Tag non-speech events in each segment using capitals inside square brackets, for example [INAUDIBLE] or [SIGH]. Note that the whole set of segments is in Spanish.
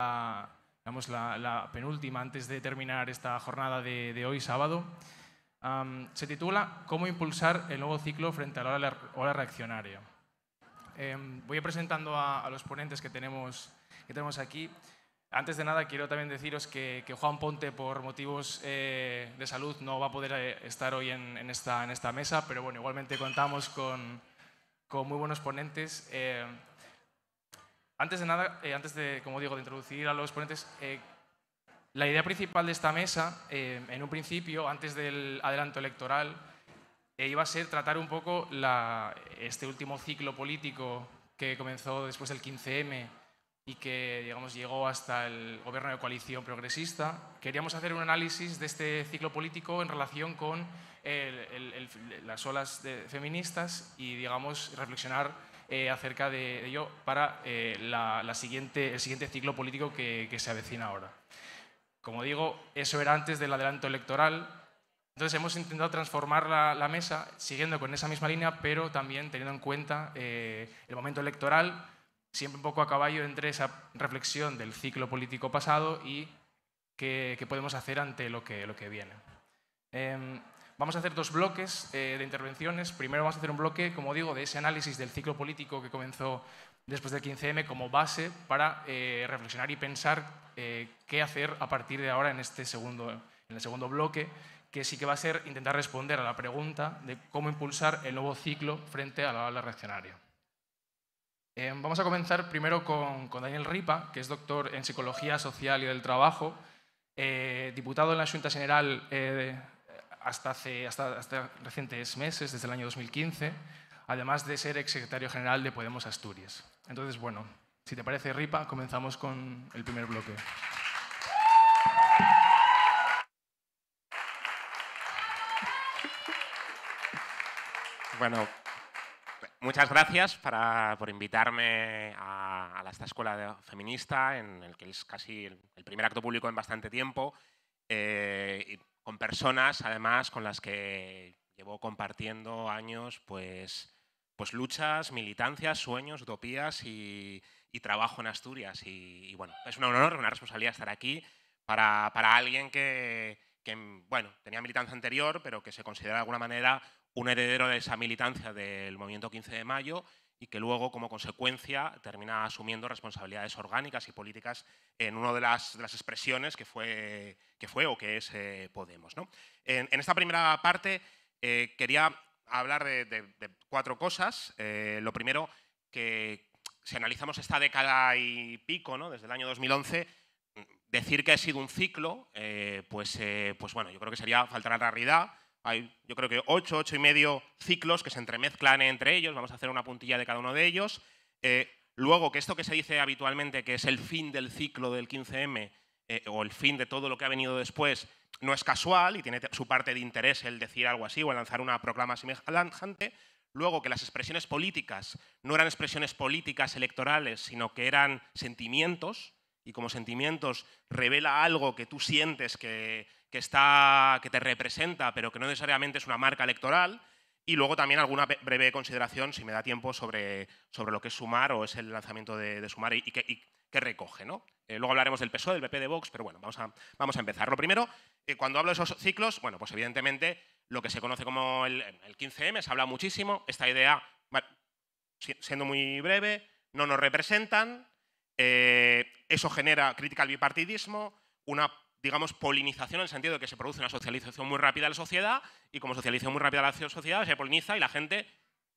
la, la, penúltima antes de terminar esta jornada de, hoy, sábado. se titula Cómo impulsar el nuevo ciclo frente a la hora reaccionaria. Em, voy a presentando a, los ponentes que tenemos, que tenemos aquí. Antes de nada, quiero también deciros que, Juan Ponte, por motivos eh, de salud, no va a poder eh, estar hoy en, esta, en esta mesa, pero bueno, igualmente contamos con, muy buenos ponentes. Eh, antes de nada, eh, antes de, como digo, de introducir a los ponentes, eh, la idea principal de esta mesa, eh, en un principio, antes del adelanto electoral, iba a ser tratar un poco este último ciclo político que comenzó después del 15M y que digamos, llegó hasta el gobierno de coalición progresista. Queríamos hacer un análisis de este ciclo político en relación con las olas feministas y digamos, reflexionar eh, acerca de ello para eh, la, siguiente, el siguiente ciclo político que, se avecina ahora. Como digo, eso era antes del adelanto electoral, entonces hemos intentado transformar la, mesa siguiendo con esa misma línea, pero también teniendo en cuenta eh, el momento electoral, siempre un poco a caballo entre esa reflexión del ciclo político pasado y qué, podemos hacer ante lo que, lo que viene. Em, Vamos a hacer dos bloques eh, de intervenciones. Primero vamos a hacer un bloque, como digo, de ese análisis del ciclo político que comenzó después del 15M como base para eh, reflexionar y pensar eh, qué hacer a partir de ahora en, este segundo, en el segundo bloque, que sí que va a ser intentar responder a la pregunta de cómo impulsar el nuevo ciclo frente a la ola reaccionaria. vamos a comenzar primero con, con, Daniel Ripa, que es doctor en Psicología Social y del Trabajo, diputado en la Junta General hasta, hace, hasta, hasta recientes meses, desde el año 2015, además de ser exsecretario general de Podemos Asturias. Entonces, bueno, si te parece, Ripa, comenzamos con el primer bloque. Bueno, muchas gracias para, por invitarme a, a esta escuela feminista, en el que es casi el, primer acto público en bastante tiempo. Eh, con personas, además, con las que llevo compartiendo años, pues, pues luchas, militancias, sueños, utopías y, trabajo en Asturias. Y, bueno, es un honor, una responsabilidad estar aquí para, alguien que, que, bueno, tenía militancia anterior, pero que se considera de alguna manera un heredero de esa militancia del movimiento 15 de mayo y que luego, como consecuencia, termina asumiendo responsabilidades orgánicas y políticas en una de las, expresiones que fue, que fue o que es eh, Podemos. En, esta primera parte eh, quería hablar de, cuatro cosas. Eh, lo primero, que si analizamos esta década y pico, desde el año 2011, decir que ha sido un ciclo, pues, pues bueno, yo creo que sería faltar a la realidad. Hay, yo creo que ocho, ocho y medio ciclos que se entremezclan entre ellos. Vamos a hacer una puntilla de cada uno de ellos. Eh, luego, que esto que se dice habitualmente que es el fin del ciclo del 15M eh, o el fin de todo lo que ha venido después, no es casual y tiene su parte de interés el decir algo así o el lanzar una proclama semejante. Luego, que las expresiones políticas no eran expresiones políticas electorales, sino que eran sentimientos, y como sentimientos revela algo que tú sientes que que, está, que te representa, pero que no necesariamente es una marca electoral. Y luego también alguna breve consideración, si me da tiempo, sobre, sobre lo que es Sumar o es el lanzamiento de, Sumar y, qué recoge. ¿no? Eh, luego hablaremos del PSOE, del PP de Vox, pero bueno, vamos a, vamos a empezar. Lo primero, eh, cuando hablo de esos ciclos, bueno, pues evidentemente lo que se conoce como el, 15M, se habla muchísimo, esta idea, siendo muy breve, no nos representan, eh, eso genera crítica al bipartidismo, una digamos, polinización en el sentido de que se produce una socialización muy rápida de la sociedad y como socialización muy rápida de la sociedad se poliniza y la gente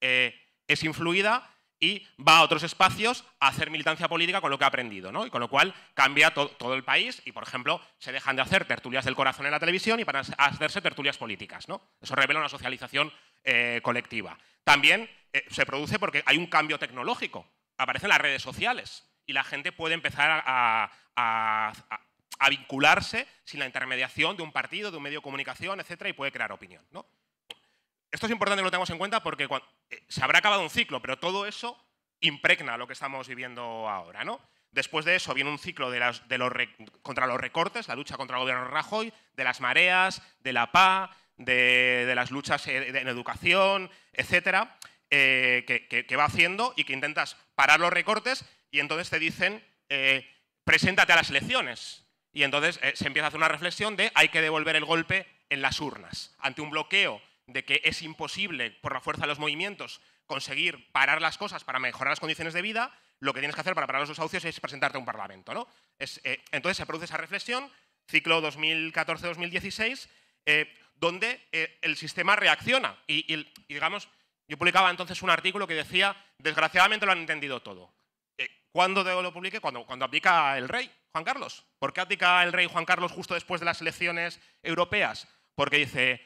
eh, es influida y va a otros espacios a hacer militancia política con lo que ha aprendido, ¿no? Y con lo cual cambia todo el país y, por ejemplo, se dejan de hacer tertulias del corazón en la televisión y para hacerse tertulias políticas, ¿no? Eso revela una socialización eh, colectiva. También eh, se produce porque hay un cambio tecnológico. Aparecen las redes sociales y la gente puede empezar a a vincularse sin la intermediación de un partido, de un medio de comunicación, etcétera, y puede crear opinión. Esto es importante que lo tengamos en cuenta porque eh, se habrá acabado un ciclo, pero todo eso impregna lo que estamos viviendo ahora. ¿no? Después de eso viene un ciclo contra los recortes, la lucha contra el gobierno Rajoy, de las mareas, de la PA, de, las luchas eh, en, educación, etcétera, eh, que, va haciendo y que intentas parar los recortes y entonces te dicen, preséntate a las elecciones. Y entonces eh, se empieza a hacer una reflexión de hay que devolver el golpe en las urnas. Ante un bloqueo de que es imposible, por la fuerza de los movimientos, conseguir parar las cosas para mejorar las condiciones de vida, lo que tienes que hacer para parar los desahucios es presentarte a un parlamento. ¿no? Eh, entonces se produce esa reflexión, ciclo 2014-2016, eh, donde el sistema reacciona. y digamos, yo publicaba entonces un artículo que decía, desgraciadamente lo han entendido todo. ¿Cuándo lo publique? Cuando, cuando abdica el rey Juan Carlos. ¿Por qué abdica el rey Juan Carlos justo después de las elecciones europeas? Porque dice,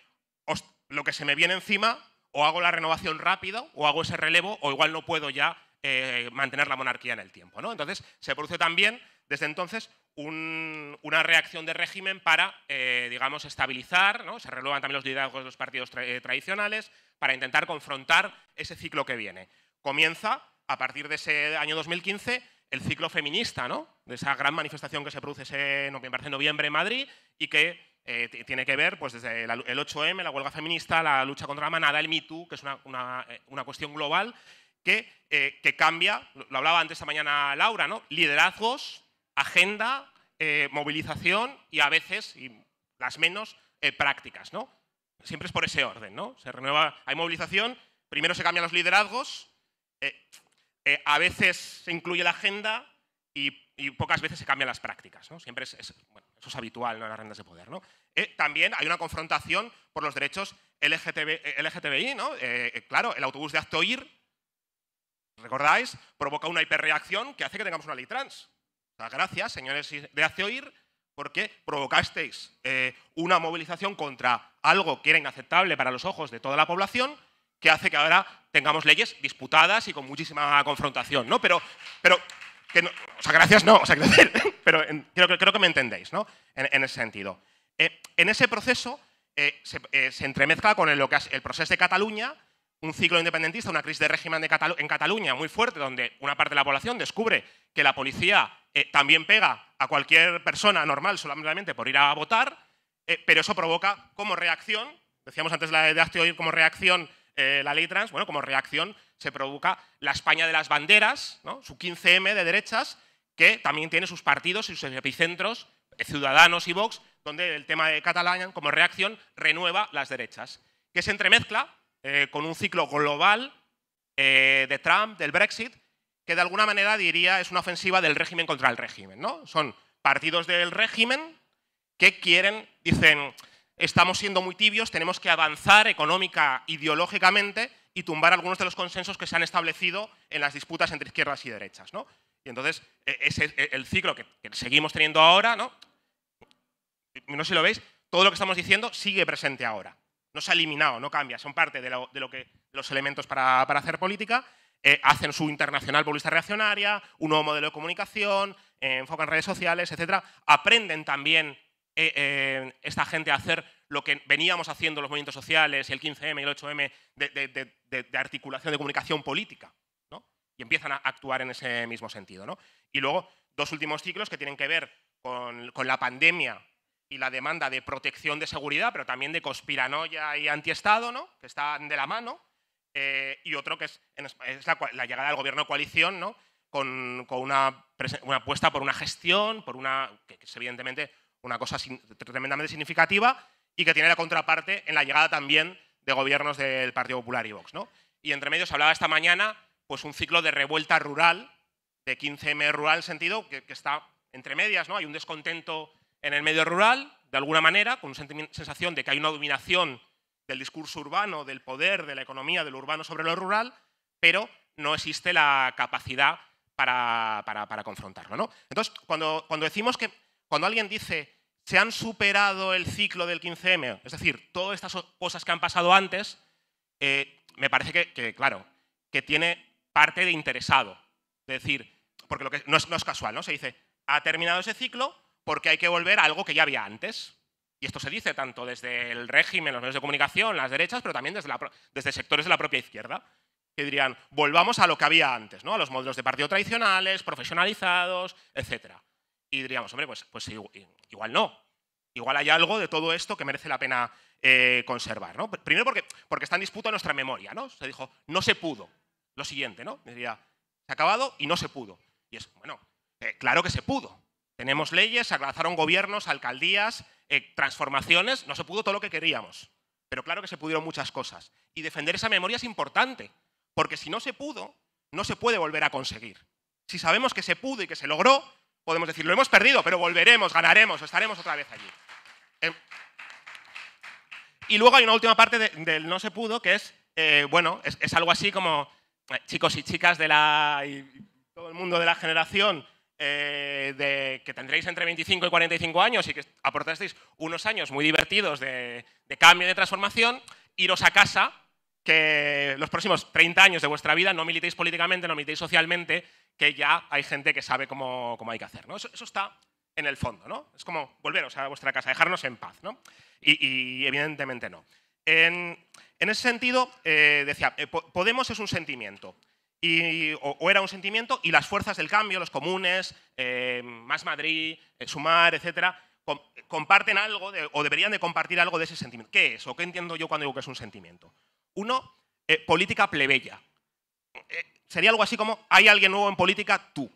lo que se me viene encima, o hago la renovación rápido, o hago ese relevo, o igual no puedo ya eh, mantener la monarquía en el tiempo. ¿no? Entonces, se produce también, desde entonces, una reacción de régimen para, eh, digamos, estabilizar, ¿no? se renuevan también los liderazgos de los partidos eh, tradicionales, para intentar confrontar ese ciclo que viene. Comienza a partir de ese año 2015 el ciclo feminista, ¿no? De esa gran manifestación que se produce ese, noviembre en noviembre en Madrid y que eh, tiene que ver pues, desde el 8M, la huelga feminista, la lucha contra la manada, el MeToo, que es una, una, eh, cuestión global que, eh, que, cambia, lo hablaba antes esta mañana Laura, ¿no? liderazgos, agenda, movilización y a veces, y las menos, prácticas. ¿no? Siempre es por ese orden, ¿no? Se renueva, hay movilización, primero se cambian los liderazgos, eh, a veces se incluye la agenda y, pocas veces se cambian las prácticas. ¿no? Siempre es, eso es habitual en las rendas de poder. Eh, también hay una confrontación por los derechos LGTBI. Eh, claro, el autobús de Actoir, ¿recordáis? Provoca una hiperreacción que hace que tengamos una ley trans. gracias, señores de Actoir, porque provocasteis una movilización contra algo que era inaceptable para los ojos de toda la población que hace que ahora tengamos leyes disputadas y con muchísima confrontación, ¿no? Pero, pero que o sea, gracias no, o sea, [LAUGHS] pero creo, creo, que me entendéis, ¿no? En, ese sentido. Eh, en ese proceso eh, eh, se, entremezcla con el, lo que es el proceso de Cataluña, un ciclo independentista, una crisis de régimen de en Cataluña muy fuerte, donde una parte de la población descubre que la policía también pega a cualquier persona normal solamente por ir a votar, pero eso provoca como reacción, decíamos antes la de Dastio, como reacción eh, la ley trans, bueno, como reacción se provoca la España de las banderas, su 15M de derechas, que también tiene sus partidos y sus epicentros, eh, Ciudadanos y Vox, donde el tema de Cataluña, como reacción, renueva las derechas, que se entremezcla eh, con un ciclo global de Trump, del Brexit, que de alguna manera diría es una ofensiva del régimen contra el régimen. ¿no? Son partidos del régimen que quieren, dicen, estamos siendo muy tibios, tenemos que avanzar económica, ideológicamente y tumbar algunos de los consensos que se han establecido en las disputas entre izquierdas y derechas. ¿no? Y entonces, e, e, el ciclo que, seguimos teniendo ahora, ¿no? no sé si lo veis, todo lo que estamos diciendo sigue presente ahora. No se ha eliminado, no cambia, son parte de lo, que los elementos para, hacer política. Eh, hacen su internacional populista reaccionaria, un nuevo modelo de comunicación, eh, enfocan redes sociales, etc. Aprenden también eh, eh, esta gente a hacer lo que veníamos haciendo los movimientos sociales y el 15M y el 8M de, articulación de comunicación política. ¿no? Y empiezan a actuar en ese mismo sentido. ¿no? Y luego, dos últimos ciclos que tienen que ver con, con, la pandemia y la demanda de protección de seguridad, pero también de conspiranoia y antiestado, ¿no? que están de la mano. Eh, y otro que es, la, llegada del gobierno coalición, ¿no? con, con una, una, apuesta por una gestión, por una, que, que es evidentemente una cosa tremendamente significativa y que tiene la contraparte en la llegada también de gobiernos del Partido Popular y Vox. ¿no? Y entre medios hablaba esta mañana pues un ciclo de revuelta rural, de 15M rural sentido, que, está entre medias, ¿no? hay un descontento en el medio rural, de alguna manera, con una sensación de que hay una dominación del discurso urbano, del poder, de la economía, del urbano sobre lo rural, pero no existe la capacidad para, confrontarlo. Entonces, cuando, cuando decimos que, cuando alguien dice se han superado el ciclo del 15M, es decir, todas estas cosas que han pasado antes, eh, me parece que, claro, que tiene parte de interesado. Es decir, porque lo que, no, es, casual, ¿no? Se dice, ha terminado ese ciclo porque hay que volver a algo que ya había antes. Y esto se dice tanto desde el régimen, los medios de comunicación, las derechas, pero también desde, desde sectores de la propia izquierda, que dirían, volvamos a lo que había antes, ¿no? a los modelos de partido tradicionales, profesionalizados, etc y diríamos, hombre, pues, pues igual no. Igual hay algo de todo esto que merece la pena eh, conservar. Primero porque, porque está en disputa nuestra memoria. ¿no? Se dijo, no se pudo. Lo siguiente, ¿no? Diría, se ha acabado y no se pudo. Y es, bueno, eh, claro que se pudo. Tenemos leyes, se gobiernos, alcaldías, eh, transformaciones, no se pudo todo lo que queríamos. Pero claro que se pudieron muchas cosas. Y defender esa memoria es importante, porque si no se pudo, no se puede volver a conseguir. Si sabemos que se pudo y que se logró, podemos decir, lo hemos perdido, pero volveremos, ganaremos, estaremos otra vez allí. Em, y luego hay una última parte del no se pudo, que es, eh, bueno, es, algo así como eh, chicos y chicas de la, todo el mundo de la generación eh, de, que tendréis entre 25 y 45 años y que aportasteis unos años muy divertidos de, de, cambio y de transformación, iros a casa, que los próximos 30 años de vuestra vida no militéis políticamente, no militéis socialmente, que ya hay gente que sabe cómo, hay que hacer. Eso, está en el fondo, ¿no? Es como volveros a vuestra casa, dejarnos en paz, ¿no? Y, evidentemente no. En, ese sentido, eh, decía, eh, Podemos es un sentimiento. Y, o, era un sentimiento y las fuerzas del cambio, los comunes, eh, Más Madrid, Sumar, etcétera, comparten algo o deberían de compartir algo de ese sentimiento. ¿Qué es o qué entiendo yo cuando digo que es un sentimiento? Uno, política plebeya sería algo así como, hay alguien nuevo en política, tú.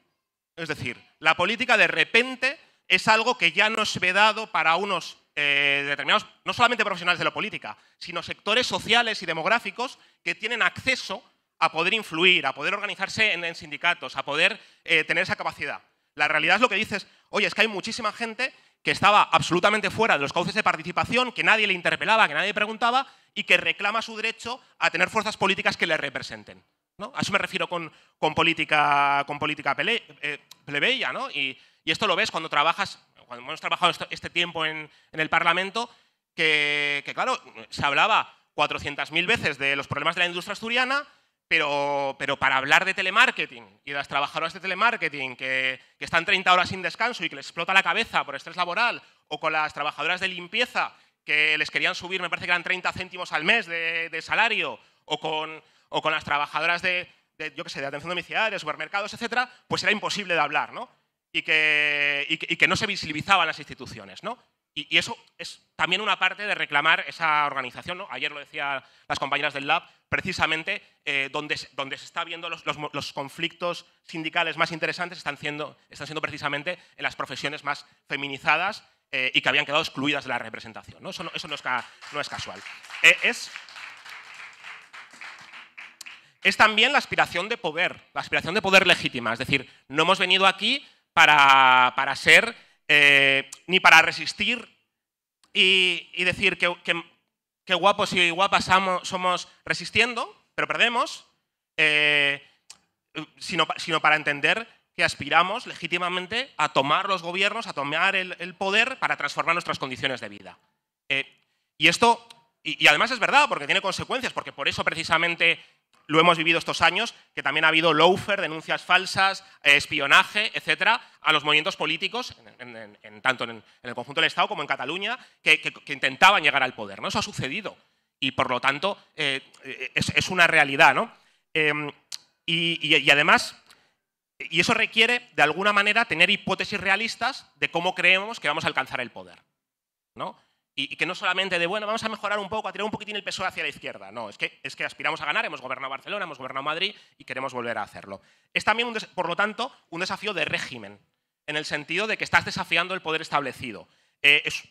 Es decir, la política de repente es algo que ya no ve dado para unos eh, determinados, no solamente profesionales de la política, sino sectores sociales y demográficos que tienen acceso a poder influir, a poder organizarse en, sindicatos, a poder eh, tener esa capacidad. La realidad es lo que dices, oye, es que hay muchísima gente que estaba absolutamente fuera de los cauces de participación, que nadie le interpelaba, que nadie le preguntaba y que reclama su derecho a tener fuerzas políticas que le representen. A eso me refiero con, política, con política eh, plebeya. ¿no? Y, esto lo ves cuando trabajas, cuando hemos trabajado este tiempo en, el Parlamento, que, claro, se hablaba 400.000 veces de los problemas de la industria asturiana, pero, pero, para hablar de telemarketing y de las trabajadoras de telemarketing que, están 30 horas sin descanso y que les explota la cabeza por estrés laboral, o con las trabajadoras de limpieza que les querían subir, me parece que eran 30 céntimos al mes de salario, o con, o con las trabajadoras de, yo que sé, de atención domiciliaria, de supermercados, etcétera, pues era imposible de hablar, ¿no? Y que, y que, y que no se visibilizaban las instituciones, ¿no? Y, eso es también una parte de reclamar esa organización, ¿no? Ayer lo decían las compañeras del Lab, precisamente eh, donde, donde se está viendo los, los, conflictos sindicales más interesantes están siendo, están siendo precisamente en las profesiones más feminizadas eh, y que habían quedado excluidas de la representación. ¿no? Eso, no, es, no es casual. Eh, es, es también la aspiración de poder, la aspiración de poder legítima. Es decir, no hemos venido aquí para, ser, eh, ni para resistir y, decir que, que, guapos y guapas somos resistiendo, pero perdemos, eh, sino, sino, para entender que aspiramos legítimamente a tomar los gobiernos, a tomar el, poder para transformar nuestras condiciones de vida. Eh, y esto, y además es verdad, porque tiene consecuencias, porque por eso precisamente lo hemos vivido estos años, que también ha habido loafer, denuncias falsas, eh, espionaje, etcétera, a los movimientos políticos, tanto en, el conjunto del Estado como en Cataluña, que, intentaban llegar al poder. ¿no? Eso ha sucedido y, por lo tanto, eh, es, una realidad. Em, y, además, y eso requiere, de alguna manera, tener hipótesis realistas de cómo creemos que vamos a alcanzar el poder. ¿no? y, que no solamente de, bueno, vamos a mejorar un poco, a tirar un poquitín el peso hacia la izquierda. No, es que, es que aspiramos a ganar, hemos gobernado Barcelona, hemos gobernado Madrid y queremos volver a hacerlo. Es también, por lo tanto, un desafío de régimen, en el sentido de que estás desafiando el poder establecido. Eh, es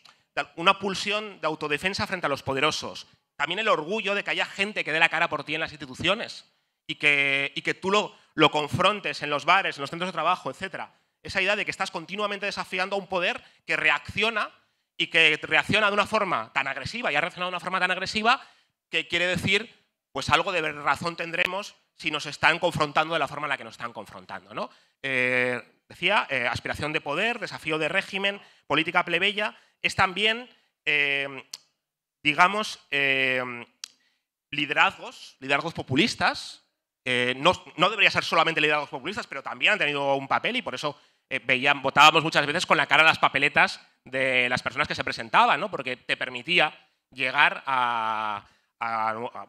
una pulsión de autodefensa frente a los poderosos. También el orgullo de que haya gente que dé la cara por ti en las instituciones y que, que tú lo, lo confrontes en los bares, en los centros de trabajo, etc. Esa idea de que estás continuamente desafiando a un poder que reacciona y que reacciona de una forma tan agresiva y ha reaccionado de una forma tan agresiva que quiere decir, pues algo de razón tendremos si nos están confrontando de la forma en la que nos están confrontando. ¿no? Eh, decía, eh, aspiración de poder, desafío de régimen, política plebeya, es también, eh, digamos, liderazgos, liderazgos populistas. no, debería ser solamente liderazgos populistas, pero también han tenido un papel y por eso eh, votábamos muchas veces con la cara a las papeletas de las personas que se presentaban, ¿no? porque te permitía llegar a,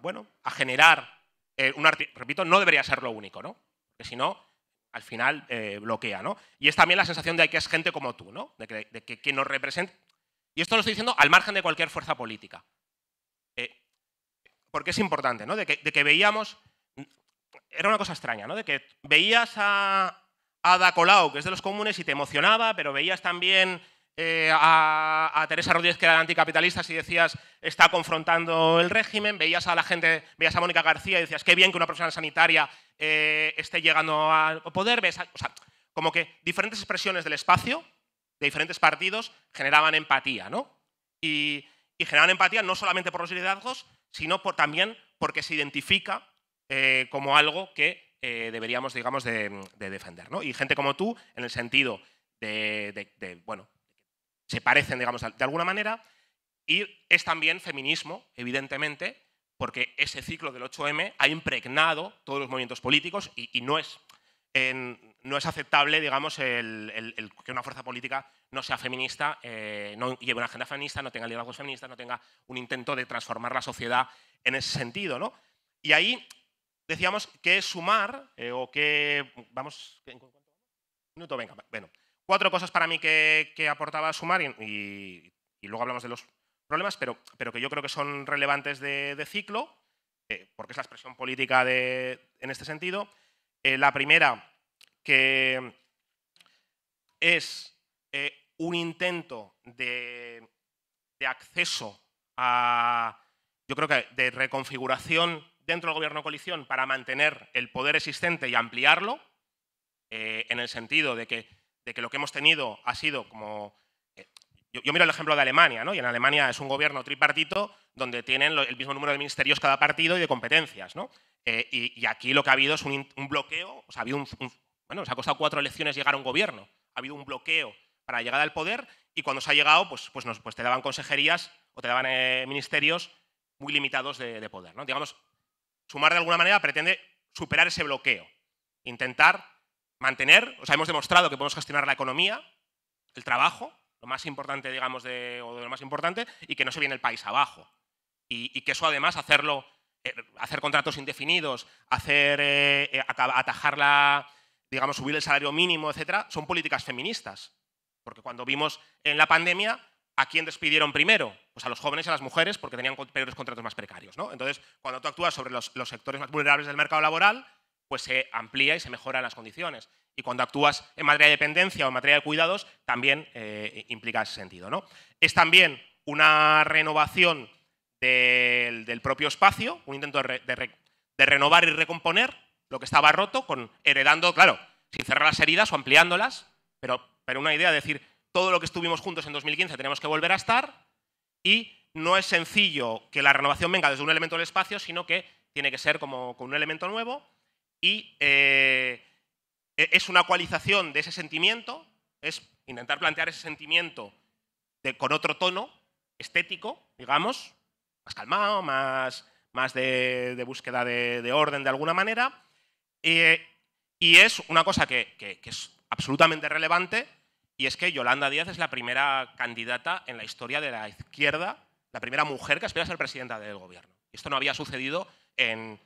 bueno, a generar eh, un artículo. Repito, no debería ser lo único, ¿no? porque si no, al final eh, bloquea. ¿no? Y es también la sensación de que es gente como tú, ¿no? de, que, nos representa. Y esto lo estoy diciendo al margen de cualquier fuerza política. porque es importante, ¿no? de, que, de que veíamos. Era una cosa extraña, ¿no? De que veías a, Ada Colau, que es de los comunes y te emocionaba, pero veías también eh, a, Teresa Rodríguez, que era anticapitalista, y decías, está confrontando el régimen, veías a la gente, veías a Mónica García y decías, qué bien que una persona sanitaria eh, esté llegando al poder, ves, o sea, como que diferentes expresiones del espacio, de diferentes partidos, generaban empatía, ¿no? Y, generaban empatía no solamente por los liderazgos, sino también porque se identifica eh, como algo que eh, deberíamos, digamos, de, defender. ¿no? Y gente como tú, en el sentido de, bueno, se parecen, digamos, de alguna manera, y es también feminismo, evidentemente, porque ese ciclo del 8M ha impregnado todos los movimientos políticos y, no, es, no es aceptable, digamos, el, que una fuerza política no sea feminista, eh, no lleve una agenda feminista, no tenga liderazgos feministas, no tenga un intento de transformar la sociedad en ese sentido, ¿no? Y ahí decíamos que sumar, eh, o que, vamos, minuto, venga, bueno. Cuatro cosas para mí que, aportaba sumar y, luego hablamos de los problemas, pero, pero que yo creo que son relevantes de, ciclo, eh, porque es la expresión política de, en este sentido. Eh, la primera, que es un intento de, de acceso a, yo creo que de reconfiguración dentro del gobierno coalición para mantener el poder existente y ampliarlo, eh, en el sentido de que, de que, lo que hemos tenido ha sido como... Eh, yo, miro el ejemplo de Alemania, ¿no? y en Alemania es un gobierno tripartito donde tienen el mismo número de ministerios cada partido y de competencias. ¿no? Eh, y, aquí lo que ha habido es un, bloqueo, o sea, ha habido un, bueno, nos ha costado cuatro elecciones llegar a un gobierno, ha habido un bloqueo para llegar al poder y cuando se ha llegado, pues, pues, nos, pues te daban consejerías o te daban ministerios muy limitados de, de poder. ¿no? Digamos, Sumar de alguna manera pretende superar ese bloqueo, intentar mantener, o sea, hemos demostrado que podemos gestionar la economía, el trabajo, lo más importante, digamos, de, o lo más importante, y que no se viene el país abajo. Y, que eso además hacerlo, eh, hacer contratos indefinidos, hacer, eh, eh, atajarla, atajar la, digamos, subir el salario mínimo, etcétera, son políticas feministas. Porque cuando vimos en la pandemia ¿A quién despidieron primero? Pues a los jóvenes y a las mujeres porque tenían peores contratos más precarios. ¿no? Entonces, cuando tú actúas sobre los, sectores más vulnerables del mercado laboral, pues se amplía y se mejoran las condiciones. Y cuando actúas en materia de dependencia o en materia de cuidados, también eh, implica ese sentido. ¿no? Es también una renovación del, propio espacio, un intento de, renovar y recomponer lo que estaba roto, con, heredando, claro, sin cerrar las heridas o ampliándolas, pero, pero una idea de decir, todo lo que estuvimos juntos en 2015 tenemos que volver a estar y no es sencillo que la renovación venga desde un elemento del espacio, sino que tiene que ser como con un elemento nuevo y eh, e-, es una cualización de ese sentimiento, es intentar plantear ese sentimiento de, con otro tono estético, digamos, más calmado, más, más de, búsqueda de, orden de alguna manera, y eh, es una cosa que es absolutamente relevante y es que Yolanda Díaz es la primera candidata en la historia de la izquierda, la primera mujer que aspira a ser presidenta del gobierno. Esto no había sucedido en,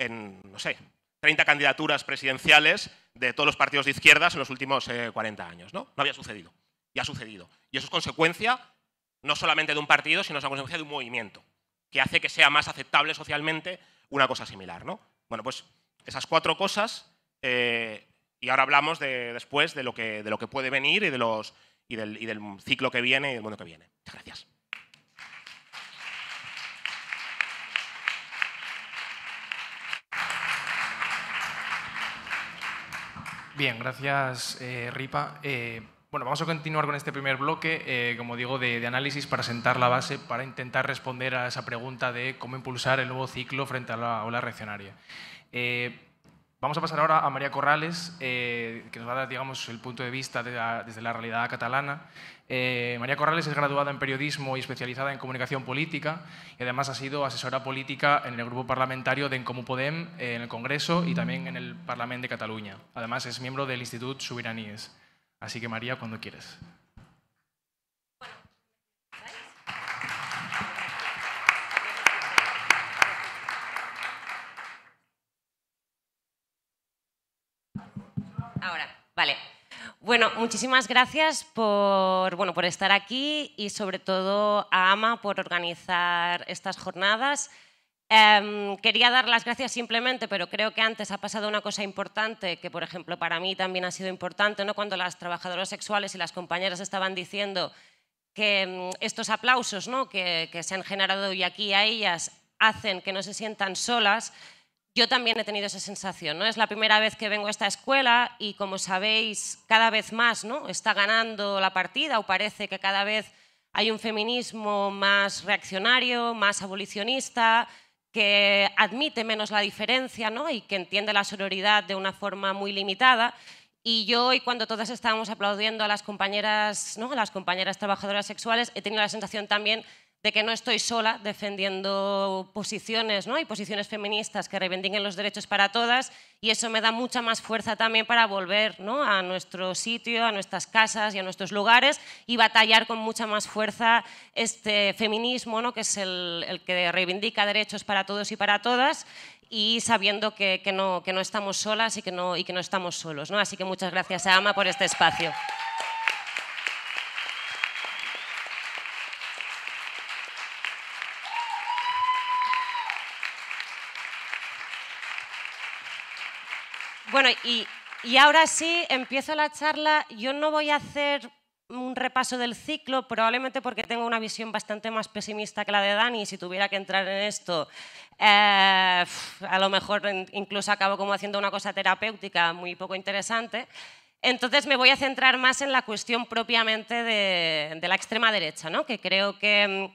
no sé, 30 candidaturas presidenciales de todos los partidos de izquierdas en los últimos 40 eh, años. ¿no? no había sucedido. Y ha sucedido. Y eso es consecuencia no solamente de un partido, sino es consecuencia de un movimiento que hace que sea más aceptable socialmente una cosa similar. ¿no? Bueno, pues esas cuatro cosas eh, y ahora hablamos después de lo, que, de lo que puede venir y, de los, del, ciclo que viene y del mundo que viene. Muchas gracias. Bien, gracias eh, Ripa. Eh, bueno, vamos a continuar con este primer bloque, eh, como digo, de, de, análisis para sentar la base, para intentar responder a esa pregunta de cómo impulsar el nuevo ciclo frente a la ola reaccionaria. Vamos a pasar ahora a María Corrales, eh, que nos va a dar digamos, el punto de vista desde la realidad catalana. Eh, María Corrales es graduada en periodismo y especializada en comunicación política y además ha sido asesora política en el grupo parlamentario de En Comú Podem eh, en el Congreso y también en el Parlamento de Cataluña. Además es miembro del Institut Subiraníes. Así que María, cuando quieras. Ahora, vale. Bueno, muchísimas gracias por, bueno, por estar aquí y sobre todo a AMA por organizar estas jornadas. Em, quería dar las gracias simplemente, pero creo que antes ha pasado una cosa importante, que por ejemplo para mí también ha sido importante, ¿no? cuando las trabajadoras sexuales y las compañeras estaban diciendo que em, estos aplausos ¿no? que, que se han generado hoy aquí a ellas hacen que no se sientan solas yo también he tenido esa sensación. ¿no? Es la primera vez que vengo a esta escuela y, como sabéis, cada vez más ¿no? está ganando la partida o parece que cada vez hay un feminismo más reaccionario, más abolicionista, que admite menos la diferencia ¿no? y que entiende la sororidad de una forma muy limitada. Y yo hoy, cuando todas estábamos aplaudiendo a las compañeras, ¿no? a las compañeras trabajadoras sexuales, he tenido la sensación también de que no estoy sola defendiendo posiciones ¿no? y posiciones feministas que reivindiquen los derechos para todas y eso me da mucha más fuerza también para volver ¿no? a nuestro sitio, a nuestras casas y a nuestros lugares y batallar con mucha más fuerza este feminismo ¿no? que es el, que reivindica derechos para todos y para todas y sabiendo que, no, que no, estamos solas y que no, y que no estamos solos. Así que muchas gracias a Ama por este espacio. y, ahora sí, empiezo la charla. Yo no voy a hacer un repaso del ciclo, probablemente porque tengo una visión bastante más pesimista que la de Dani. Si tuviera que entrar en esto, eh, a lo mejor incluso acabo como haciendo una cosa terapéutica muy poco interesante. Entonces me voy a centrar más en la cuestión propiamente de, la extrema derecha, ¿no? que creo que,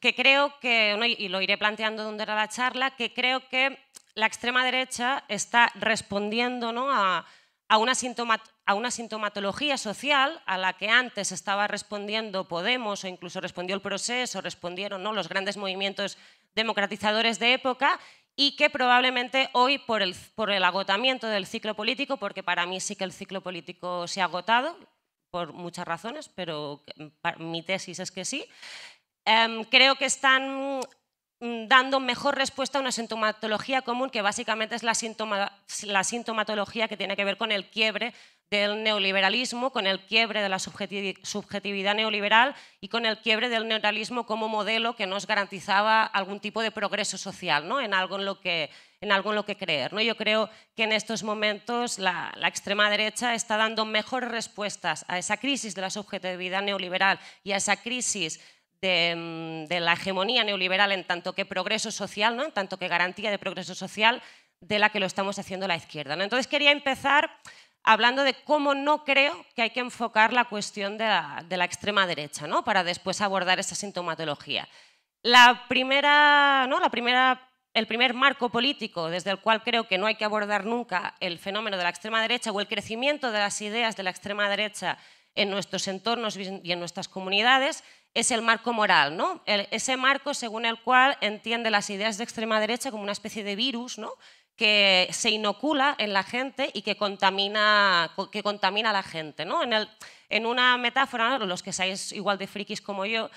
que creo que, y lo iré planteando donde era la charla, que creo que la extrema derecha está respondiendo ¿no? a, una sintomatología social a la que antes estaba respondiendo Podemos o incluso respondió el proceso, respondieron ¿no? los grandes movimientos democratizadores de época y que probablemente hoy por el, agotamiento del ciclo político, porque para mí sí que el ciclo político se ha agotado, por muchas razones, pero mi tesis es que sí, em, creo que están Mm, dando mejor respuesta a una sintomatología común que básicamente es la, sintomatología que tiene que ver con el quiebre del neoliberalismo, con el quiebre de la subjetividad neoliberal y con el quiebre del neoliberalismo como modelo que nos garantizaba algún tipo de progreso social, ¿no? en, algo en, lo que, en algo en lo que creer. ¿no? Yo creo que en estos momentos la, la extrema derecha está dando mejores respuestas a esa crisis de la subjetividad neoliberal y a esa crisis Mm, de, la hegemonía neoliberal en tanto que progreso social, ¿no? en tanto que garantía de progreso social de la que lo estamos haciendo la izquierda. ¿no? Entonces quería empezar hablando de cómo no creo que hay que enfocar la cuestión de la, de la extrema derecha ¿no? para después abordar esa sintomatología. La primera, ¿no? la primera, el primer marco político desde el cual creo que no hay que abordar nunca el fenómeno de la extrema derecha o el crecimiento de las ideas de la extrema derecha en nuestros entornos y en nuestras comunidades es el marco moral, ¿no? ese marco según el cual entiende las ideas de extrema derecha como una especie de virus que se inocula en la gente y que contamina, que contamina a la gente. ¿no? En, el, en una metáfora, los que seáis igual de frikis como yo,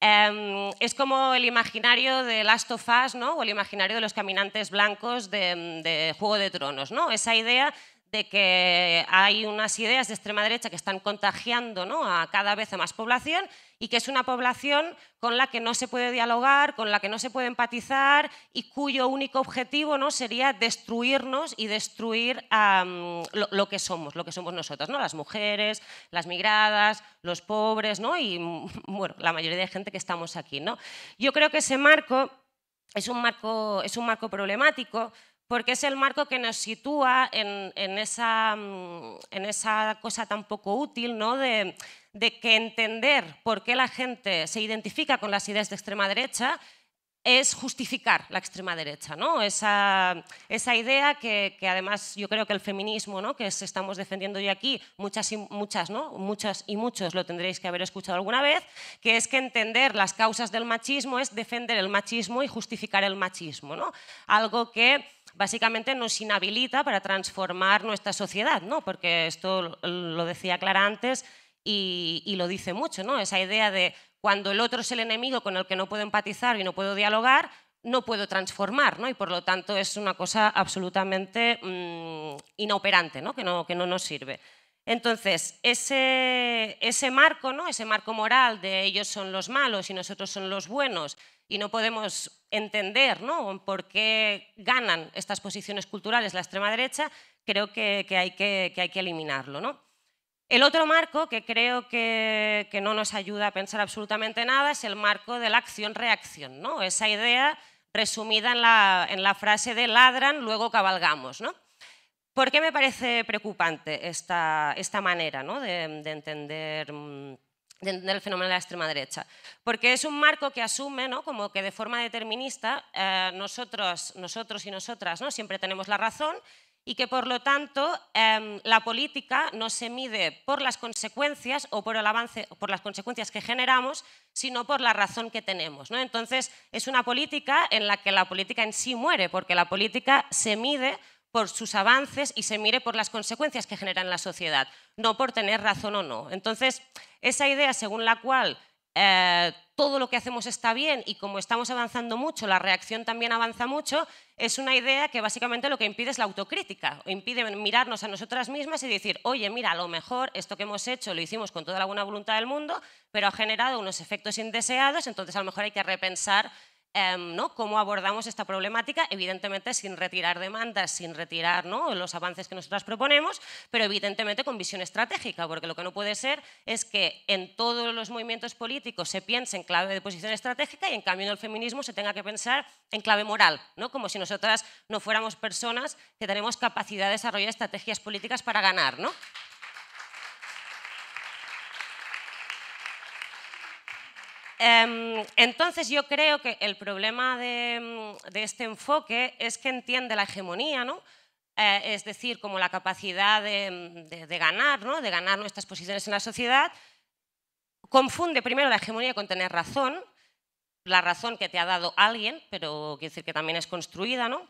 em, es como el imaginario de Last of Us ¿no? o el imaginario de los caminantes blancos de, Juego de Tronos. ¿no? Esa idea de que hay unas ideas de extrema derecha que están contagiando ¿no? a cada vez a más población y que es una población con la que no se puede dialogar, con la que no se puede empatizar y cuyo único objetivo ¿no? sería destruirnos y destruir lo, que somos, lo que somos nosotras, ¿no? las mujeres, las migradas, los pobres ¿no? y [LAUGHS] bueno, la mayoría de gente que estamos aquí. ¿no? Yo creo que ese marco es un marco, es un marco problemático porque es el marco que nos sitúa en, mm, esa, cosa tan poco útil ¿no? de, que entender por qué la gente se identifica con las ideas de extrema derecha es justificar la extrema derecha, ¿no? esa, idea que, además yo creo que el feminismo ¿no? que estamos defendiendo hoy aquí, muchas y, muchas, ¿no? muchas y muchos lo tendréis que haber escuchado alguna vez, que es que entender las causas del machismo es defender el machismo y justificar el machismo, ¿no? algo que básicamente nos inhabilita para transformar nuestra sociedad, ¿no? porque esto lo decía Clara antes y, lo dice mucho, ¿no? esa idea de cuando el otro es el enemigo con el que no puedo empatizar y no puedo dialogar, no puedo transformar, y por lo tanto es una cosa absolutamente mm, inoperante, no, que no nos sirve. Entonces, ese, marco, ¿no? ese marco moral de ellos son los malos y nosotros son los buenos, y no podemos entender ¿no? por qué ganan estas posiciones culturales la extrema derecha, creo que, hay, que, hay, que, eliminarlo. El otro marco que creo que, no nos ayuda a pensar absolutamente nada es el marco de la acción-reacción, ¿no? esa idea resumida en la, en la, frase de ladran, luego cabalgamos. ¿no? ¿Por qué me parece preocupante esta, esta manera mm, de, entender, el fenómeno de la extrema derecha? Porque es un marco que asume ¿no? como que de forma determinista eh, nosotros, nosotros y nosotras ¿no? siempre tenemos la razón y que por lo tanto em, la política no se mide por las consecuencias o por el avance, por las consecuencias que generamos, sino por la razón que tenemos. ¿no? Entonces es una política en la que la política en sí muere, porque la política se mide por sus avances y se mire por las consecuencias que generan en la sociedad, no por tener razón o no. Entonces, esa idea según la cual eh, todo lo que hacemos está bien y como estamos avanzando mucho, la reacción también avanza mucho, es una idea que básicamente lo que impide es la autocrítica, impide mirarnos a nosotras mismas y decir, oye, mira, a lo mejor esto que hemos hecho lo hicimos con toda la buena voluntad del mundo, pero ha generado unos efectos indeseados, entonces a lo mejor hay que repensar Em, ¿no? cómo abordamos esta problemática, evidentemente sin retirar demandas, sin retirar ¿no? los avances que nosotras proponemos, pero evidentemente con visión estratégica, porque lo que no puede ser es que en todos los movimientos políticos se piense en clave de posición estratégica y en cambio en el feminismo se tenga que pensar en clave moral, ¿no? como si nosotras no fuéramos personas que tenemos capacidad de desarrollar estrategias políticas para ganar. ¿no? Em, entonces yo creo que el problema mm, de, este enfoque es que entiende la hegemonía, ¿no? Eh, es decir, como la capacidad de, mm, ganar, de ganar nuestras posiciones en la sociedad, confunde primero la hegemonía con tener razón, la razón que te ha dado alguien, pero quiere decir que también es construida, ¿no?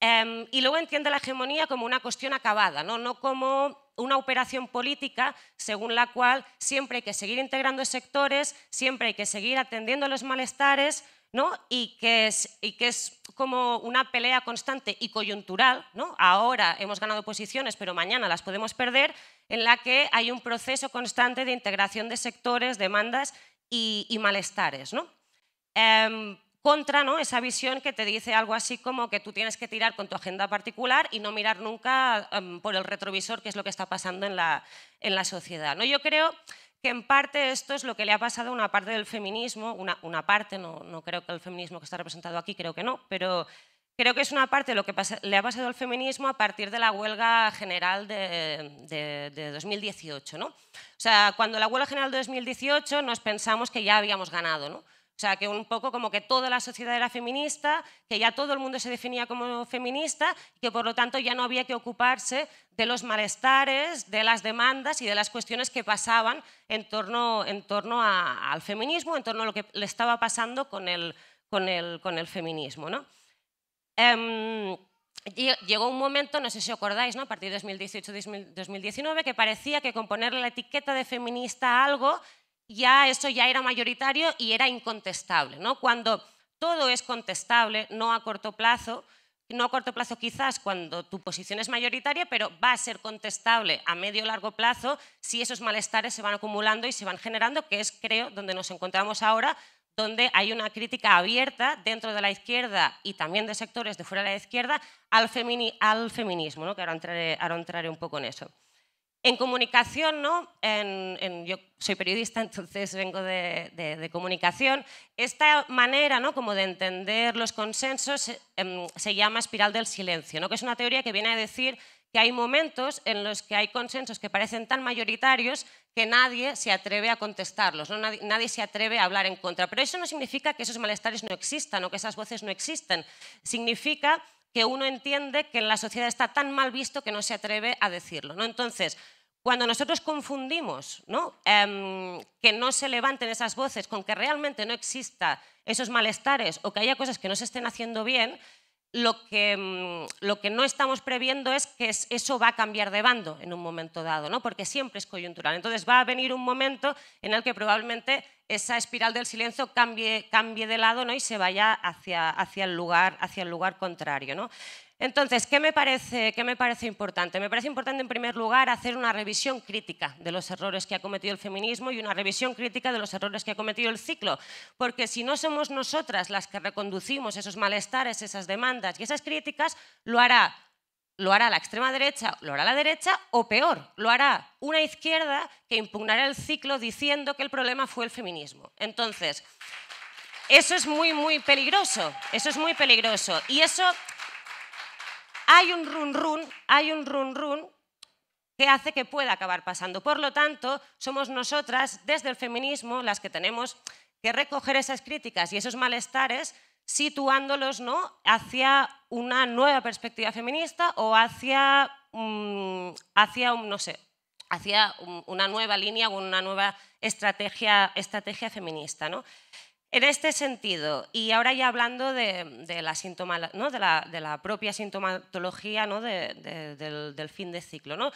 Em, y luego entiende la hegemonía como una cuestión acabada, ¿no? no como una operación política según la cual siempre hay que seguir integrando sectores, siempre hay que seguir atendiendo los malestares, ¿no? y, que es, y que es como una pelea constante y coyuntural, ¿no? ahora hemos ganado posiciones, pero mañana las podemos perder, en la que hay un proceso constante de integración de sectores, demandas y, malestares. ¿no? Em, contra ¿no? esa visión que te dice algo así como que tú tienes que tirar con tu agenda particular y no mirar nunca em, por el retrovisor qué es lo que está pasando en la, sociedad. ¿no? Yo creo que en parte esto es lo que le ha pasado a una parte del feminismo, una, parte, no, creo que el feminismo que está representado aquí, creo que no, pero creo que es una parte de lo que le ha pasado al feminismo a partir de la huelga general de, 2018. O sea, cuando la huelga general de 2018 nos pensamos que ya habíamos ganado, ¿no? O sea, que un poco como que toda la sociedad era feminista, que ya todo el mundo se definía como feminista que por lo tanto ya no había que ocuparse de los malestares, de las demandas y de las cuestiones que pasaban en torno, en torno al feminismo, en torno a lo que le estaba pasando con el, con con el feminismo. ¿no? Em, llegó un momento, no sé si acordáis, ¿no? a partir de 2018-2019, que parecía que con ponerle la etiqueta de feminista a algo ya eso ya era mayoritario y era incontestable. ¿no? Cuando todo es contestable, no a corto plazo, no a corto plazo quizás cuando tu posición es mayoritaria, pero va a ser contestable a medio o largo plazo si esos malestares se van acumulando y se van generando, que es creo donde nos encontramos ahora, donde hay una crítica abierta dentro de la izquierda y también de sectores de fuera de la izquierda al, feminismo, ¿no? que ahora entraré un poco en eso. En comunicación, ¿no? En, yo soy periodista, [LAUGHS] entonces vengo de, comunicación. Esta manera, ¿no? Como de entender los consensos em, se llama espiral del silencio, ¿no? Que es una teoría que viene a decir que hay momentos en los que hay consensos que parecen tan mayoritarios que nadie se atreve a contestarlos, ¿no? nadie, se atreve a hablar en contra. Pero eso no significa que esos malestares no existan o que esas voces no existen. Significa que uno entiende que en la sociedad está tan mal visto que no se atreve a decirlo. ¿no? Entonces, cuando nosotros confundimos ¿no? Em, que no se levanten esas voces con que realmente no exista esos malestares o que haya cosas que no se estén haciendo bien, lo que, em, lo que no estamos previendo es que eso va a cambiar de bando en un momento dado, ¿no? porque siempre es coyuntural. Entonces va a venir un momento en el que probablemente esa espiral del silencio cambie, cambie de lado ¿no? y se vaya hacia, hacia, el lugar, hacia el lugar contrario. ¿no? Entonces, ¿qué me, parece, ¿qué me parece importante? Me parece importante, en primer lugar, hacer una revisión crítica de los errores que ha cometido el feminismo y una revisión crítica de los errores que ha cometido el ciclo, porque si no somos nosotras las que reconducimos esos malestares, esas demandas y esas críticas, lo hará lo hará la extrema derecha, lo hará la derecha o peor, lo hará una izquierda que impugnará el ciclo diciendo que el problema fue el feminismo. Entonces, eso es muy, muy peligroso, eso es muy peligroso. Y eso hay un run run, hay un run run que hace que pueda acabar pasando. Por lo tanto, somos nosotras, desde el feminismo, las que tenemos que recoger esas críticas y esos malestares situándolos ¿no? hacia una nueva perspectiva feminista o hacia, mm, hacia no sé, hacia una nueva línea o una nueva estrategia, estrategia feminista. ¿no? En este sentido, y ahora ya hablando de, la, de, la, propia sintomatología ¿no? del, fin de ciclo, ¿no?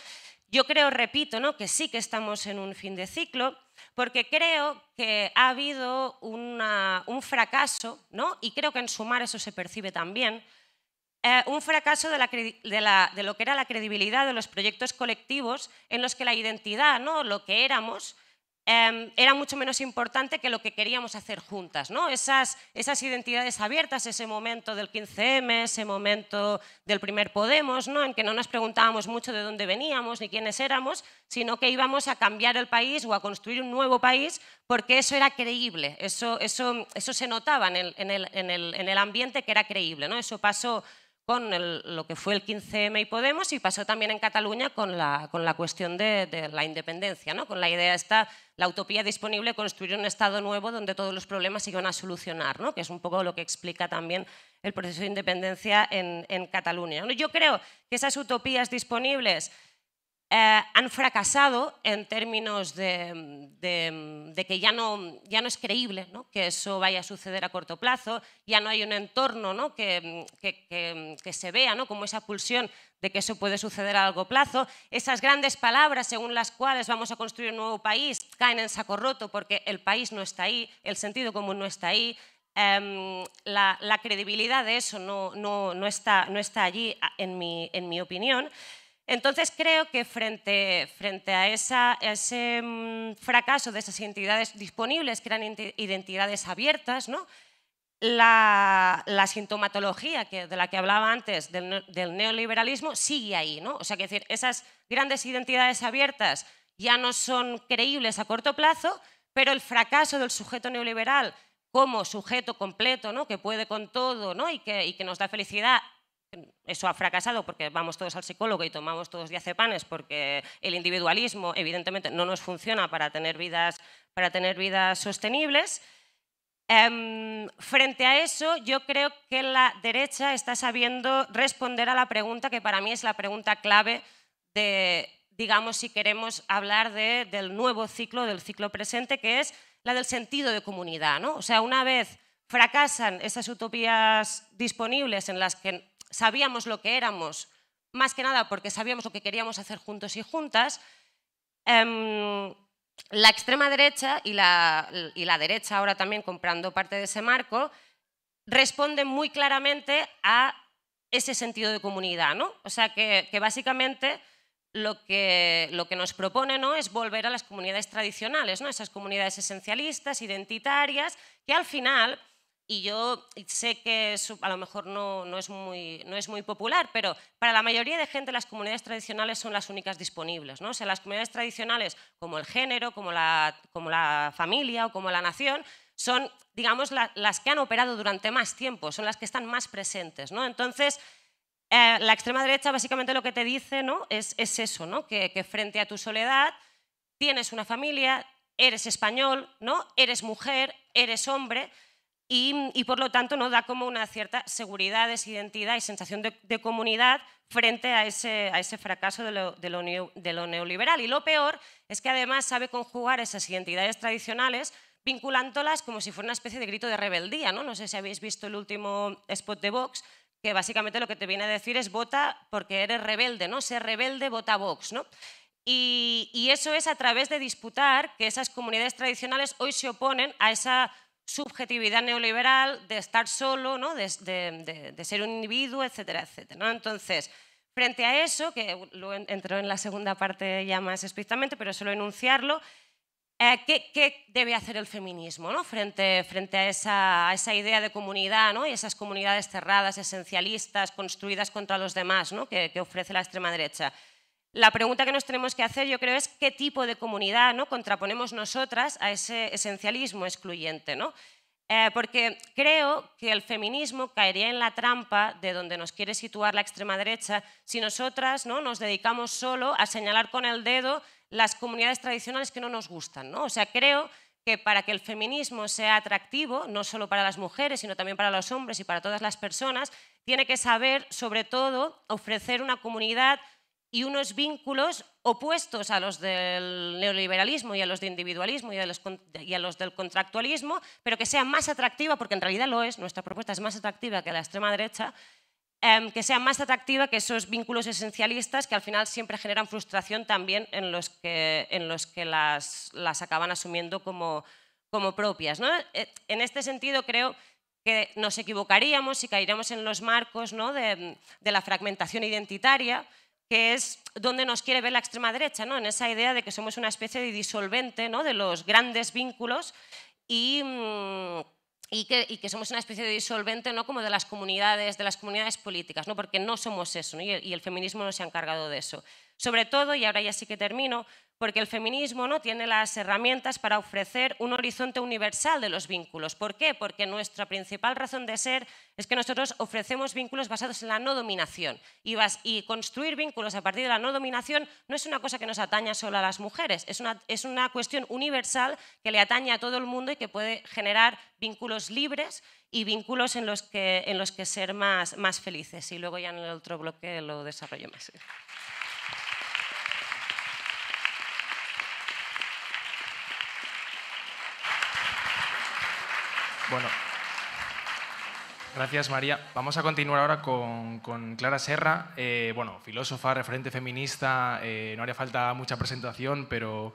yo creo, repito, ¿no? que sí que estamos en un fin de ciclo, porque creo que ha habido un fracaso, ¿no? y creo que en sumar eso se percibe también, eh, un fracaso de, de, lo que era la credibilidad de los proyectos colectivos en los que la identidad, ¿no? lo que éramos, Em, era mucho menos importante que lo que queríamos hacer juntas. ¿no? Esas, esas identidades abiertas, ese momento del 15M, ese momento del primer Podemos, ¿no? en que no nos preguntábamos mucho de dónde veníamos ni quiénes éramos, sino que íbamos a cambiar el país o a construir un nuevo país porque eso era creíble, eso, eso, eso se notaba en el, en, el, en, el, en el ambiente que era creíble. ¿no? Eso pasó con lo que fue el 15M y Podemos y pasó también en Cataluña con la, cuestión de, la independencia, ¿no? con la idea esta, la utopía disponible, construir un Estado nuevo donde todos los problemas se iban a solucionar, que es un poco lo que explica también el proceso de independencia en, Cataluña. Yo creo que esas utopías disponibles eh, han fracasado en términos de, que ya no, ya no, es creíble que eso vaya a suceder a corto plazo, ya no hay un entorno que, que, se vea como esa pulsión de que eso puede suceder a largo plazo. Esas grandes palabras según las cuales vamos a construir un nuevo país caen en saco roto porque el país no está ahí, el sentido común no está ahí, em, la, credibilidad de eso no, está, está, allí, en mi, en mi opinión. Entonces creo que frente, frente a, ese mm, fracaso de esas identidades disponibles, que eran identidades abiertas, ¿no? la, sintomatología que, de la que hablaba antes del, neoliberalismo sigue ahí. ¿no? O sea, que decir, esas grandes identidades abiertas ya no son creíbles a corto plazo, pero el fracaso del sujeto neoliberal como sujeto completo, ¿no? que puede con todo ¿no? y que nos da felicidad eso ha fracasado porque vamos todos al psicólogo y tomamos todos diazepanes porque el individualismo evidentemente no nos funciona para tener vidas, para tener vidas sostenibles. Em, frente a eso, yo creo que la derecha está sabiendo responder a la pregunta que para mí es la pregunta clave de, digamos, si queremos hablar de, del nuevo ciclo, del ciclo presente, que es la del sentido de comunidad. ¿no? O sea, una vez fracasan esas utopías disponibles en las que sabíamos lo que éramos, más que nada porque sabíamos lo que queríamos hacer juntos y juntas, em, la extrema derecha y la, derecha ahora también comprando parte de ese marco, responden muy claramente a ese sentido de comunidad. ¿no? O sea que, básicamente lo que, lo que nos propone ¿no? es volver a las comunidades tradicionales, ¿no? esas comunidades esencialistas, identitarias, que al final y yo sé que a lo mejor no, no, es muy, no es muy popular, pero para la mayoría de gente las comunidades tradicionales son las únicas disponibles. ¿no? O las comunidades tradicionales como el género, como la, como la familia o como la nación, son digamos, las que han operado durante más tiempo, son las que están más presentes. ¿no? Entonces, eh, la extrema derecha básicamente lo que te dice ¿no? es, es eso, ¿no? que, que frente a tu soledad tienes una familia, eres español, ¿no? eres mujer, eres hombre y, por lo tanto nos da como una cierta seguridad, desidentidad identidad y sensación de, comunidad frente a ese, fracaso de lo, neoliberal. Y lo peor es que además sabe conjugar esas identidades tradicionales vinculándolas como si fuera una especie de grito de rebeldía. No, no sé si habéis visto el último spot de Vox, que básicamente lo que te viene a decir es vota porque eres rebelde, ¿no? Ser rebelde, vota Vox, ¿no? y eso es a través de disputar que esas comunidades tradicionales hoy se oponen a esa subjetividad neoliberal, de estar solo, ¿no? de, de, de, ser un individuo, etcétera, etcétera. ¿no? Entonces, frente a eso, que lo entró en la segunda parte ya más explícitamente, pero solo enunciarlo, eh, ¿qué, ¿qué, debe hacer el feminismo ¿no? frente, frente a, esa, a, esa, idea de comunidad y esas comunidades cerradas, esencialistas, construidas contra los demás que ofrece la extrema derecha? La pregunta que nos tenemos que hacer, yo creo, es qué tipo de comunidad ¿no? contraponemos nosotras a ese esencialismo excluyente. ¿no? Eh, porque creo que el feminismo caería en la trampa de donde nos quiere situar la extrema derecha si nosotras ¿no? nos dedicamos solo a señalar con el dedo las comunidades tradicionales que no nos gustan. ¿no? O sea, creo que para que el feminismo sea atractivo, no solo para las mujeres, sino también para los hombres y para todas las personas, tiene que saber, sobre todo, ofrecer una comunidad y unos vínculos opuestos a los del neoliberalismo y a los de individualismo y a los, y a los, del contractualismo, pero que sea más atractiva, porque en realidad lo es, nuestra propuesta es más atractiva que la extrema derecha, em, que sea más atractiva que esos vínculos esencialistas que al final siempre generan frustración también en los que, en los que las, las acaban asumiendo como, como propias. ¿no? Eh, en este sentido creo que nos equivocaríamos y caeríamos en los marcos ¿no? de, de la fragmentación identitaria, que es donde nos quiere ver la extrema derecha, ¿no? en esa idea de que somos una especie de disolvente ¿no? de los grandes vínculos y, mm, que, somos una especie de disolvente ¿no? como de las comunidades, de las comunidades políticas, ¿no? porque no somos eso y el feminismo no se ha encargado de eso sobre todo, y ahora ya sí que termino, porque el feminismo no tiene las herramientas para ofrecer un horizonte universal de los vínculos. ¿Por qué? Porque nuestra principal razón de ser es que nosotros ofrecemos vínculos basados en la no dominación y, construir vínculos a partir de la no dominación no es una cosa que nos atañe solo a las mujeres, es una, es una cuestión universal que le atañe a todo el mundo y que puede generar vínculos libres y vínculos en los que, en los que ser más, más felices. Y luego ya en el otro bloque lo desarrollo más. Bueno, Gracias, María. Vamos a continuar ahora con, Clara Serra, eh, bueno, filósofa, referente feminista, eh, no haría falta mucha presentación, pero,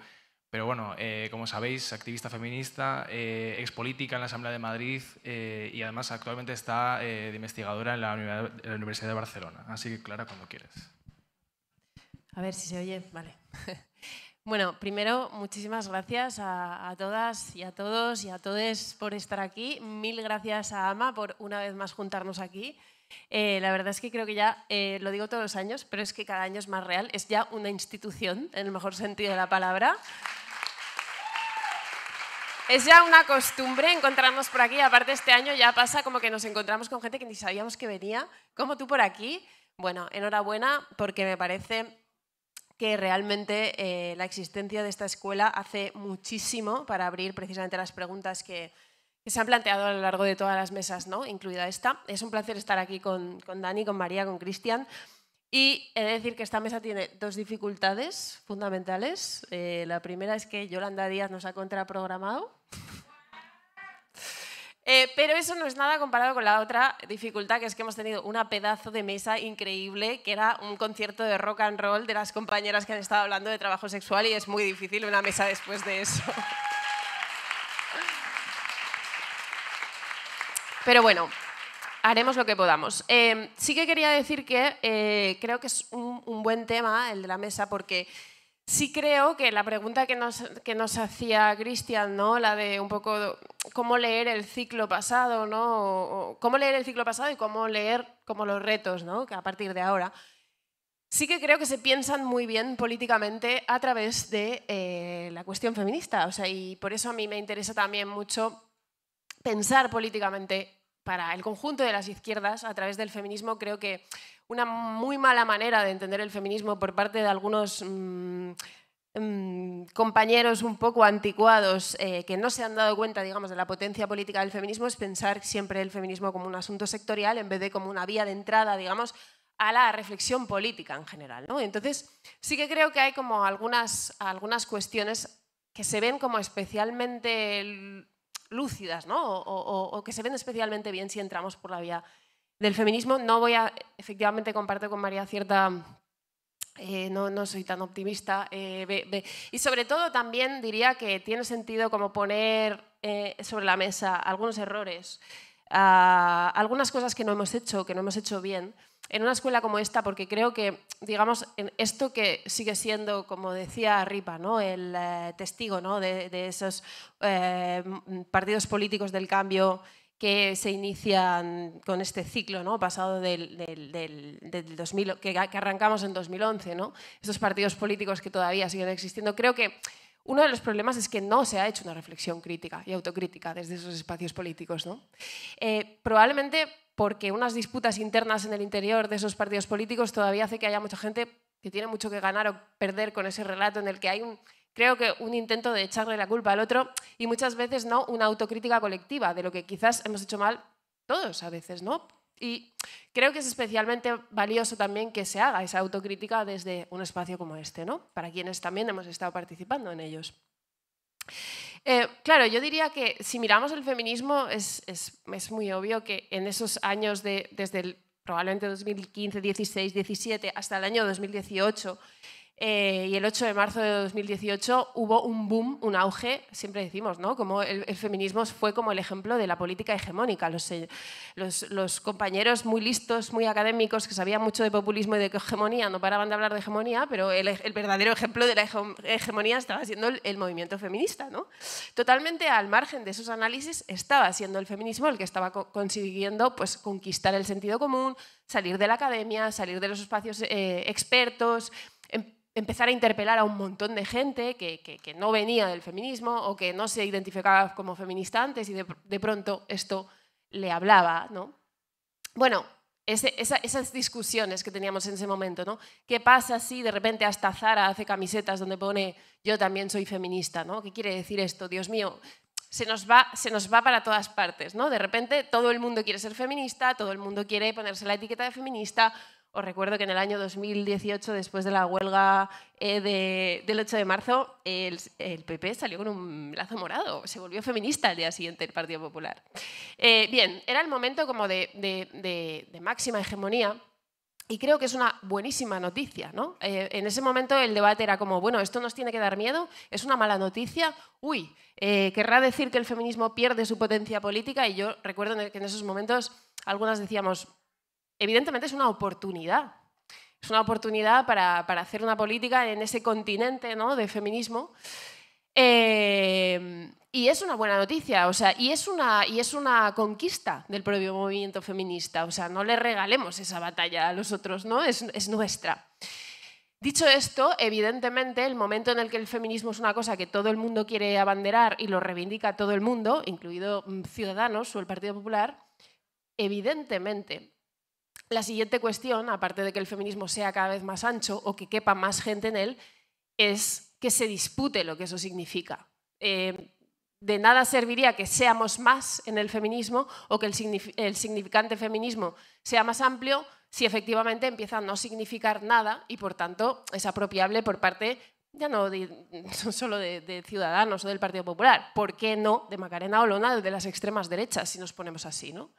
pero bueno, eh, como sabéis, activista feminista, expolítica en la Asamblea de Madrid y además actualmente está de investigadora en la, Universidad de Barcelona. Así que, Clara, cuando quieras. A ver si se oye, vale. Bueno, primero, muchísimas gracias a, todas y a todos y a todos por estar aquí. Mil gracias a AMA por una vez más juntarnos aquí. Eh, la verdad es que creo que ya, eh, lo digo todos los años, pero es que cada año es más real. Es ya una institución, en el mejor sentido de la palabra. Es ya una costumbre encontrarnos por aquí. Aparte, este año ya pasa como que nos encontramos con gente que ni sabíamos que venía, como tú por aquí. Bueno, enhorabuena porque me parece que realmente eh, la existencia de esta escuela hace muchísimo para abrir precisamente las preguntas que, se han planteado a lo largo de todas las mesas, ¿no? incluida esta. Es un placer estar aquí con, con Dani, con María, con Cristian. Y he de decir que esta mesa tiene dos dificultades fundamentales. Eh, la primera es que Yolanda Díaz nos ha contraprogramado. Eh, pero eso no es nada comparado con la otra dificultad, que es que hemos tenido una pedazo de mesa increíble, que era un concierto de rock and roll de las compañeras que han estado hablando de trabajo sexual y es muy difícil una mesa después de eso. Pero bueno, haremos lo que podamos. Eh, sí que quería decir que eh, creo que es un buen tema el de la mesa porque... Sí creo que la pregunta que nos, que nos hacía Cristian, ¿no? la de un poco cómo leer el ciclo pasado, ¿no? cómo leer el ciclo pasado y cómo leer como los retos ¿no? que a partir de ahora, sí que creo que se piensan muy bien políticamente a través de eh, la cuestión feminista. O sea, y por eso a mí me interesa también mucho pensar políticamente para el conjunto de las izquierdas a través del feminismo. Creo que una muy mala manera de entender el feminismo por parte de algunos mm, mm, compañeros un poco anticuados eh, que no se han dado cuenta, digamos, de la potencia política del feminismo, es pensar siempre el feminismo como un asunto sectorial en vez de como una vía de entrada, digamos, a la reflexión política en general. ¿no? Entonces, sí que creo que hay como algunas, algunas cuestiones que se ven como especialmente lúcidas ¿no? o, o que se ven especialmente bien si entramos por la vía del feminismo. No voy a, efectivamente, comparto con María cierta... Eh, no, no, soy tan optimista. Eh, y sobre todo también diría que tiene sentido como poner eh, sobre la mesa algunos errores, ah, algunas cosas que no hemos hecho, que no hemos hecho bien, en una escuela como esta, porque creo que, digamos, en esto que sigue siendo, como decía Ripa, ¿no? el testigo ¿no? de esos partidos políticos del cambio que se inician con este ciclo, ¿no? pasado del, 2000, que, arrancamos en 2011, ¿no? partidos políticos que todavía siguen existiendo. Creo que uno de los problemas es que no se ha hecho una reflexión crítica y autocrítica desde esos espacios políticos. Eh, probablemente porque unas disputas internas en el interior de esos partidos políticos todavía hace que haya mucha gente que tiene mucho que ganar o perder con ese relato en el que hay un creo que un intento de echarle la culpa al otro y muchas veces no una autocrítica colectiva de lo que quizás hemos hecho mal todos a veces, ¿no? Y creo que es especialmente valioso también que se haga esa autocrítica desde un espacio como este, ¿no? Para quienes también hemos estado participando en ellos. Eh, claro, yo diría que si miramos el feminismo es, es, es muy obvio que en esos años de, desde probablemente 2015, 16, 17 hasta el año 2018 eh, y el 8 de marzo de 2018 hubo un boom, un auge, siempre decimos, ¿no? Como el, feminismo fue como el ejemplo de la política hegemónica. Eh, los, los, compañeros muy listos, muy académicos, que sabían mucho de populismo y de hegemonía, no paraban de hablar de hegemonía, pero el, verdadero ejemplo de la hegemonía estaba siendo el, movimiento feminista, ¿no? Totalmente al margen de esos análisis estaba siendo el feminismo el que estaba consiguiendo pues, conquistar el sentido común, salir de la academia, salir de los espacios eh, expertos, empezar a interpelar a un montón de gente que, no venía del feminismo o que no se identificaba como feminista antes y de, pronto esto le hablaba, ¿no? Bueno, esas discusiones que teníamos en ese momento, ¿no? ¿Qué pasa si de repente hasta Zara hace camisetas donde pone yo también soy feminista, ¿no? ¿Qué quiere decir esto? Dios mío, se nos va, se nos va para todas partes, ¿no? De repente todo el mundo quiere ser feminista, todo el mundo quiere ponerse la etiqueta de feminista, os recuerdo que en el año 2018, después de la huelga eh, del 8 de marzo, el, PP salió con un lazo morado, se volvió feminista el día siguiente el Partido Popular. Eh, bien, era el momento como de, máxima hegemonía. Y creo que es una buenísima noticia, ¿no? Eh, en ese momento el debate era como, bueno, esto nos tiene que dar miedo, es una mala noticia, uy, querrá decir que el feminismo pierde su potencia política y yo recuerdo que en esos momentos algunas decíamos, evidentemente es una oportunidad. Es una oportunidad para, hacer una política en ese continente ¿no? de feminismo. Eh, y es una buena noticia, o sea, y es, una, y es una conquista del propio movimiento feminista. O sea, no le regalemos esa batalla a los otros, ¿no? Es, es nuestra. Dicho esto, evidentemente, el momento en el que el feminismo es una cosa que todo el mundo quiere abanderar y lo reivindica todo el mundo, incluido mm, Ciudadanos o el Partido Popular, evidentemente la siguiente cuestión, aparte de que el feminismo sea cada vez más ancho o que quepa más gente en él, es que se dispute lo que eso significa. Eh, de nada serviría que seamos más en el feminismo o que el, significante feminismo sea más amplio si efectivamente empieza a no significar nada y por tanto es apropiable por parte ya no, [LAUGHS] solo de, Ciudadanos o del Partido Popular, ¿por qué no de Macarena Olona o de las extremas derechas si nos ponemos así? ¿no?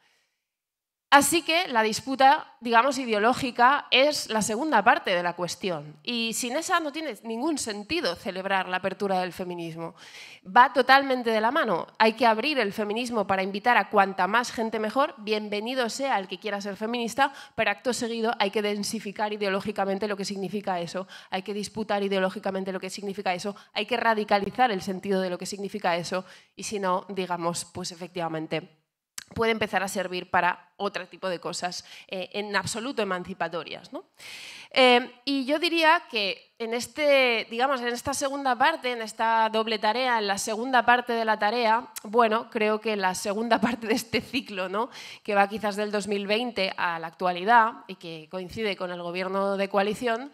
Así que la disputa, digamos, ideológica es la segunda parte de la cuestión. Y sin esa no tiene ningún sentido celebrar la apertura del feminismo. Va totalmente de la mano. Hay que abrir el feminismo para invitar a cuanta más gente mejor. Bienvenido sea el que quiera ser feminista, pero acto seguido hay que densificar ideológicamente lo que significa eso. Hay que disputar ideológicamente lo que significa eso. Hay que radicalizar el sentido de lo que significa eso. Y si no, digamos, pues efectivamente puede empezar a servir para otro tipo de cosas eh, en absoluto emancipatorias. Eh, y yo diría que en, este, digamos, en esta segunda parte, en esta doble tarea, en la segunda parte de la tarea, bueno, creo que la segunda [LAUGHS] parte de este ciclo, ¿no? que va quizás del 2020 a la actualidad y que coincide con el gobierno de coalición,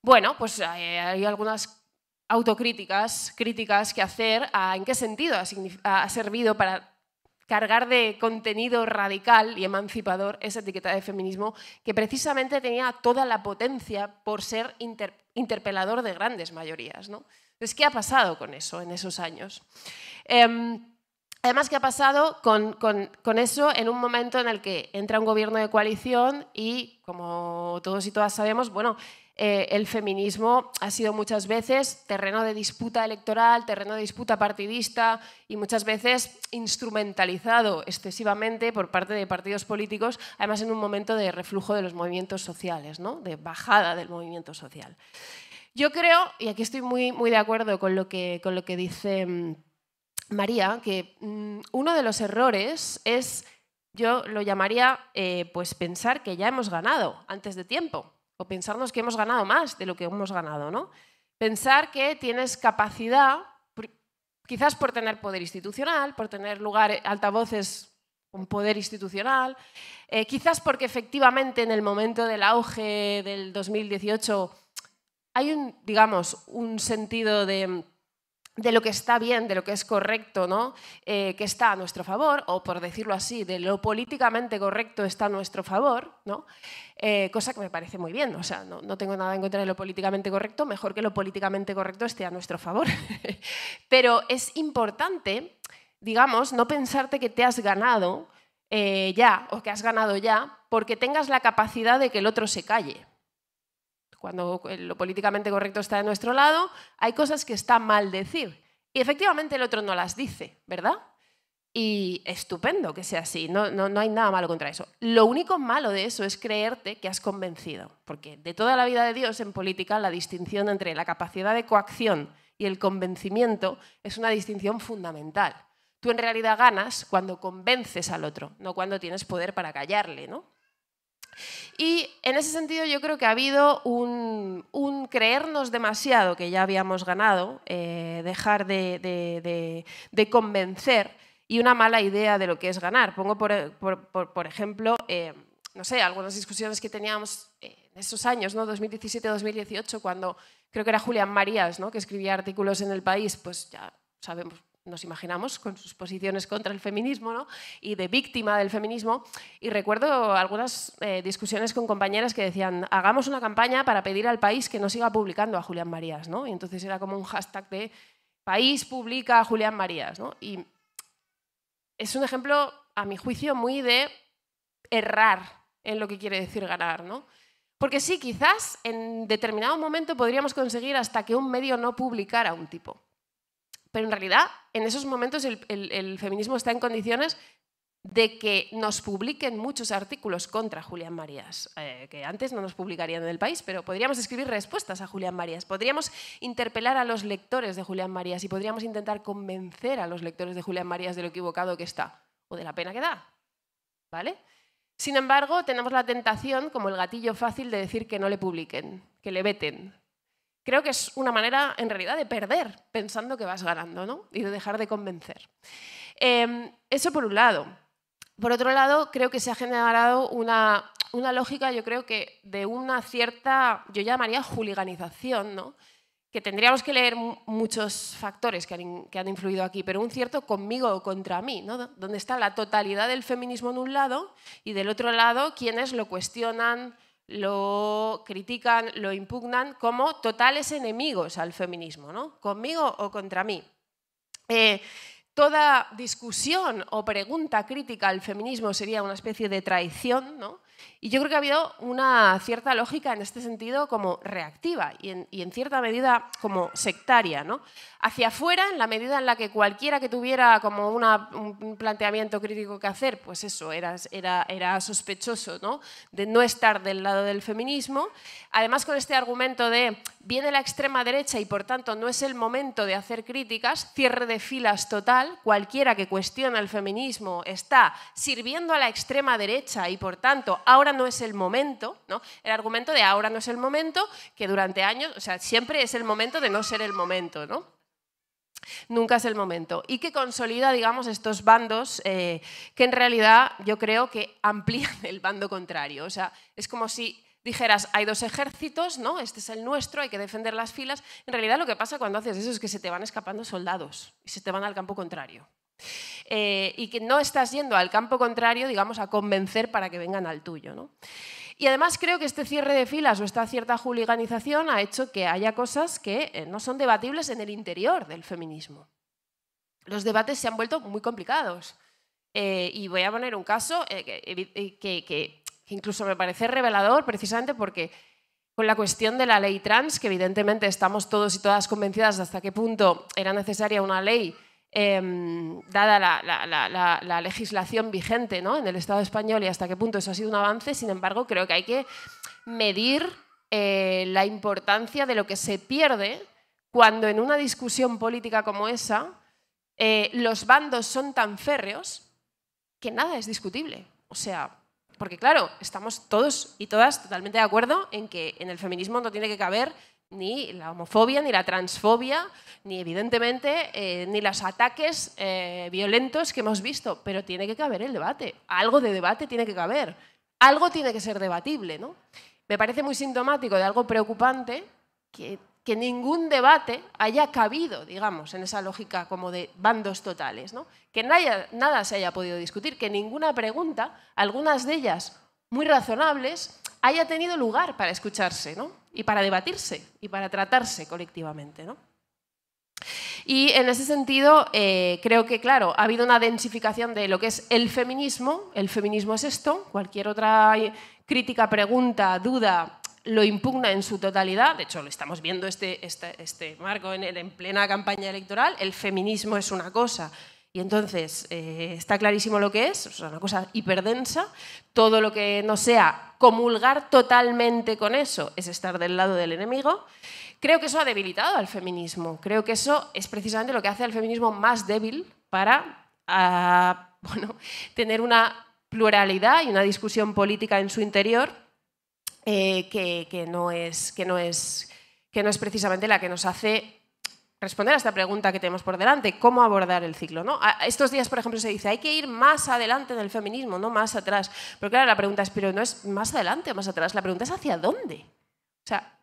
bueno, pues eh, hay, algunas autocríticas, críticas que hacer a en qué sentido ha servido para cargar de contenido radical y emancipador esa etiqueta de feminismo que precisamente tenía toda la potencia por ser interpelador de grandes mayorías. ¿no? ¿qué ha pasado con eso en esos años? Em, además, ¿qué ha pasado con, con, eso en un momento en el que entra un gobierno de coalición y, como todos y todas sabemos, bueno, eh, el feminismo ha sido muchas veces terreno de disputa electoral, terreno de disputa partidista y muchas veces instrumentalizado excesivamente por parte de partidos políticos, además en un momento de reflujo de los movimientos sociales, de bajada del movimiento social. Yo creo, y aquí estoy muy, muy de acuerdo con lo que, con lo que dice mm, María, que mm, uno de los errores es, yo lo llamaría, eh, pues pensar que ya hemos ganado antes de tiempo pensarnos que hemos ganado más de lo que hemos ganado, ¿no? Pensar que tienes capacidad, quizás por tener poder institucional, por tener lugar, altavoces con poder institucional, eh, quizás porque efectivamente en el momento del auge del 2018 hay un, digamos, un sentido de de lo que está bien, de lo que es correcto, ¿no? Eh, que está a nuestro favor, o por decirlo así, de lo políticamente correcto está a nuestro favor, ¿no? Eh, cosa que me parece muy bien, o sea, no, tengo nada en contra de lo políticamente correcto, mejor que lo políticamente correcto esté a nuestro favor. [LAUGHS] Pero es importante, digamos, no pensarte que te has ganado eh, ya o que has ganado ya porque tengas la capacidad de que el otro se calle cuando lo políticamente correcto está de nuestro lado, hay cosas que está mal decir. Y efectivamente el otro no las dice, ¿verdad? Y estupendo que sea así, no, no, no, hay nada malo contra eso. Lo único malo de eso es creerte que has convencido, porque de toda la vida de Dios en política la distinción entre la capacidad de coacción y el convencimiento es una distinción fundamental. Tú en realidad ganas cuando convences al otro, no cuando tienes poder para callarle, ¿no? Y en ese sentido yo creo que ha habido un, creernos demasiado que ya habíamos ganado, eh, dejar de, convencer y una mala idea de lo que es ganar. Pongo por, ejemplo, eh, no sé, algunas discusiones que teníamos eh, en esos años, ¿no? 2017-2018, cuando creo que era Julián Marías, ¿no? que escribía artículos en El País, pues ya sabemos nos imaginamos con sus posiciones contra el feminismo y de víctima del feminismo. Y recuerdo algunas eh, discusiones con compañeras que decían, hagamos una campaña para pedir al país que no siga publicando a Julián Marías. ¿no? Y entonces era como un hashtag de país publica a Julián Marías. Y es un ejemplo, a mi juicio, muy de errar en lo que quiere decir ganar. Porque sí, quizás en determinado momento podríamos conseguir hasta que un medio no publicara a un tipo. Pero en realidad, en esos momentos el, feminismo está en condiciones de que nos publiquen muchos artículos contra Julián Marías, eh, que antes no nos publicarían en el país, pero podríamos escribir respuestas a Julián Marías, podríamos interpelar a los lectores de Julián Marías y podríamos intentar convencer a los lectores de Julián Marías de lo equivocado que está o de la pena que da. ¿Vale? Sin embargo, tenemos la tentación, como el gatillo fácil, de decir que no le publiquen, que le veten, creo que es una manera en realidad de perder pensando que vas ganando ¿no? y de dejar de convencer. Em, eso por un lado. Por otro lado, creo que se ha generado una, una lógica, yo creo que de una cierta, yo llamaría juliganización, ¿no? que tendríamos que leer muchos factores que han, que han, influido aquí, pero un cierto conmigo o contra mí, ¿no? donde está la totalidad del feminismo en un lado y del otro lado quienes lo cuestionan, lo critican, lo impugnan como totales enemigos al feminismo, ¿no? conmigo o contra mí. Eh, toda discusión o pregunta crítica al feminismo sería una especie de traición, ¿no? Y yo creo que ha habido una cierta lógica en este sentido como reactiva y en, cierta medida como sectaria. Hacia afuera, en la medida en la que cualquiera que tuviera como un planteamiento crítico que hacer, pues eso, era, era, era sospechoso de no estar del lado del feminismo. Además, con este argumento de viene la extrema derecha y por tanto no es el momento de hacer críticas, cierre de filas total, cualquiera que cuestiona el feminismo está sirviendo a la extrema derecha y por tanto ahora no es el momento, ¿no? El argumento de ahora no es el momento, que durante años, o sea, siempre es el momento de no ser el momento, ¿no? Nunca es el momento. Y que consolida, digamos, estos bandos eh, que en realidad yo creo que amplían [LAUGHS] el bando contrario. O sea, es como si dijeras, hay dos ejércitos, ¿no? Este es el nuestro, hay que defender las filas. En realidad lo que pasa cuando haces eso es que se te van escapando soldados y se te van al campo contrario. Eh, y que no estás yendo al campo contrario, digamos, a convencer para que vengan al tuyo. Y además creo que este cierre de filas o esta cierta juliganización ha hecho que haya cosas que eh, no son debatibles en el interior del feminismo. Los debates se han vuelto muy complicados. Eh, y voy a poner un caso que, que, incluso me parece revelador precisamente porque con la cuestión de la ley trans, que evidentemente estamos todos y todas convencidas de hasta qué punto era necesaria una ley Em, dada la, legislación vigente en el Estado español y hasta qué punto eso ha sido un avance. Sin embargo, creo que hay que medir eh, la importancia de lo que se pierde cuando en una discusión política como esa eh, los bandos son tan férreos que nada es discutible. O sea, porque claro, estamos todos y todas totalmente de acuerdo en que en el feminismo no tiene que caber ni la homofobia, ni la transfobia, ni evidentemente eh, ni los ataques eh, violentos que hemos visto, pero tiene que caber el debate, algo de debate tiene que caber, algo tiene que ser debatible. ¿no? Me parece muy sintomático de algo preocupante que, ningún debate haya cabido, digamos, en esa lógica como de bandos totales, ¿no? que nada se haya podido discutir, que ninguna pregunta, algunas de ellas muy razonables, haya tenido lugar para escucharse y para debatirse y para tratarse colectivamente. Y en ese sentido, eh, creo que, claro, ha habido una densificación de lo que es el feminismo. El feminismo es esto. Cualquier otra eh, crítica, pregunta, duda, lo impugna en su totalidad. De hecho, lo estamos viendo este, este, este marco en, en plena campaña electoral. El feminismo es una cosa, y entonces eh, está clarísimo lo que es, es una cosa hiperdensa. Todo lo que no sea comulgar totalmente con eso es estar del lado del enemigo. Creo que eso ha debilitado al feminismo. Creo que eso es precisamente lo que hace al feminismo más débil para ah, [LAUGHS] bueno, tener una pluralidad y una discusión política en su interior eh, no es, que, no es, que no es precisamente la que nos hace responder a esta pregunta que tenemos por delante, cómo abordar el ciclo. ¿no? Estos días, por ejemplo, se dice, hay que ir más adelante del feminismo, no más atrás. Pero claro, la pregunta es, pero no es más adelante o más atrás, la pregunta es hacia dónde. O sea,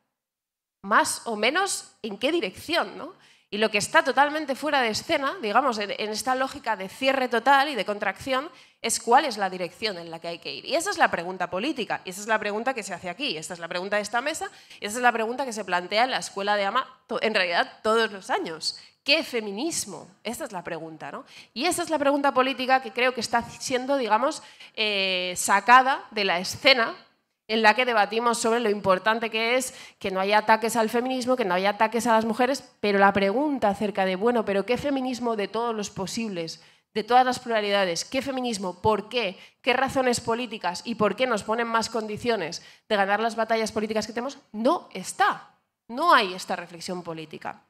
más o menos en qué dirección. ¿no? Y lo que está totalmente fuera de escena, digamos, en, esta lógica de cierre total y de contracción, es cuál es la dirección en la que hay que ir. Y esa es la pregunta política, y esa es la pregunta que se hace aquí, esta es la pregunta de esta mesa, y esa es la pregunta que se plantea en la escuela de AMA, en realidad, todos los años. ¿Qué feminismo? Esa es la pregunta, ¿no? Y esa es la pregunta política que creo que está siendo, digamos, eh, sacada de la escena en la que debatimos sobre lo importante que es que no haya ataques al feminismo, que no haya ataques a las mujeres, pero la pregunta acerca de, bueno, pero ¿qué feminismo de todos los posibles? de todas las pluralidades, qué feminismo, por qué, qué razones políticas y por qué nos ponen más condiciones de ganar las batallas políticas que tenemos, no está. No hay esta reflexión política.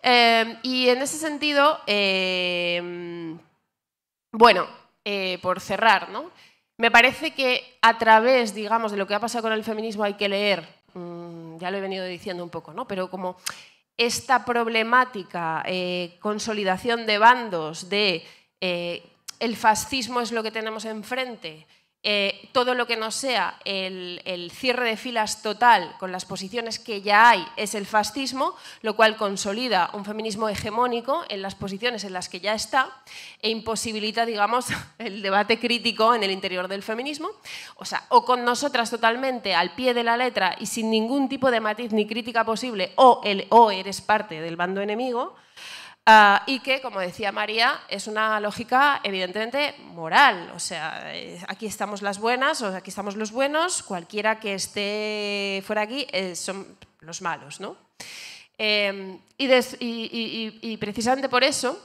Em, y en ese sentido, em, bueno, eh, por cerrar, ¿no? Me parece que a través, digamos, de lo que ha pasado con el feminismo hay que leer, mm, ya lo he venido diciendo un poco, ¿no? Pero como esta problemática, eh, consolidación de bandos, de eh, el fascismo es lo que tenemos enfrente, eh, todo lo que no sea el, cierre de filas total con las posiciones que ya hay es el fascismo, lo cual consolida un feminismo hegemónico en las posiciones en las que ya está e imposibilita, digamos, [LAUGHS] el debate crítico en el interior del feminismo. O sea, o con nosotras totalmente al pie de la letra y sin ningún tipo de matiz ni crítica posible, o, el, o eres parte del bando enemigo. Ah, y que, como decía María, es una lógica evidentemente moral. O sea, eh, aquí estamos las buenas, o aquí estamos los buenos, cualquiera que esté fuera aquí eh, son los malos. ¿no? Em, y, precisamente por eso,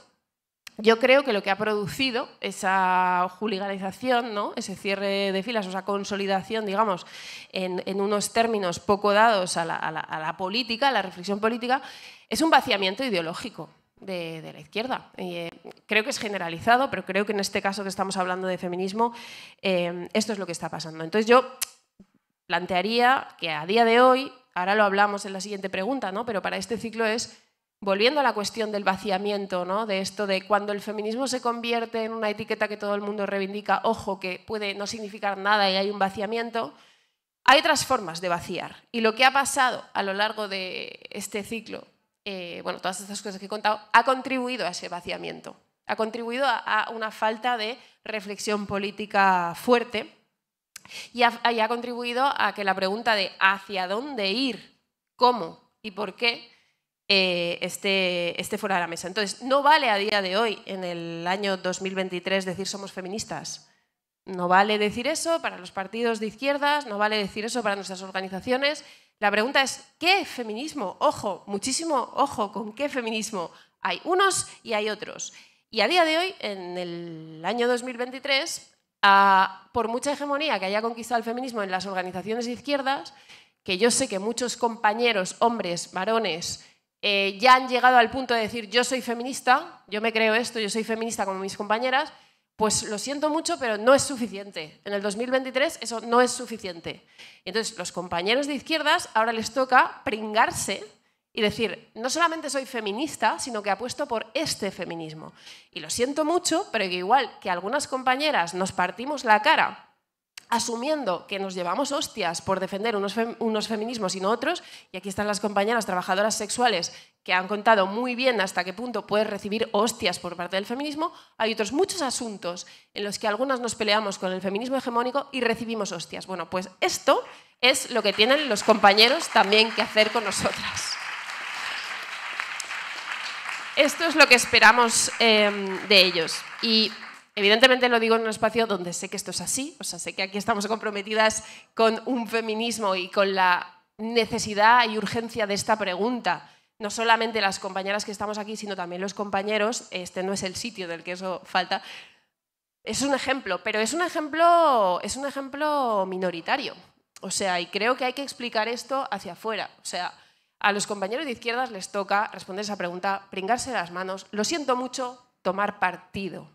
yo creo que lo que ha producido esa juliganización, ¿no? ese cierre de filas, o esa consolidación, digamos, en, unos términos poco dados a la política, a la reflexión política, es un vaciamiento ideológico de, la izquierda. Eh, creo que es generalizado, pero creo que en este caso que estamos hablando de feminismo, eh, esto es lo que está pasando. Entonces yo plantearía que a día de hoy, ahora lo hablamos en la siguiente pregunta, ¿no? pero para este ciclo es, volviendo a la cuestión del vaciamiento, ¿no? de esto de cuando el feminismo se convierte en una etiqueta que todo el mundo reivindica, ojo, que puede no significar nada y hay un vaciamiento, hay otras formas de vaciar. Y lo que ha pasado a lo largo de este ciclo eh, bueno, todas estas cosas que he contado, ha contribuido a ese vaciamiento, ha contribuido a, una falta de reflexión política fuerte y ha, contribuido a que la pregunta de hacia dónde ir, cómo y por qué eh, esté, esté fuera de la mesa. Entonces, no vale a día de hoy, en el año 2023, decir somos feministas. No vale decir eso para los partidos de izquierdas, no vale decir eso para nuestras organizaciones. La pregunta es, ¿qué feminismo? Ojo, muchísimo ojo con qué feminismo. Hay unos y hay otros. Y a día de hoy, en el año 2023, por mucha hegemonía que haya conquistado el feminismo en las organizaciones izquierdas, que yo sé que muchos compañeros, hombres, varones, eh, ya han llegado al punto de decir yo soy feminista, yo me creo esto, yo soy feminista como mis compañeras, pues lo siento mucho, pero no es suficiente. En el 2023 eso no es suficiente. Entonces, los compañeros de izquierdas ahora les toca pringarse y decir, no solamente soy feminista, sino que apuesto por este feminismo. Y lo siento mucho, pero igual que algunas compañeras nos partimos la cara asumiendo que nos llevamos hostias por defender unos, feminismos y no otros, y aquí están las compañeras trabajadoras sexuales que han contado muy bien hasta qué punto puedes recibir hostias por parte del feminismo, hay otros muchos asuntos en los que algunas nos peleamos con el feminismo hegemónico y recibimos hostias. Bueno, pues esto es lo que tienen los compañeros también que hacer con nosotras. Esto es lo que esperamos em, de ellos. Y Evidentemente lo digo en un espacio donde sé que esto es así, o sea, sé que aquí estamos comprometidas con un feminismo y con la necesidad y urgencia de esta pregunta. No solamente las compañeras que estamos aquí, sino también los compañeros. Este no es el sitio del que eso falta. Es un ejemplo, pero es un ejemplo, es un ejemplo minoritario. O sea, y creo que hay que explicar esto hacia afuera. O sea, a los compañeros de izquierdas les toca responder esa pregunta, pringarse las manos, lo siento mucho, tomar partido.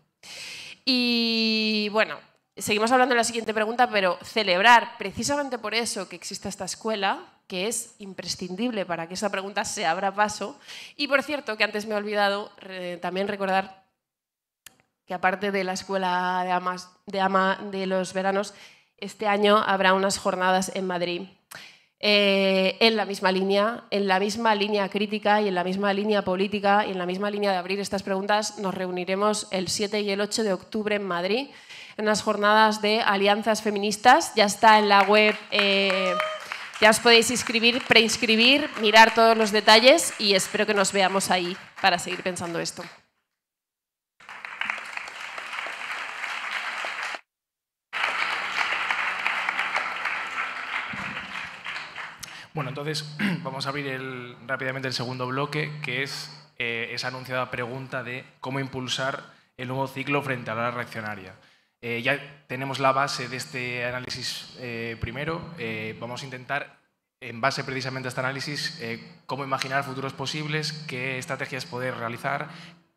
Y bueno, seguimos hablando de la siguiente pregunta, pero celebrar precisamente por eso que existe esta escuela, que es imprescindible para que esa pregunta se abra paso. Y por cierto, que antes me he olvidado también recordar que aparte de la escuela de, de ama de los veranos, este año habrá unas jornadas en Madrid eh, en la misma línea, en la misma línea crítica y en la misma línea política y en la misma línea de abrir estas preguntas, nos reuniremos el 7 y el 8 de octubre en Madrid en las jornadas de alianzas feministas. Ya está en la web, eh, ya os podéis inscribir, preinscribir, mirar todos los detalles y espero que nos veamos ahí para seguir pensando esto. Bueno, entonces [CLEARS THROAT] vamos a abrir el, rápidamente el segundo bloque, que es eh, esa anunciada pregunta de cómo impulsar el nuevo ciclo frente a la reaccionaria. Eh, ya tenemos la base de este análisis eh, primero. vamos a intentar, en base precisamente a este análisis, cómo imaginar futuros posibles, qué estrategias poder realizar,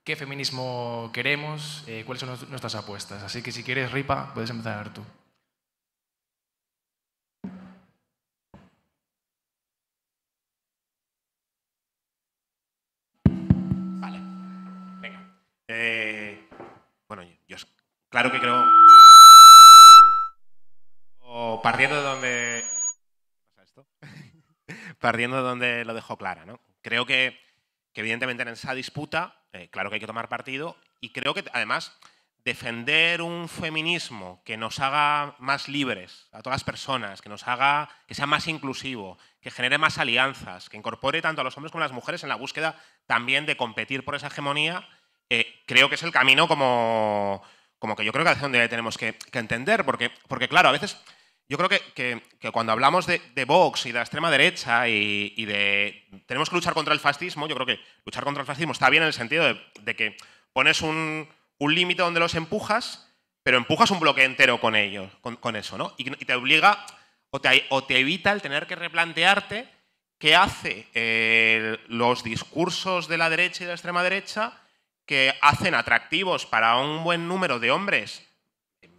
qué feminismo queremos, cuáles son nuestras apuestas. Así que si quieres, Ripa, puedes empezar tú. Claro que creo. O oh, partiendo de donde. ¿Pasa esto? [LAUGHS] partiendo de donde lo dejó Clara, ¿no? Creo que, evidentemente en esa disputa, eh, claro que hay que tomar partido y creo que además defender un feminismo que nos haga más libres a todas las personas, que nos haga que sea más inclusivo, que genere más alianzas, que incorpore tanto a los hombres como a las mujeres en la búsqueda también de competir por esa hegemonía, eh, creo que es el camino como como que yo creo que es donde tenemos que, entender, porque, claro, a veces yo creo que, que, cuando hablamos de, Vox y de la extrema derecha y, de tenemos que luchar contra el fascismo, yo creo que luchar contra el fascismo está bien en el sentido de, que pones un, límite donde los empujas, pero empujas un bloque entero con ellos, con, eso, ¿no? Y, te obliga o te, o te evita el tener que replantearte qué hace eh, los discursos de la derecha y de la extrema derecha que hacen atractivos para un buen número de hombres,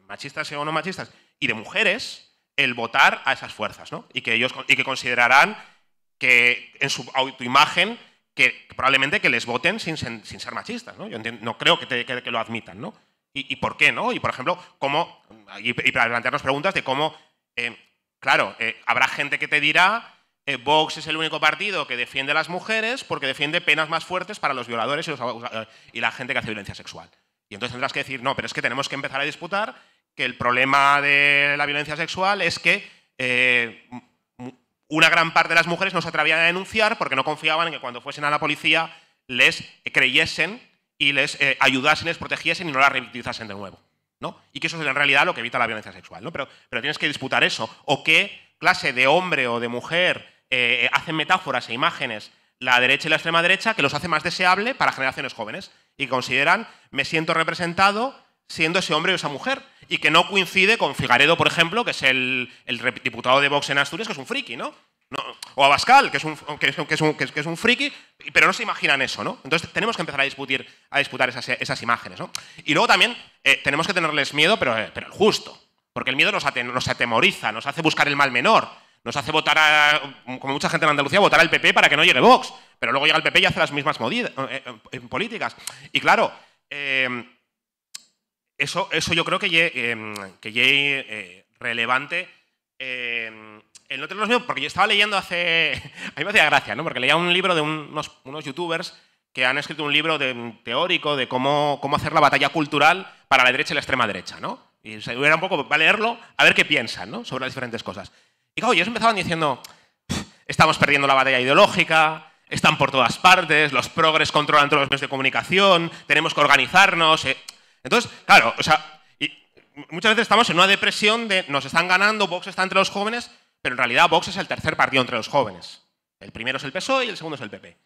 machistas o no machistas, y de mujeres, el votar a esas fuerzas, ¿no? Y que ellos y que considerarán que en su autoimagen que probablemente que les voten sin, ser machistas, ¿no? Yo no creo que, que, lo admitan, ¿no? Y, por qué, no? Y por ejemplo, cómo y, para plantearnos preguntas de cómo, eh, claro, eh, habrá gente que te dirá eh, Vox es el único partido que defiende a las mujeres porque defiende penas más fuertes para los violadores y, la gente que hace violencia sexual. Y entonces tendrás que decir, no, pero es que tenemos que empezar a disputar que el problema de la violencia sexual es que eh, una gran parte de las mujeres no se atrevían a denunciar porque no confiaban en que cuando fuesen a la policía les eh, creyesen y les ayudasen, les protegiesen y no las revictimizasen de nuevo. ¿no? Y que eso es en realidad lo que evita la violencia sexual. ¿no? pero tienes que disputar eso. O qué clase de hombre o de mujer eh, eh, hacen metáforas e imágenes la derecha y la extrema derecha que los hace más deseable para generaciones jóvenes y consideran me siento representado siendo ese hombre o esa mujer y que no coincide con Figaredo, por ejemplo, que es el, el diputado de Vox en Asturias, que es un friki, ¿no? o Abascal, que es, un, que, es, que, es un, que es, friki, pero no se imaginan eso, ¿no? Entonces tenemos que empezar a, disputir, a disputar esas, imágenes, Y luego también eh, tenemos que tenerles miedo, pero, pero el justo, porque el miedo nos, nos atemoriza, nos hace buscar el mal menor, nos hace votar, a, como mucha gente en Andalucía, votar al PP para que no llegue Vox, pero luego llega el PP y hace las mismas eh, eh, políticas. Y claro, eh, eso, eso yo creo que es relevante el no tener los porque yo estaba leyendo hace... [LAUGHS] A mí me hacía gracia, Porque leía un libro de unos, youtubers que han escrito un libro teórico de cómo, cómo hacer la batalla cultural para la derecha y la extrema derecha, ¿no? Y era un poco, va a leerlo, a ver qué piensan, ¿no? Sobre las diferentes cosas. Y claro, ellos empezaban diciendo, estamos perdiendo la batalla ideológica, están por todas partes, los progres controlan todos los medios de comunicación, tenemos que organizarnos. Eh. Entonces, claro, o sea, y muchas veces estamos en una depresión de nos están ganando, Vox está entre los jóvenes, pero en realidad Vox es el tercer partido entre los jóvenes. El primero es el PSOE y el segundo es el PP.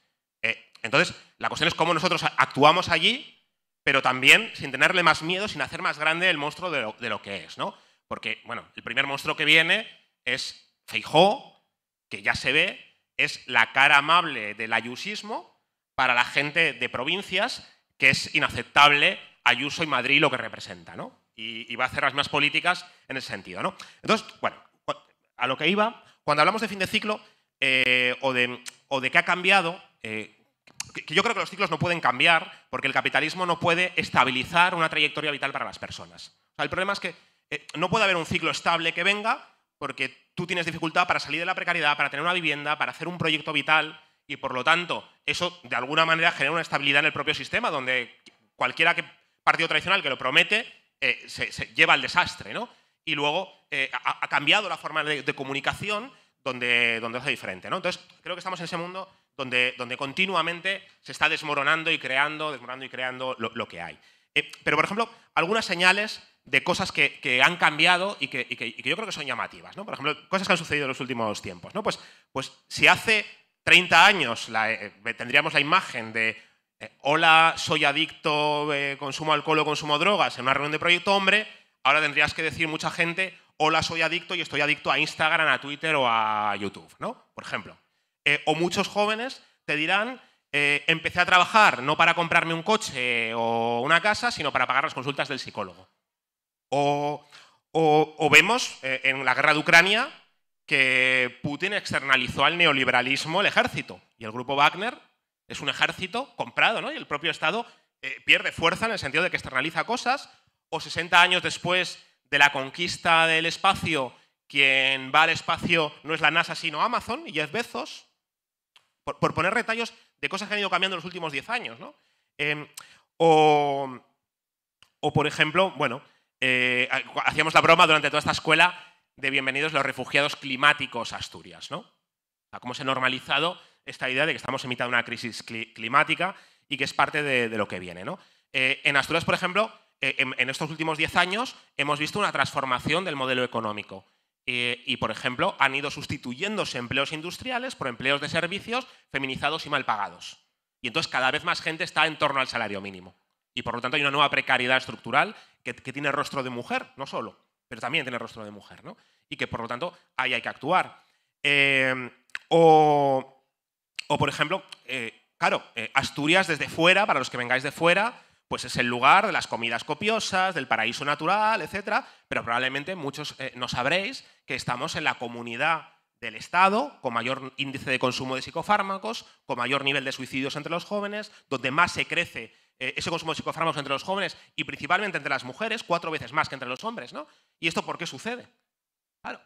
Eh, entonces, la cuestión es cómo nosotros actuamos allí, pero también sin tenerle más miedo, sin hacer más grande el monstruo de lo, de lo que es, ¿no? Porque, bueno, el primer monstruo que viene es Feijó, que ya se ve, es la cara amable del ayusismo para la gente de provincias, que es inaceptable Ayuso y Madrid lo que representa, ¿no? Y, va a hacer las mismas políticas en ese sentido, ¿no? Entonces, bueno, a lo que iba, cuando hablamos de fin de ciclo eh, o, de, o de qué ha cambiado, eh, que yo creo que los ciclos no pueden cambiar porque el capitalismo no puede estabilizar una trayectoria vital para las personas. el problema es que eh, no puede haber un ciclo estable que venga porque tú tienes dificultad para salir de la precariedad, para tener una vivienda, para hacer un proyecto vital y por lo tanto eso de alguna manera genera una estabilidad en el propio sistema donde cualquiera que partido tradicional que lo promete eh, se, lleva al desastre, Y luego eh, ha, cambiado la forma de, comunicación donde, donde es diferente, Entonces creo que estamos en ese mundo donde, donde continuamente se está desmoronando y creando, desmoronando y creando lo, que hay. Eh, pero por ejemplo algunas señales de cosas que, han cambiado y que, yo creo que son llamativas. ¿no? Por ejemplo, cosas que han sucedido en los últimos tiempos. ¿no? Pues, pues si hace 30 años eh, eh, tendríamos la imagen de eh, hola, soy adicto, consumo alcohol o consumo drogas en una reunión de Proyecto Hombre, ahora tendrías que decir mucha gente hola, soy adicto y estoy adicto a Instagram, a Twitter o a YouTube, ¿no? Por ejemplo. o muchos jóvenes te dirán empecé a trabajar no para comprarme un coche o una casa, sino para pagar las consultas del psicólogo. O, vemos eh, en la guerra de Ucrania que Putin externalizó al neoliberalismo el ejército y el grupo Wagner es un ejército comprado ¿no? y el propio Estado eh, pierde fuerza en el sentido de que externaliza cosas o 60 años después de la conquista del espacio, quien va al espacio no es la NASA sino Amazon y Jeff Bezos, por, poner retallos de cosas que han ido cambiando en los últimos 10 años. ¿no? Em, o, o, por ejemplo, bueno, eh, hacíamos la broma durante toda esta escuela de bienvenidos los refugiados climáticos a Asturias, ¿no? cómo se ha normalizado esta idea de que estamos en mitad de una crisis climática y que es parte de, lo que viene, eh, en Asturias, por ejemplo, eh, en, en, estos últimos 10 años hemos visto una transformación del modelo económico. y, por ejemplo, han ido sustituyéndose empleos industriales por empleos de servicios feminizados y mal pagados. Y entonces cada vez más gente está en torno al salario mínimo. Y por lo tanto hay una nueva precariedad estructural que, tiene rostro de mujer, no solo, pero también tiene rostro de mujer, ¿no? Y que por lo tanto ahí hay que actuar. Em, o, por ejemplo, eh, claro, eh, Asturias desde fuera, para los que vengáis de fuera, pues es el lugar de las comidas copiosas, del paraíso natural, etc. Pero probablemente muchos eh, no sabréis que estamos en la comunidad del Estado, con mayor índice de consumo de psicofármacos, con mayor nivel de suicidios entre los jóvenes, donde más se crece eh, ese consumo de psicofármacos entre los jóvenes y principalmente entre las mujeres, cuatro veces más que entre los hombres. ¿no? ¿Y esto por qué sucede? Claro.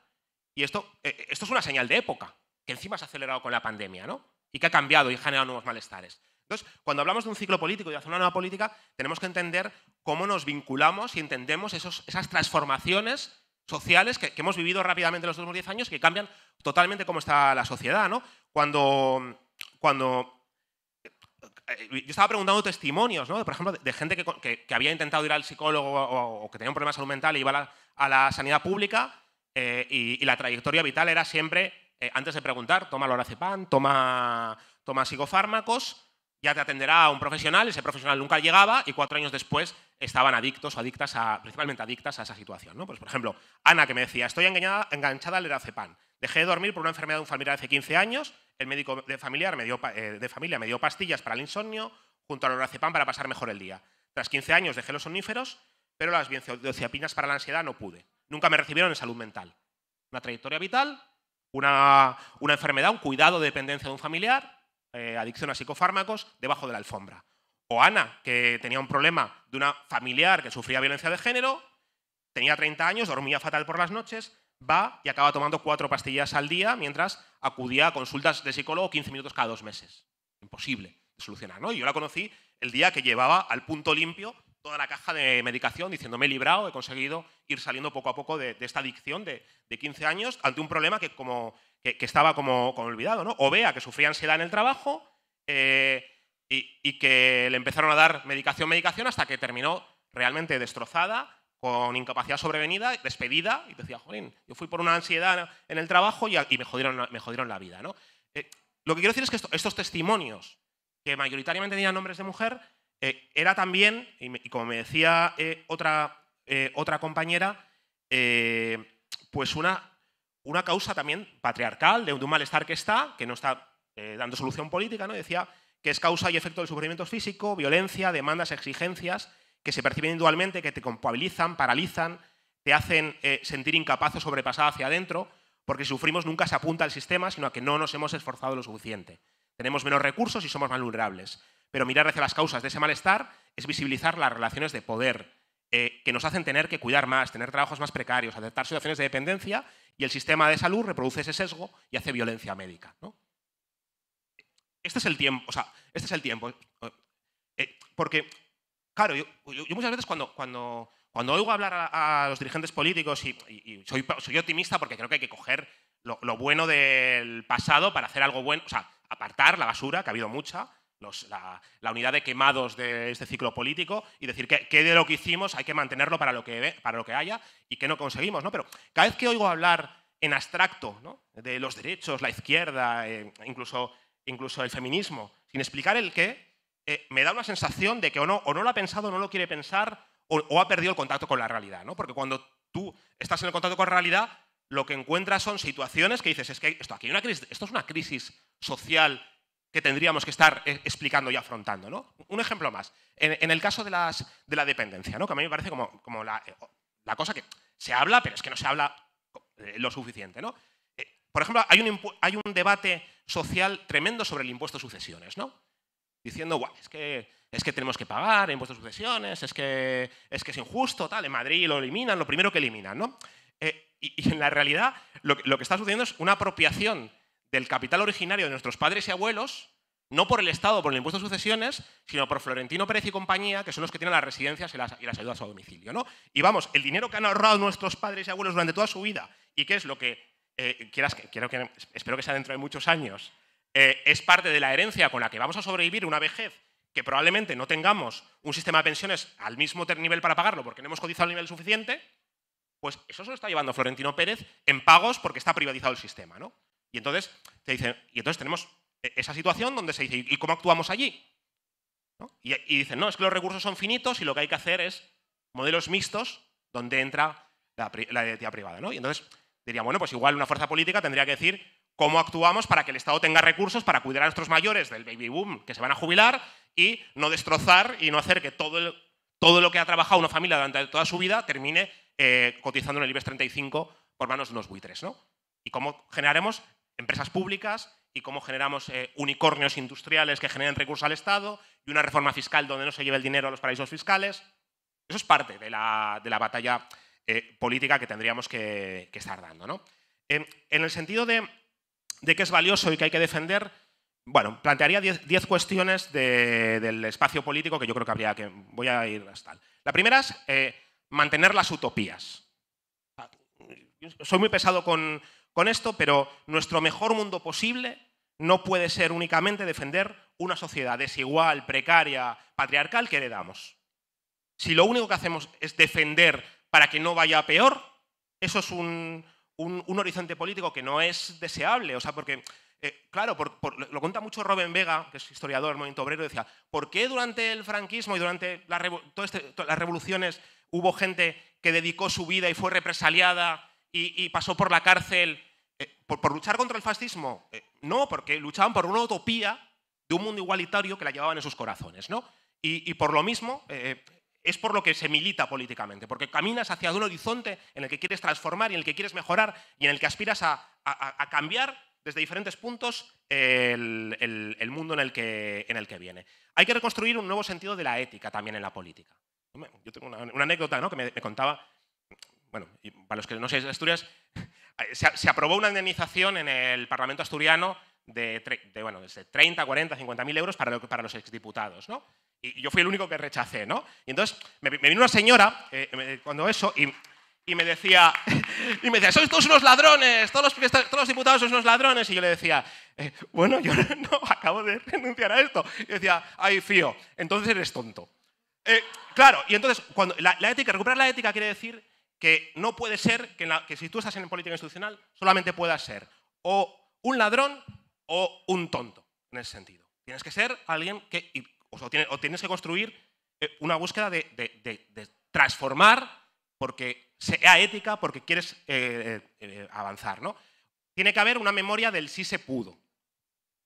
Y esto, eh, eh, esto es una señal de época, que encima se ha acelerado con la pandemia ¿no? y que ha cambiado y generado nuevos malestares. Entonces, cuando hablamos de un ciclo político y de hacer una nueva política, tenemos que entender cómo nos vinculamos y entendemos esos, esas transformaciones sociales que, hemos vivido rápidamente en los últimos 10 años que cambian totalmente cómo está la sociedad. Cuando, cuando eh, yo estaba preguntando testimonios, por ejemplo, de, gente que, había intentado ir al psicólogo o, que tenía un problema salud mental y iba a la, sanidad pública eh, y, la trayectoria vital era siempre, eh, antes de preguntar, toma lorazepam, toma, toma psicofármacos, ya te atenderá un profesional, ese profesional nunca llegaba y cuatro años después estaban adictos o adictas, a, principalmente adictas a esa situación. Pues, por ejemplo, Ana que me decía, estoy enganchada al lorazepam. Dejé de dormir por una enfermedad de un familiar hace 15 años, el médico de, me eh, familia me dio pastillas para el insomnio junto al lorazepam para pasar mejor el día. Tras 15 años dejé los soníferos, pero las benzodiazepinas para la ansiedad no pude. Nunca me recibieron en salud mental. Una trayectoria vital, una, enfermedad, un cuidado de dependencia de un familiar, eh, adicción a psicofármacos, debajo de la alfombra. O Ana, que tenía un problema de una familiar que sufría violencia de género, tenía 30 años, dormía fatal por las noches, va y acaba tomando cuatro pastillas al día mientras acudía a consultas de psicólogo 15 minutos cada dos meses. Imposible de solucionar, ¿no? Y yo la conocí el día que llevaba al punto limpio toda la caja de medicación diciéndome, he librado, he conseguido ir saliendo poco a poco de, esta adicción de, 15 años ante un problema que, como, estaba como, olvidado. ¿no? O vea que sufría ansiedad en el trabajo eh, y, y, que le empezaron a dar medicación, medicación hasta que terminó realmente destrozada con incapacidad sobrevenida, despedida, y decía, joder, yo fui por una ansiedad en el trabajo y, me, jodieron, me la vida. ¿no? Eh, lo que quiero decir es que estos testimonios, que mayoritariamente tenían nombres de mujer, eh, era también, y, como me decía eh, otra, otra compañera, pues una, una causa también patriarcal de, un malestar que está, que no está dando solución política, ¿no? decía que es causa y efecto del sufrimiento físico, violencia, demandas, exigencias, que se perciben individualmente, que te compuabilizan, paralizan, te hacen eh, sentir incapaz o sobrepasado hacia adentro, porque si sufrimos nunca se apunta al sistema, sino a que no nos hemos esforzado lo suficiente. Tenemos menos recursos y somos más vulnerables. Pero mirar hacia las causas de ese malestar es visibilizar las relaciones de poder eh, que nos hacen tener que cuidar más, tener trabajos más precarios, aceptar situaciones de dependencia y el sistema de salud reproduce ese sesgo y hace violencia médica. Este es el tiempo, o sea, este es el tiempo. Eh, porque claro, yo, muchas veces cuando, cuando, cuando oigo hablar a, los dirigentes políticos y, soy, soy, optimista porque creo que hay que coger lo, bueno del pasado para hacer algo bueno, o sea, apartar la basura, que ha habido mucha, la, unidad de quemados de este ciclo político y decir que, de lo que hicimos hay que mantenerlo para lo que, para lo que haya y que no conseguimos, ¿no? Pero cada vez que oigo hablar en abstracto de los derechos, la izquierda, eh, incluso, incluso el feminismo, sin explicar el qué, eh, me da una sensación de que o no, o no lo ha pensado, o no lo quiere pensar, o, ha perdido el contacto con la realidad, ¿no? Porque cuando tú estás en el contacto con la realidad, lo que encuentras son situaciones que dices, es que esto, aquí esto es una crisis social que tendríamos que estar eh, explicando y afrontando. ¿no? Un ejemplo más. En, el caso de, las, de la dependencia, ¿no? que a mí me parece como, como la, eh, cosa que se habla, pero es que no se habla lo suficiente. ¿no? por ejemplo, hay un, hay un debate social tremendo sobre el impuesto de sucesiones. ¿no? diciendo, es que, es que tenemos que pagar impuestos de sucesiones, es que, es que es injusto, tal, en Madrid lo eliminan, lo primero que eliminan, ¿no? Eh, y, en la realidad lo, que está sucediendo es una apropiación del capital originario de nuestros padres y abuelos, no por el Estado, por el impuesto de sucesiones, sino por Florentino Pérez y compañía, que son los que tienen las residencias y las, ayudas a domicilio, ¿no? Y vamos, el dinero que han ahorrado nuestros padres y abuelos durante toda su vida, y que es lo que, eh, quiero que, espero que sea dentro de muchos años, eh, es parte de la herencia con la que vamos a sobrevivir una vejez que probablemente no tengamos un sistema de pensiones al mismo nivel para pagarlo porque no hemos codizado el nivel suficiente, pues eso se lo está llevando Florentino Pérez en pagos porque está privatizado el sistema, ¿no? Y entonces, dicen, y entonces tenemos e-, esa situación donde se dice, ¿y cómo actuamos allí? ¿No? Y, dicen, no, es que los recursos son finitos y lo que hay que hacer es modelos mixtos donde entra la, identidad privada, ¿no? Y entonces diría, bueno, pues igual una fuerza política tendría que decir, cómo actuamos para que el Estado tenga recursos para cuidar a nuestros mayores del baby boom que se van a jubilar y no destrozar y no hacer que todo, el, todo lo que ha trabajado una familia durante toda su vida termine eh, cotizando en el IBEX 35 por manos de unos buitres. ¿no? Y cómo generaremos empresas públicas y cómo generamos eh, unicornios industriales que generen recursos al Estado y una reforma fiscal donde no se lleve el dinero a los paraísos fiscales. Eso es parte de la, de la batalla eh, política que tendríamos que, que estar dando. ¿no? en el sentido de de qué es valioso y que hay que defender, bueno, plantearía 10 cuestiones del espacio político que yo creo que habría que... Voy a ir hasta... La primera es eh, mantener las utopías. Soy muy pesado con, con esto, pero nuestro mejor mundo posible no puede ser únicamente defender una sociedad desigual, precaria, patriarcal que heredamos. Si lo único que hacemos es defender para que no vaya peor, eso es un, un, horizonte político que no es deseable. O sea, porque, eh, claro, lo cuenta mucho Robin Vega, que es historiador del movimiento obrero, decía, ¿por qué durante el franquismo y durante este, las revoluciones hubo gente que dedicó su vida y fue represaliada y, pasó por la cárcel eh, por, luchar contra el fascismo? Eh, no, porque luchaban por una utopía de un mundo igualitario que la llevaban en sus corazones, ¿no? y por lo mismo, es por lo que se milita políticamente, porque caminas hacia un horizonte en el que quieres transformar y en el que quieres mejorar y en el que aspiras a, cambiar desde diferentes puntos el, mundo en el, que, viene. Hay que reconstruir un nuevo sentido de la ética también en la política. Yo tengo una, anécdota ¿no? que me, contaba, bueno, para los que no seáis de Asturias, [LAUGHS] se, aprobó una indemnización en el Parlamento asturiano de, bueno, de 30, 40, 50 mil euros para, para los exdiputados. ¿no? Y yo fui el único que rechacé, ¿no? Y entonces me, vino una señora eh, cuando eso y, me decía, [LAUGHS] y me decía, sois todos unos ladrones, todos los, diputados son unos ladrones. Y yo le decía, eh, bueno, yo [LAUGHS] no acabo de renunciar a esto. Y decía, ay, fío, entonces eres tonto. Eh, claro, y entonces cuando la, ética, recuperar la ética quiere decir que no puede ser que, que si tú estás en política institucional solamente puedas ser o un ladrón o un tonto, en ese sentido. Tienes que ser alguien que o, tienes que construir eh, una búsqueda de, transformar porque sea ética, porque quieres eh, eh, avanzar. ¿no? Tiene que haber una memoria del si se pudo.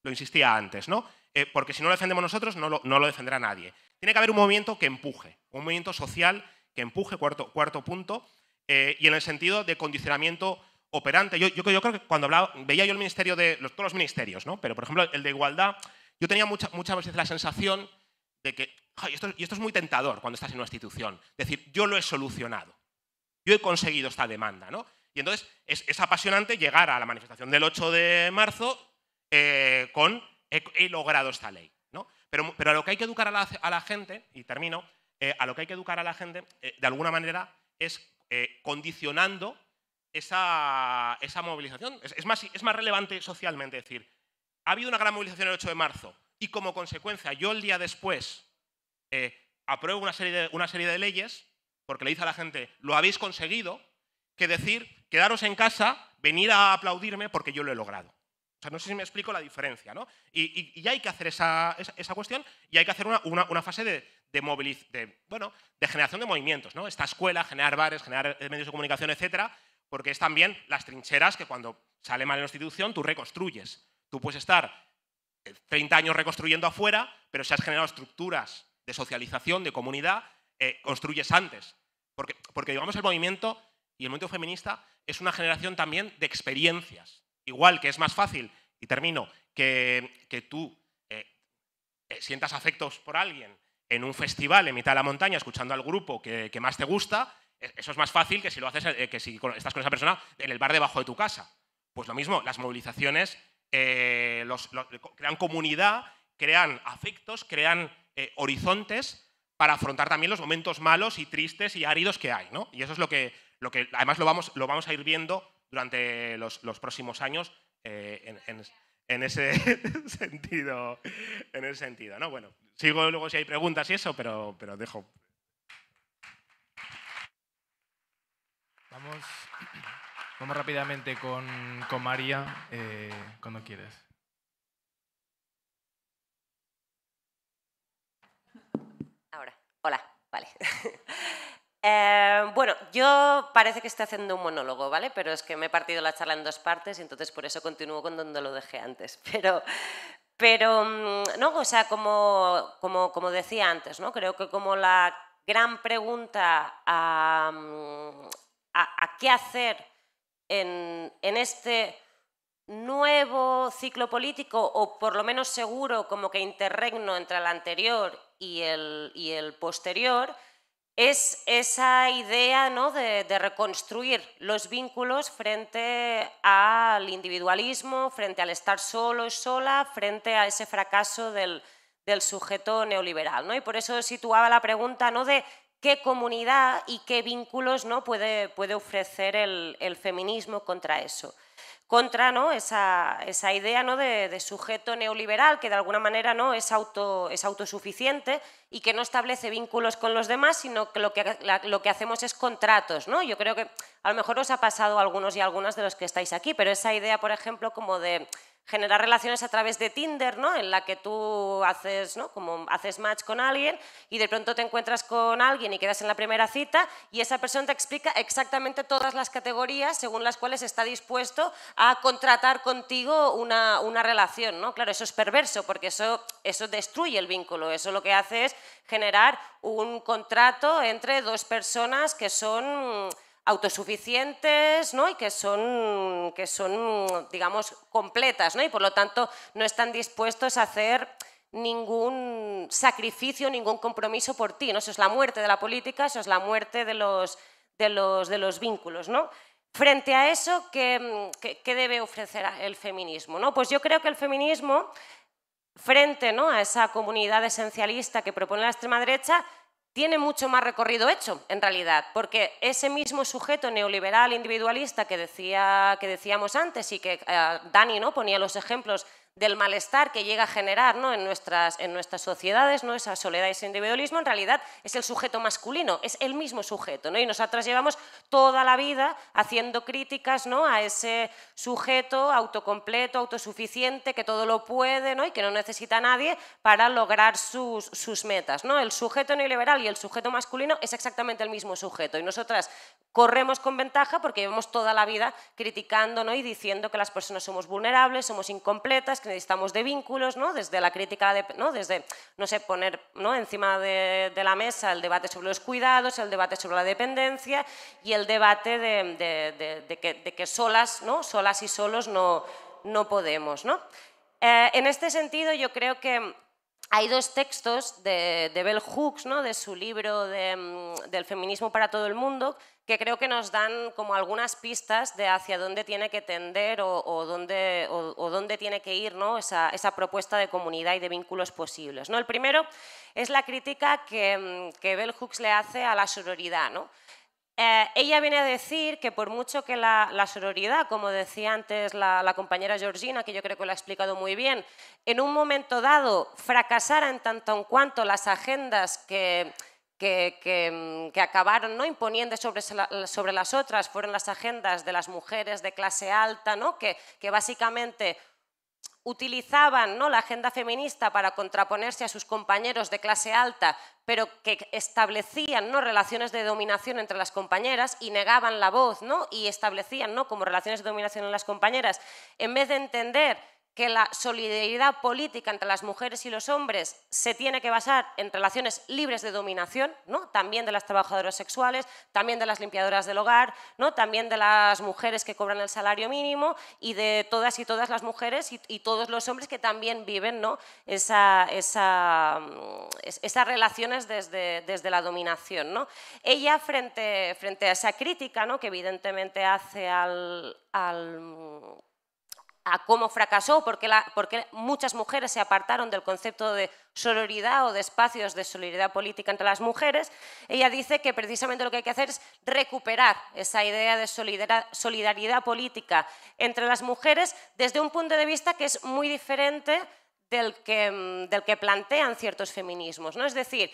Lo insistía antes, ¿no? porque si no lo defendemos nosotros, no lo, defenderá nadie. Tiene que haber un movimiento que empuje, un movimiento social que empuje, cuarto, punto, y en el sentido de condicionamiento operante. Yo, creo que cuando hablaba, veía yo el ministerio de todos los ministerios, ¿no? Pero, por ejemplo, el de igualdad, yo tenía muchas veces la sensación de que, esto, y esto es muy tentador cuando estás en una institución, Es decir, yo lo he solucionado, yo he conseguido esta demanda, ¿no? Y entonces es, apasionante llegar a la manifestación del 8 de marzo eh, con, he, logrado esta ley, Pero, pero, a lo que hay que educar a la, gente, y termino, eh, a lo que hay que educar a la gente, eh, de alguna manera, es condicionando esa, esa movilización. más, es más relevante socialmente decir, ha habido una gran movilización el 8 de marzo y como consecuencia yo el día después eh, apruebo una serie, de, una serie de leyes, porque le dice a la gente, lo habéis conseguido, que decir, quedaros en casa, venir a aplaudirme porque yo lo he logrado. O sea, no sé si me explico la diferencia, ¿no? Y, y, hay que hacer esa, cuestión y hay que hacer una, fase de, bueno, de generación de movimientos, ¿no? Esta escuela, generar bares, generar eh, medios de comunicación, etcétera, porque es también las trincheras que cuando sale mal en la institución tú reconstruyes. Tú puedes estar 30 eh, años reconstruyendo afuera, pero si has generado estructuras de socialización, de comunidad, eh, construyes antes. Porque, digamos, el movimiento y el movimiento feminista es una generación también de experiencias. Igual que es más fácil, y termino, que, tú eh, sientas afectos por alguien en un festival en mitad de la montaña escuchando al grupo que, más te gusta, eso es más fácil que si lo haces, que si estás con esa persona en el bar debajo de tu casa. Pues lo mismo, las movilizaciones eh, los, crean comunidad, crean afectos, crean eh, horizontes para afrontar también los momentos malos y tristes y áridos que hay. ¿no? Y eso es lo que, lo que además lo vamos, lo vamos a ir viendo durante los, próximos años eh, en, ese [LAUGHS] sentido. En ese sentido ¿no? bueno, sigo luego si hay preguntas y eso, pero, pero dejo. Vamos. Vamos rápidamente con, con María, eh, cuando quieras. Ahora, hola, vale. [LAUGHS] Eh, bueno, yo parece que estoy haciendo un monólogo, ¿vale? Pero es que me he partido la charla en dos partes y entonces por eso continúo con donde lo dejé antes. [LAUGHS] Pero, pero mm, no, o sea, como, como, decía antes, ¿no? Creo que como la gran pregunta a mm, qué hacer en, este nuevo ciclo político, o por lo menos seguro como que interregno entre el anterior y el, y el posterior, es esa idea ¿no? de, reconstruir los vínculos frente al individualismo, frente al estar solo y sola, frente a ese fracaso del, del sujeto neoliberal. ¿no? Y por eso situaba la pregunta ¿no? de qué comunidad y qué vínculos ¿no? puede, puede ofrecer el, feminismo contra eso contra ¿no? esa, esa idea ¿no? de, sujeto neoliberal que de alguna manera ¿no? es, auto, es autosuficiente y que no establece vínculos con los demás, sino que lo que, lo que hacemos es contratos. ¿no? Yo creo que a lo mejor os ha pasado a algunos y algunas de los que estáis aquí, pero esa idea, por ejemplo, como de generar relaciones a través de Tinder, ¿no? En la que tú haces, ¿no? Como haces match con alguien y de pronto te encuentras con alguien y quedas en la primera cita y esa persona te explica exactamente todas las categorías según las cuales está dispuesto a contratar contigo una, una relación, ¿no? Claro, eso es perverso porque eso, eso destruye el vínculo, eso lo que hace es generar un contrato entre dos personas que son autosuficientes ¿no? y que son, que son, digamos, completas ¿no? y por lo tanto no están dispuestos a hacer ningún sacrificio, ningún compromiso por ti. ¿no? Eso es la muerte de la política, eso es la muerte de los, de los, de los vínculos. ¿no? Frente a eso, ¿qué, debe ofrecer el feminismo? Pues yo creo que el feminismo, frente ¿no? a esa comunidad esencialista que propone la extrema derecha, tiene mucho más recorrido hecho, en realidad, porque ese mismo sujeto neoliberal individualista que, decía, que decíamos antes y que eh, Dani ¿no? ponía los ejemplos del malestar que llega a generar ¿no? en, nuestras, en nuestras sociedades, ¿no? esa soledad y ese individualismo, en realidad es el sujeto masculino, es el mismo sujeto. ¿no? Y nosotras llevamos toda la vida haciendo críticas ¿no? a ese sujeto autocompleto, autosuficiente, que todo lo puede ¿no? y que no necesita a nadie para lograr sus, sus metas. ¿no? El sujeto neoliberal y el sujeto masculino es exactamente el mismo sujeto. Y nosotras corremos con ventaja porque llevamos toda la vida criticando ¿no? y diciendo que las personas somos vulnerables, somos incompletas, necesitamos de vínculos, ¿no? desde la crítica, ¿no? desde no sé, poner ¿no? encima de, la mesa el debate sobre los cuidados, el debate sobre la dependencia y el debate de, que, solas, ¿no? solas y solos no, no podemos. ¿no? Eh, en este sentido, yo creo que hay dos textos de, Bell Hooks, ¿no? de su libro de, mm, del feminismo para todo el mundo, que creo que nos dan como algunas pistas de hacia dónde tiene que tender o, dónde, o, dónde, tiene que ir ¿no? esa, propuesta de comunidad y de vínculos posibles. ¿no? El primero es la crítica que, mm, que Bell Hooks le hace a la sororidad. ¿no? Eh, ella viene a decir que por mucho que la, sororidad, como decía antes la, la, compañera Georgina, que yo creo que lo ha explicado muy bien, en un momento dado fracasara en tanto en cuanto las agendas que Mm, que, acabaron ¿no? imponiendo sobre, sobre las otras fueron las agendas de las mujeres de clase alta, ¿no? que, que básicamente utilizaban ¿no? la agenda feminista para contraponerse a sus compañeros de clase alta, pero que establecían ¿no? relaciones de dominación entre las compañeras y negaban la voz ¿no? y establecían ¿no? como relaciones de dominación en las compañeras, en vez de entender que la solidaridad política entre las mujeres y los hombres se tiene que basar en relaciones libres de dominación, ¿no? también de las trabajadoras sexuales, también de las limpiadoras del hogar, ¿no? también de las mujeres que cobran el salario mínimo y de todas y todas las mujeres y, todos los hombres que también viven ¿no? Esa, mm, esas relaciones desde, la dominación. ¿no? Ella, frente, a esa crítica ¿no? que evidentemente hace al a cómo fracasó, porque, la, porque muchas mujeres se apartaron del concepto de solidaridad o de espacios de solidaridad política entre las mujeres, ella dice que precisamente lo que hay que hacer es recuperar esa idea de solidaridad, política entre las mujeres desde un punto de vista que es muy diferente del que, mm, del que plantean ciertos feminismos. ¿no? Es decir,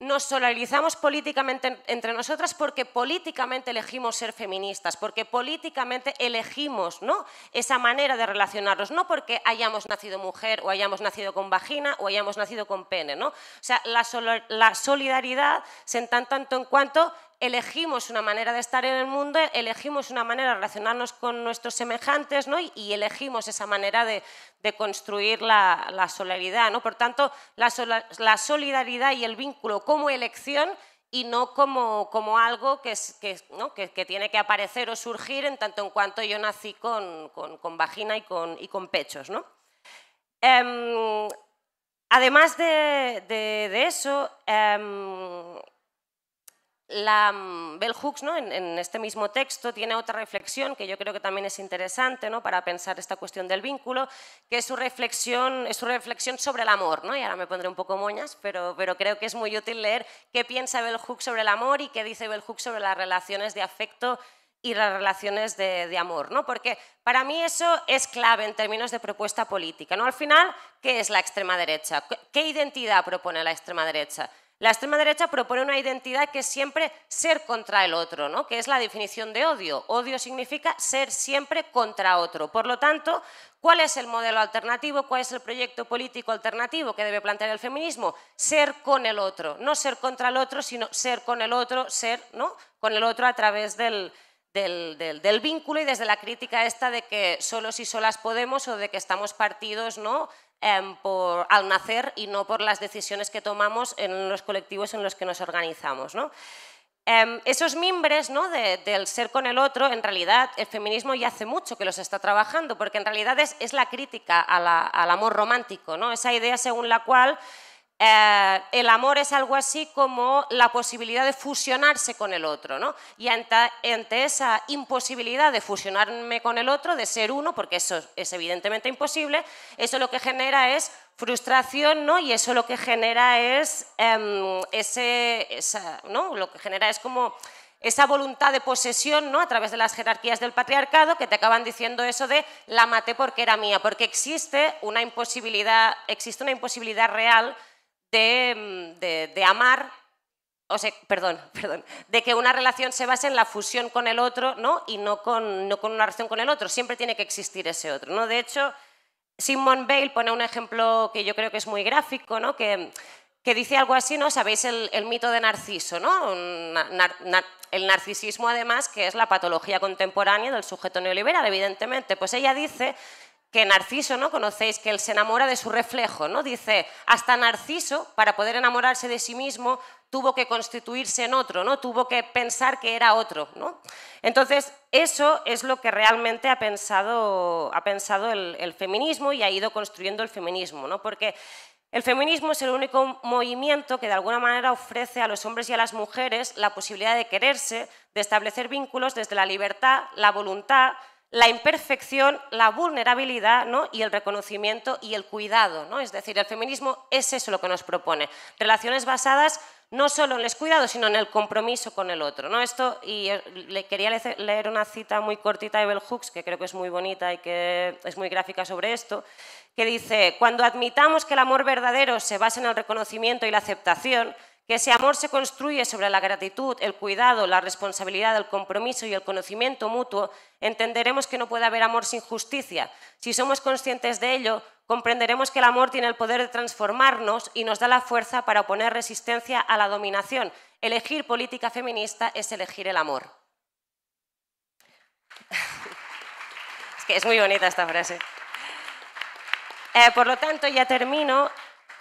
nos solidarizamos políticamente entre nosotras porque políticamente elegimos ser feministas, porque políticamente elegimos ¿no? esa manera de relacionarnos, no porque hayamos nacido mujer o hayamos nacido con vagina o hayamos nacido con pene. ¿no? O sea, la, solidaridad se en tanto en cuanto elegimos una manera de estar en el mundo, elegimos una manera de relacionarnos con nuestros semejantes y, elegimos esa manera de, construir la, solidaridad. ¿no? Por tanto, la, solidaridad y el vínculo como elección y no como, como algo que, tiene que aparecer o surgir en tanto en cuanto yo nací con, vagina y con, y con pechos. ¿no? Em, además de, eso, em, la mm, Bell Hooks, ¿no? en, este mismo texto, tiene otra reflexión que yo creo que también es interesante ¿no? para pensar esta cuestión del vínculo, que es su reflexión, es su reflexión sobre el amor. ¿no? Y ahora me pondré un poco moñas, pero, pero creo que es muy útil leer qué piensa Bell Hooks sobre el amor y qué dice Bell Hooks sobre las relaciones de afecto y las relaciones de, de, amor, ¿no? Porque para mí eso es clave en términos de propuesta política, ¿no? Al final, ¿qué es la extrema derecha? ¿Qué identidad propone la extrema derecha? La extrema derecha propone una identidad que es siempre ser contra el otro, ¿no? que es la definición de odio. Odio significa ser siempre contra otro. Por lo tanto, ¿cuál es el modelo alternativo? ¿Cuál es el proyecto político alternativo que debe plantear el feminismo? Ser con el otro. No ser contra el otro, sino ser con el otro, ser ¿no? con el otro a través del, del, vínculo y desde la crítica esta de que solos y solas podemos o de que estamos partidos ¿no? Em, por, al nacer y no por las decisiones que tomamos en los colectivos en los que nos organizamos. Em, esos mimbres del ser con el otro, en realidad el feminismo ya hace mucho que los está trabajando, porque en realidad es, la crítica al amor romántico, ¿no? esa idea según la cual eh, el amor es algo así como la posibilidad de fusionarse con el otro, ¿no? Y ante, esa imposibilidad de fusionarme con el otro, de ser uno, porque eso es evidentemente imposible, eso lo que genera es frustración, ¿no? Y eso lo que genera es em, ese, esa, Lo que genera es como esa voluntad de posesión ¿no? a través de las jerarquías del patriarcado que te acaban diciendo eso de la maté porque era mía, porque existe una imposibilidad, existe una imposibilidad real Mm, de, amar, o sea, perdón, [LAUGHS] perdón, de que una relación se base en la fusión con el otro ¿no? y no con, no con una relación con el otro. Siempre tiene que existir ese otro. ¿no? De hecho, Simone Bale pone un ejemplo que yo creo que es muy gráfico, ¿no? que, que dice algo así, ¿no? Sabéis el, mito de Narciso, ¿no? el narcisismo, además, que es la patología contemporánea del sujeto neoliberal, evidentemente. Pues ella dice que Narciso, ¿no? Conocéis que él se enamora de su reflejo, ¿no? Dice, hasta Narciso, para poder enamorarse de sí mismo, tuvo que constituirse en otro, ¿no? Tuvo que pensar que era otro, ¿no? Entonces, eso es lo que realmente ha pensado, ha pensado el, el feminismo y ha ido construyendo el feminismo, ¿no? Porque el feminismo es el único movimiento que de alguna manera ofrece a los hombres y a las mujeres la posibilidad de quererse, de establecer vínculos desde la libertad, la voluntad, la imperfección, la vulnerabilidad ¿no? y el reconocimiento y el cuidado. ¿no? Es decir, el feminismo es eso lo que nos propone. Relaciones basadas no solo en el cuidado, sino en el compromiso con el otro. ¿no? Esto, y eh, le quería leer una cita muy cortita de Bell Hooks, que creo que es muy bonita y que es muy gráfica sobre esto, que dice, cuando admitamos que el amor verdadero se basa en el reconocimiento y la aceptación, que si amor se construye sobre la gratitud, el cuidado, la responsabilidad, el compromiso y el conocimiento mutuo, entenderemos que no puede haber amor sin justicia. Si somos conscientes de ello, comprenderemos que el amor tiene el poder de transformarnos y nos da la fuerza para oponer resistencia a la dominación. Elegir política feminista es elegir el amor. [LAUGHS] Es que es muy bonita esta frase. Eh, por lo tanto, ya termino.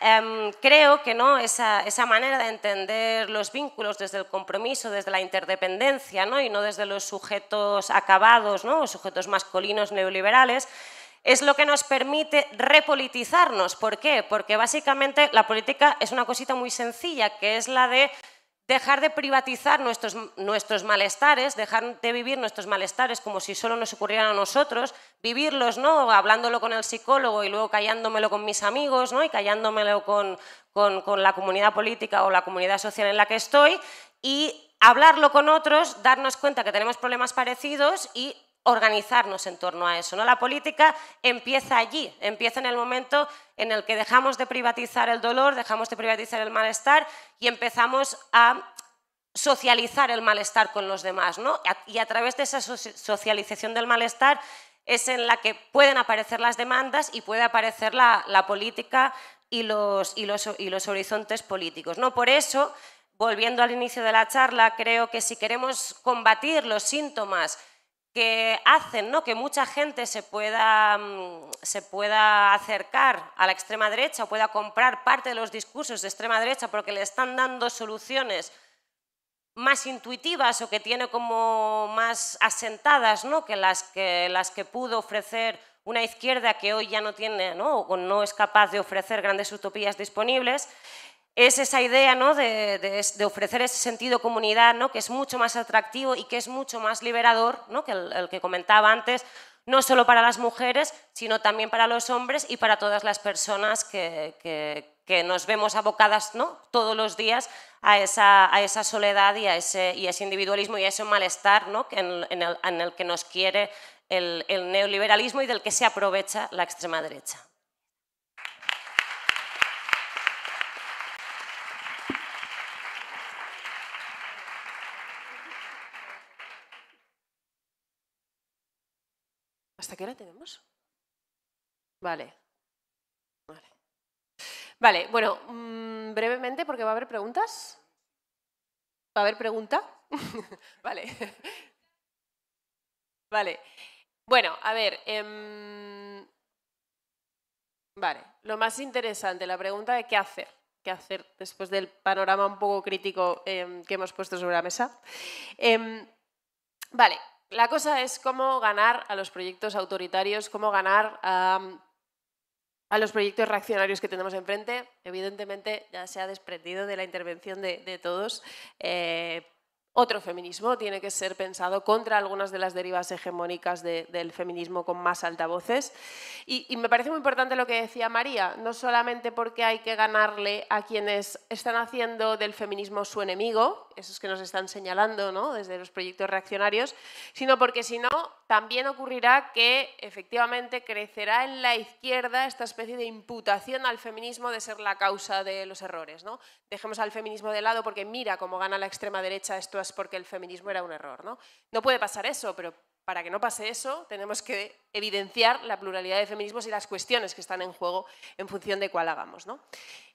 Em, creo que ¿no? esa, esa, manera de entender los vínculos desde el compromiso, desde la interdependencia ¿no? y no desde los sujetos acabados ¿no? o sujetos masculinos neoliberales, es lo que nos permite repolitizarnos. ¿Por qué? Porque básicamente la política es una cosita muy sencilla, que es la de dejar de privatizar nuestros, nuestros malestares, dejar de vivir nuestros malestares como si solo nos ocurrieran a nosotros, vivirlos, ¿no? Hablándolo con el psicólogo y luego callándomelo con mis amigos, ¿no? Y callándomelo con, con, con la comunidad política o la comunidad social en la que estoy y hablarlo con otros, darnos cuenta que tenemos problemas parecidos y organizarnos en torno a eso. ¿no? La política empieza allí, empieza en el momento en el que dejamos de privatizar el dolor, dejamos de privatizar el malestar y empezamos a socializar el malestar con los demás. ¿no? Y a través de esa socialización del malestar es en la que pueden aparecer las demandas y puede aparecer la, política y los, y, los, y los, horizontes políticos. ¿no? Por eso, volviendo al inicio de la charla, creo que si queremos combatir los síntomas que hacen que mucha gente se pueda, mm, se pueda acercar a la extrema derecha o pueda comprar parte de los discursos de extrema derecha porque le están dando soluciones más intuitivas o que tiene como más asentadas ¿no? que, las que las que pudo ofrecer una izquierda que hoy ya no tiene o no es capaz de ofrecer grandes utopías disponibles es esa idea de, ofrecer ese sentido comunidad, ¿no? que es mucho más atractivo y que es mucho más liberador ¿no? que el, que comentaba antes, no solo para las mujeres, sino también para los hombres y para todas las personas que, nos vemos abocadas ¿no? todos los días a esa, soledad y a, ese, individualismo y a ese malestar ¿no? en, el, que nos quiere el neoliberalismo y del que se aprovecha la extrema derecha. ¿Hasta qué hora tenemos? Vale. Vale, bueno, mm, brevemente porque va a haber preguntas. ¿Va a haber pregunta? [LAUGHS] vale. [LAUGHS] vale. Bueno, a ver. Em, vale, lo más interesante, la pregunta de qué hacer. ¿Qué hacer después del panorama un poco crítico em, que hemos puesto sobre la mesa? Em, vale, la cosa es cómo ganar a los proyectos autoritarios, cómo ganar a los proyectos reaccionarios que tenemos enfrente. Evidentemente ya se ha desprendido de la intervención de, todos. Eh, otro feminismo tiene que ser pensado contra algunas de las derivas hegemónicas del feminismo con más altavoces. Y, me parece muy importante lo que decía María, no solamente porque hay que ganarle a quienes están haciendo del feminismo su enemigo, esos que nos están señalando ¿no? desde los proyectos reaccionarios, sino porque si no, también ocurrirá que efectivamente crecerá en la izquierda esta especie de imputación al feminismo de ser la causa de los errores. ¿no? Dejemos al feminismo de lado porque mira cómo gana la extrema derecha, esto es porque el feminismo era un error. No, no puede pasar eso, pero para que no pase eso tenemos que evidenciar la pluralidad de feminismos y las cuestiones que están en juego en función de cuál hagamos.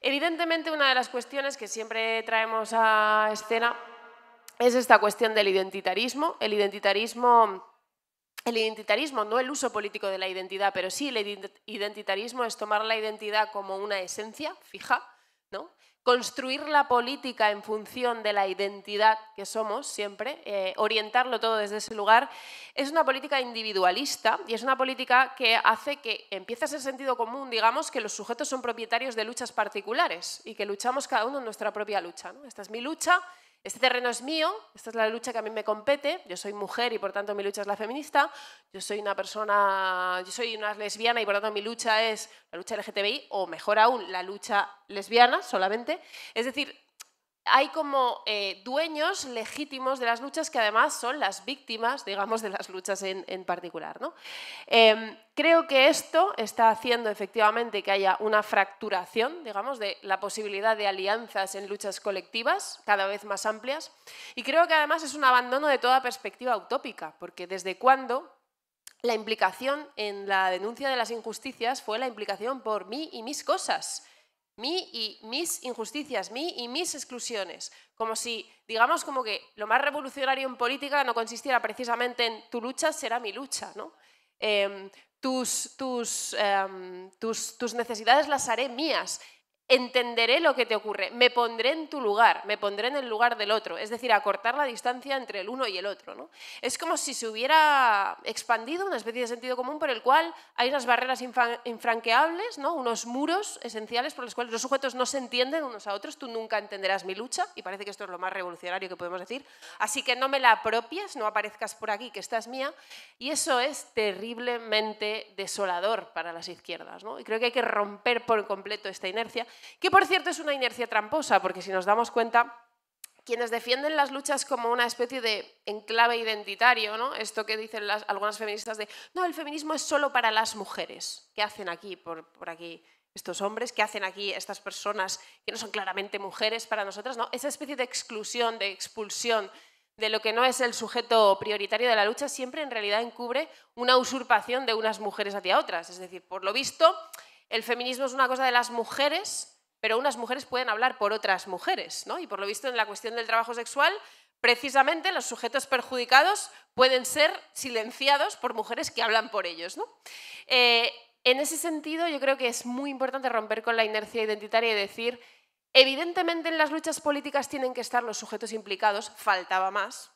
Evidentemente una de las cuestiones que siempre traemos a escena es esta cuestión del identitarismo. El identitarismo el identitarismo, no el uso político de la identidad, pero sí el identitarismo es tomar la identidad como una esencia fija, ¿no? construir la política en función de la identidad que somos siempre, eh, orientarlo todo desde ese lugar, es una política individualista y es una política que hace que empiece a sentido común, digamos, que los sujetos son propietarios de luchas particulares y que luchamos cada uno en nuestra propia lucha. Esta es mi lucha, este terreno es mío, esta es la lucha que a mí me compete, yo soy mujer y por tanto mi lucha es la feminista, yo soy una persona, yo soy una lesbiana y por tanto mi lucha es la lucha LGTBI o mejor aún la lucha lesbiana solamente. Es decir, hay como eh, dueños legítimos de las luchas que además son las víctimas, digamos, de las luchas en, particular. Em, creo que esto está haciendo efectivamente que haya una fracturación, digamos, de la posibilidad de alianzas en luchas colectivas cada vez más amplias y creo que además es un abandono de toda perspectiva utópica, porque desde cuándo la implicación en la denuncia de las injusticias fue la implicación por mí y mis cosas mí y mis injusticias, mí y mis exclusiones, como si, digamos, como que lo más revolucionario en política no consistiera precisamente en tu lucha será mi lucha, ¿no? Em, em, tus, tus, necesidades las haré mías entenderé lo que te ocurre, me pondré en tu lugar, me pondré en el lugar del otro, es decir, acortar la distancia entre el uno y el otro. Es como si se hubiera expandido una especie de sentido común por el cual hay unas barreras infranqueables, unos muros esenciales por los cuales los sujetos no se entienden unos a otros, tú nunca entenderás mi lucha, y parece que esto es lo más revolucionario que podemos decir, así que no me la apropies, no aparezcas por aquí, que estás mía, y eso es terriblemente desolador para las izquierdas. Y creo que hay que romper por completo esta inercia, que por cierto es una inercia tramposa, porque si nos damos cuenta, quienes defienden las luchas como una especie de enclave identitario, ¿no? esto que dicen algunas feministas de, no, el feminismo es solo para las mujeres, ¿qué hacen aquí, por, aquí? estos hombres, ¿qué hacen aquí estas personas que no son claramente mujeres para nosotras? ¿no? Esa especie de exclusión, de expulsión de lo que no es el sujeto prioritario de la lucha siempre en realidad encubre una usurpación de unas mujeres hacia otras. Es decir, por lo visto, el feminismo es una cosa de las mujeres, pero unas mujeres pueden hablar por otras mujeres, ¿no? Y por lo visto en la cuestión del trabajo sexual, precisamente los sujetos perjudicados pueden ser silenciados por mujeres que hablan por ellos, ¿no? Eh, en ese sentido, yo creo que es muy importante romper con la inercia identitaria y decir, evidentemente en las luchas políticas tienen que estar los sujetos implicados, faltaba más,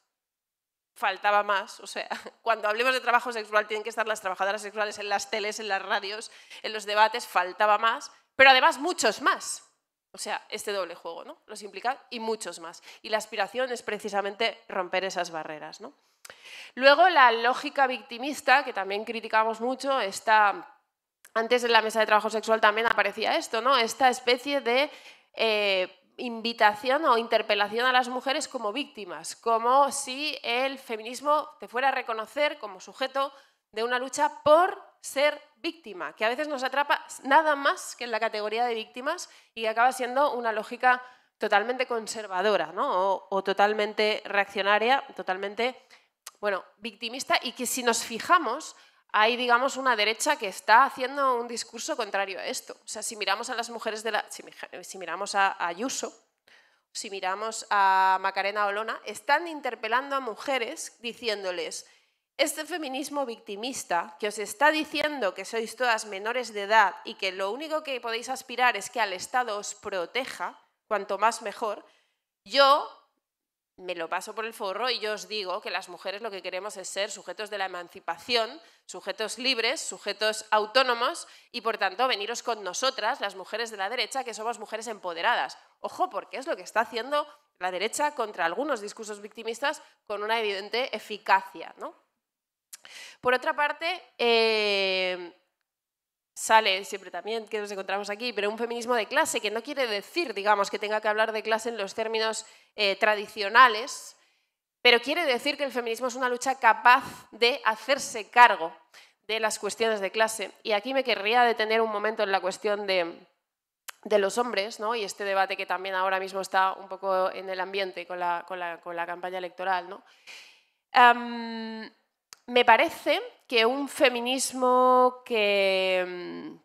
faltaba más. O sea, [LAUGHS] cuando hablemos de trabajo sexual tienen que estar las trabajadoras sexuales en las teles, en las radios, en los debates, faltaba más, pero además muchos más. O sea, este doble juego, ¿no? Los implican y muchos más. Y la aspiración es precisamente romper esas barreras, ¿no? Luego, la lógica victimista, que también criticamos mucho, está... Antes en la mesa de trabajo sexual también aparecía esto, ¿no? Esta especie de eh, invitación o interpelación a las mujeres como víctimas, como si el feminismo te fuera a reconocer como sujeto de una lucha por ser víctima, que a veces nos atrapa nada más que en la categoría de víctimas y acaba siendo una lógica totalmente conservadora ¿no? o, o totalmente reaccionaria, totalmente bueno, victimista y que si nos fijamos hay, digamos, una derecha que está haciendo un discurso contrario a esto. O sea, si miramos a las mujeres de la... Si, miramos a Ayuso, si miramos a Macarena Olona, están interpelando a mujeres diciéndoles, este feminismo victimista que os está diciendo que sois todas menores de edad y que lo único que podéis aspirar es que al Estado os proteja, cuanto más mejor, yo me lo paso por el forro y yo os digo que las mujeres lo que queremos es ser sujetos de la emancipación, sujetos libres, sujetos autónomos y por tanto veniros con nosotras, las mujeres de la derecha, que somos mujeres empoderadas. Ojo, porque es lo que está haciendo la derecha contra algunos discursos victimistas con una evidente eficacia. ¿no? Por otra parte, eh, sale siempre también que nos encontramos aquí, pero un feminismo de clase que no quiere decir, digamos, que tenga que hablar de clase en los términos eh, tradicionales, pero quiere decir que el feminismo es una lucha capaz de hacerse cargo de las cuestiones de clase. Y aquí me querría detener un momento en la cuestión de, los hombres ¿no? y este debate que también ahora mismo está un poco en el ambiente con la, campaña electoral. ¿no? me parece que un feminismo que... Mm,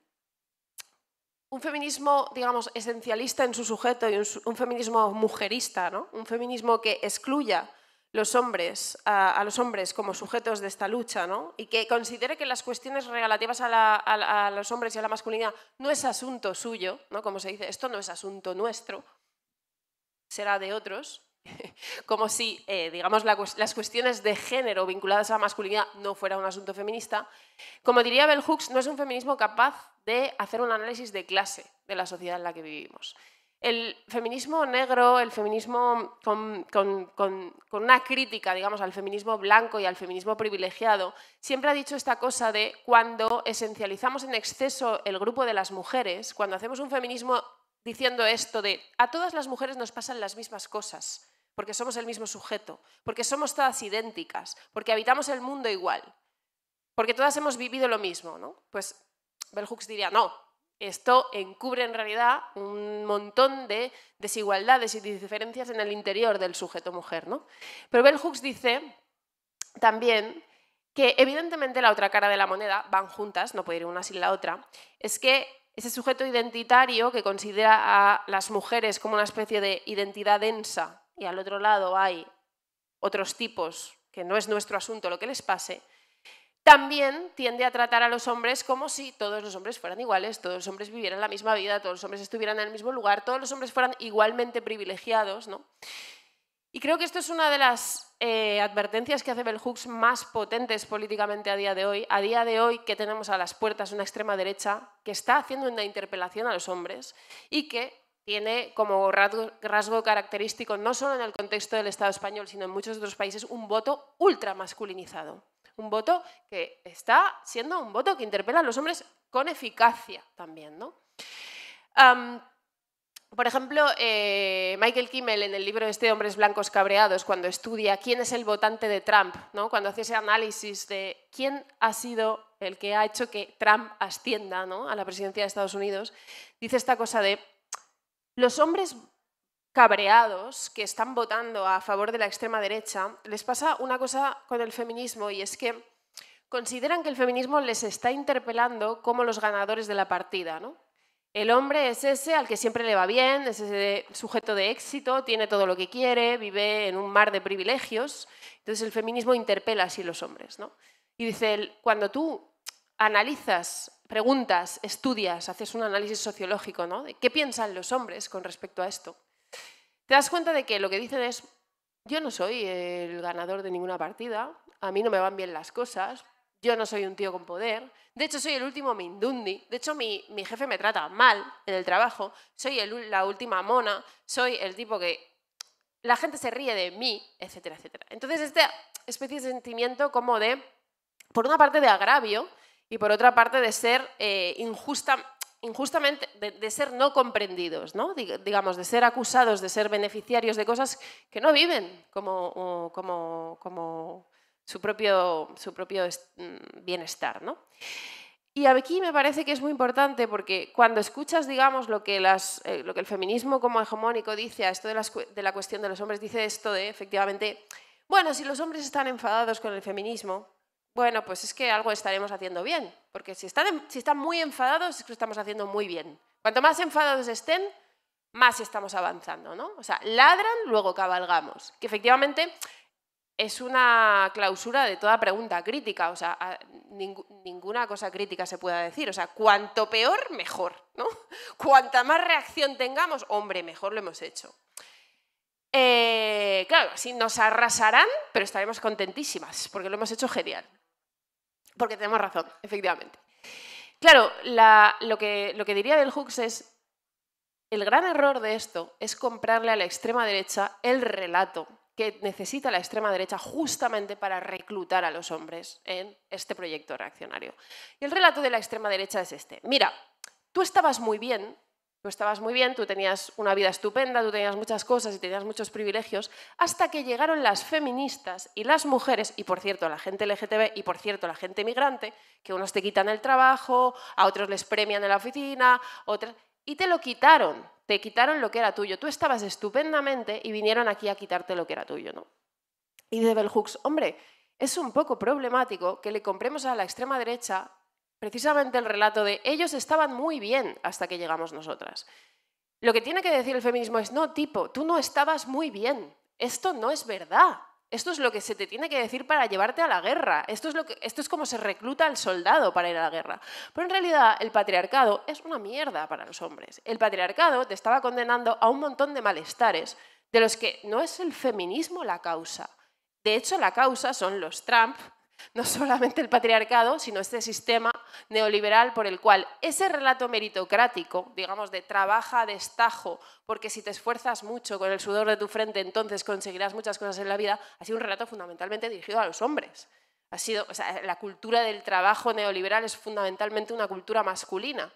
un feminismo, digamos, esencialista en su sujeto y un, feminismo mujerista, ¿no? Un feminismo que excluya a, los hombres como sujetos de esta lucha ¿no? y que considere que las cuestiones relativas a, a, los hombres y a la masculinidad no es asunto suyo, ¿no? como se dice, esto no es asunto nuestro, será de otros, [LAUGHS] como si, eh, digamos, las cuestiones de género vinculadas a la masculinidad no fuera un asunto feminista. Como diría Bell Hooks, no es un feminismo capaz de hacer un análisis de clase de la sociedad en la que vivimos. El feminismo negro, el feminismo con, con una crítica, digamos, al feminismo blanco y al feminismo privilegiado, siempre ha dicho esta cosa de cuando esencializamos en exceso el grupo de las mujeres, cuando hacemos un feminismo diciendo esto de a todas las mujeres nos pasan las mismas cosas, porque somos el mismo sujeto, porque somos todas idénticas, porque habitamos el mundo igual, porque todas hemos vivido lo mismo, ¿no? Pues Bell Hooks diría, no, esto encubre en realidad un montón de desigualdades y diferencias en el interior del sujeto mujer, ¿no? Pero Bell Hooks dice también que evidentemente la otra cara de la moneda, van juntas, no puede ir una sin la otra, es que ese sujeto identitario que considera a las mujeres como una especie de identidad densa, y al otro lado hay otros tipos, que no es nuestro asunto lo que les pase, también tiende a tratar a los hombres como si todos los hombres fueran iguales, todos los hombres vivieran la misma vida, todos los hombres estuvieran en el mismo lugar, todos los hombres fueran igualmente privilegiados. ¿no? Y creo que esto es una de las eh, advertencias que hace Bell Hooks más potentes políticamente a día de hoy. A día de hoy que tenemos a las puertas una extrema derecha que está haciendo una interpelación a los hombres y que tiene como rasgo, característico, no solo en el contexto del Estado español, sino en muchos otros países, un voto ultra masculinizado. Un voto que está siendo un voto que interpela a los hombres con eficacia también. ¿no? por ejemplo, eh, Michael Kimmel en el libro este Hombres Blancos Cabreados, cuando estudia quién es el votante de Trump, ¿no? cuando hace ese análisis de quién ha sido el que ha hecho que Trump ascienda ¿no? a la presidencia de Estados Unidos, dice esta cosa de los hombres cabreados que están votando a favor de la extrema derecha, les pasa una cosa con el feminismo y es que consideran que el feminismo les está interpelando como los ganadores de la partida. ¿no? El hombre es ese al que siempre le va bien, es ese sujeto de éxito, tiene todo lo que quiere, vive en un mar de privilegios. Entonces el feminismo interpela así a los hombres. ¿no? Y dice, cuando tú analizas preguntas, estudias, haces un análisis sociológico, ¿no? qué piensan los hombres con respecto a esto. Te das cuenta de que lo que dicen es, yo no soy el ganador de ninguna partida, a mí no me van bien las cosas, yo no soy un tío con poder, de hecho soy el último mindundi, de hecho mi, mi jefe me trata mal en el trabajo, soy la última mona, soy el tipo que la gente se ríe de mí, etcétera, etcétera. Entonces, esta especie de sentimiento como de, por una parte, de agravio, y por otra parte de ser eh, injusta, injustamente, de, ser no comprendidos, ¿no? digamos, de ser acusados, de ser beneficiarios de cosas que no viven como, como, como su propio, su propio mm, bienestar. ¿no? Y aquí me parece que es muy importante porque cuando escuchas, digamos, lo que, las, eh, lo que el feminismo como hegemónico dice a esto de, las, de, la cuestión de los hombres, dice esto de, efectivamente, bueno, si los hombres están enfadados con el feminismo, bueno, pues es que algo estaremos haciendo bien, porque si están, muy enfadados es que lo estamos haciendo muy bien. Cuanto más enfadados estén, más estamos avanzando, ¿no? O sea, ladran, luego cabalgamos, que efectivamente es una clausura de toda pregunta crítica, o sea, ninguna cosa crítica se pueda decir, o sea, cuanto peor, mejor, ¿no? [LAUGHS] Cuanta más reacción tengamos, hombre, mejor lo hemos hecho. Eh, claro, así nos arrasarán, pero estaremos contentísimas, porque lo hemos hecho genial. Porque tenemos razón, efectivamente. Claro, lo, que, diría del Hux es, el gran error de esto es comprarle a la extrema derecha el relato que necesita la extrema derecha justamente para reclutar a los hombres en este proyecto reaccionario. Y el relato de la extrema derecha es este. Mira, tú estabas muy bien tú estabas muy bien, tú tenías una vida estupenda, tú tenías muchas cosas y tenías muchos privilegios, hasta que llegaron las feministas y las mujeres, y por cierto, la gente LGTB y por cierto, la gente migrante, que unos te quitan el trabajo, a otros les premian en la oficina, y te lo quitaron, te quitaron lo que era tuyo. Tú estabas estupendamente y vinieron aquí a quitarte lo que era tuyo, ¿no? Y de Bell hombre, es un poco problemático que le compremos a la extrema derecha precisamente el relato de ellos estaban muy bien hasta que llegamos nosotras. Lo que tiene que decir el feminismo es, no, tipo, tú no estabas muy bien, esto no es verdad, esto es lo que se te tiene que decir para llevarte a la guerra, esto es, lo que, esto es como se recluta al soldado para ir a la guerra. Pero en realidad el patriarcado es una mierda para los hombres. El patriarcado te estaba condenando a un montón de malestares de los que no es el feminismo la causa. De hecho, la causa son los Trump, [LAUGHS] no solamente el patriarcado, sino este sistema neoliberal por el cual ese relato meritocrático, digamos, de trabaja, destajo, porque si te esfuerzas mucho con el sudor de tu frente, entonces conseguirás muchas cosas en la vida, ha sido un relato fundamentalmente dirigido a los hombres. Ha sido, la cultura del trabajo neoliberal es fundamentalmente una cultura masculina.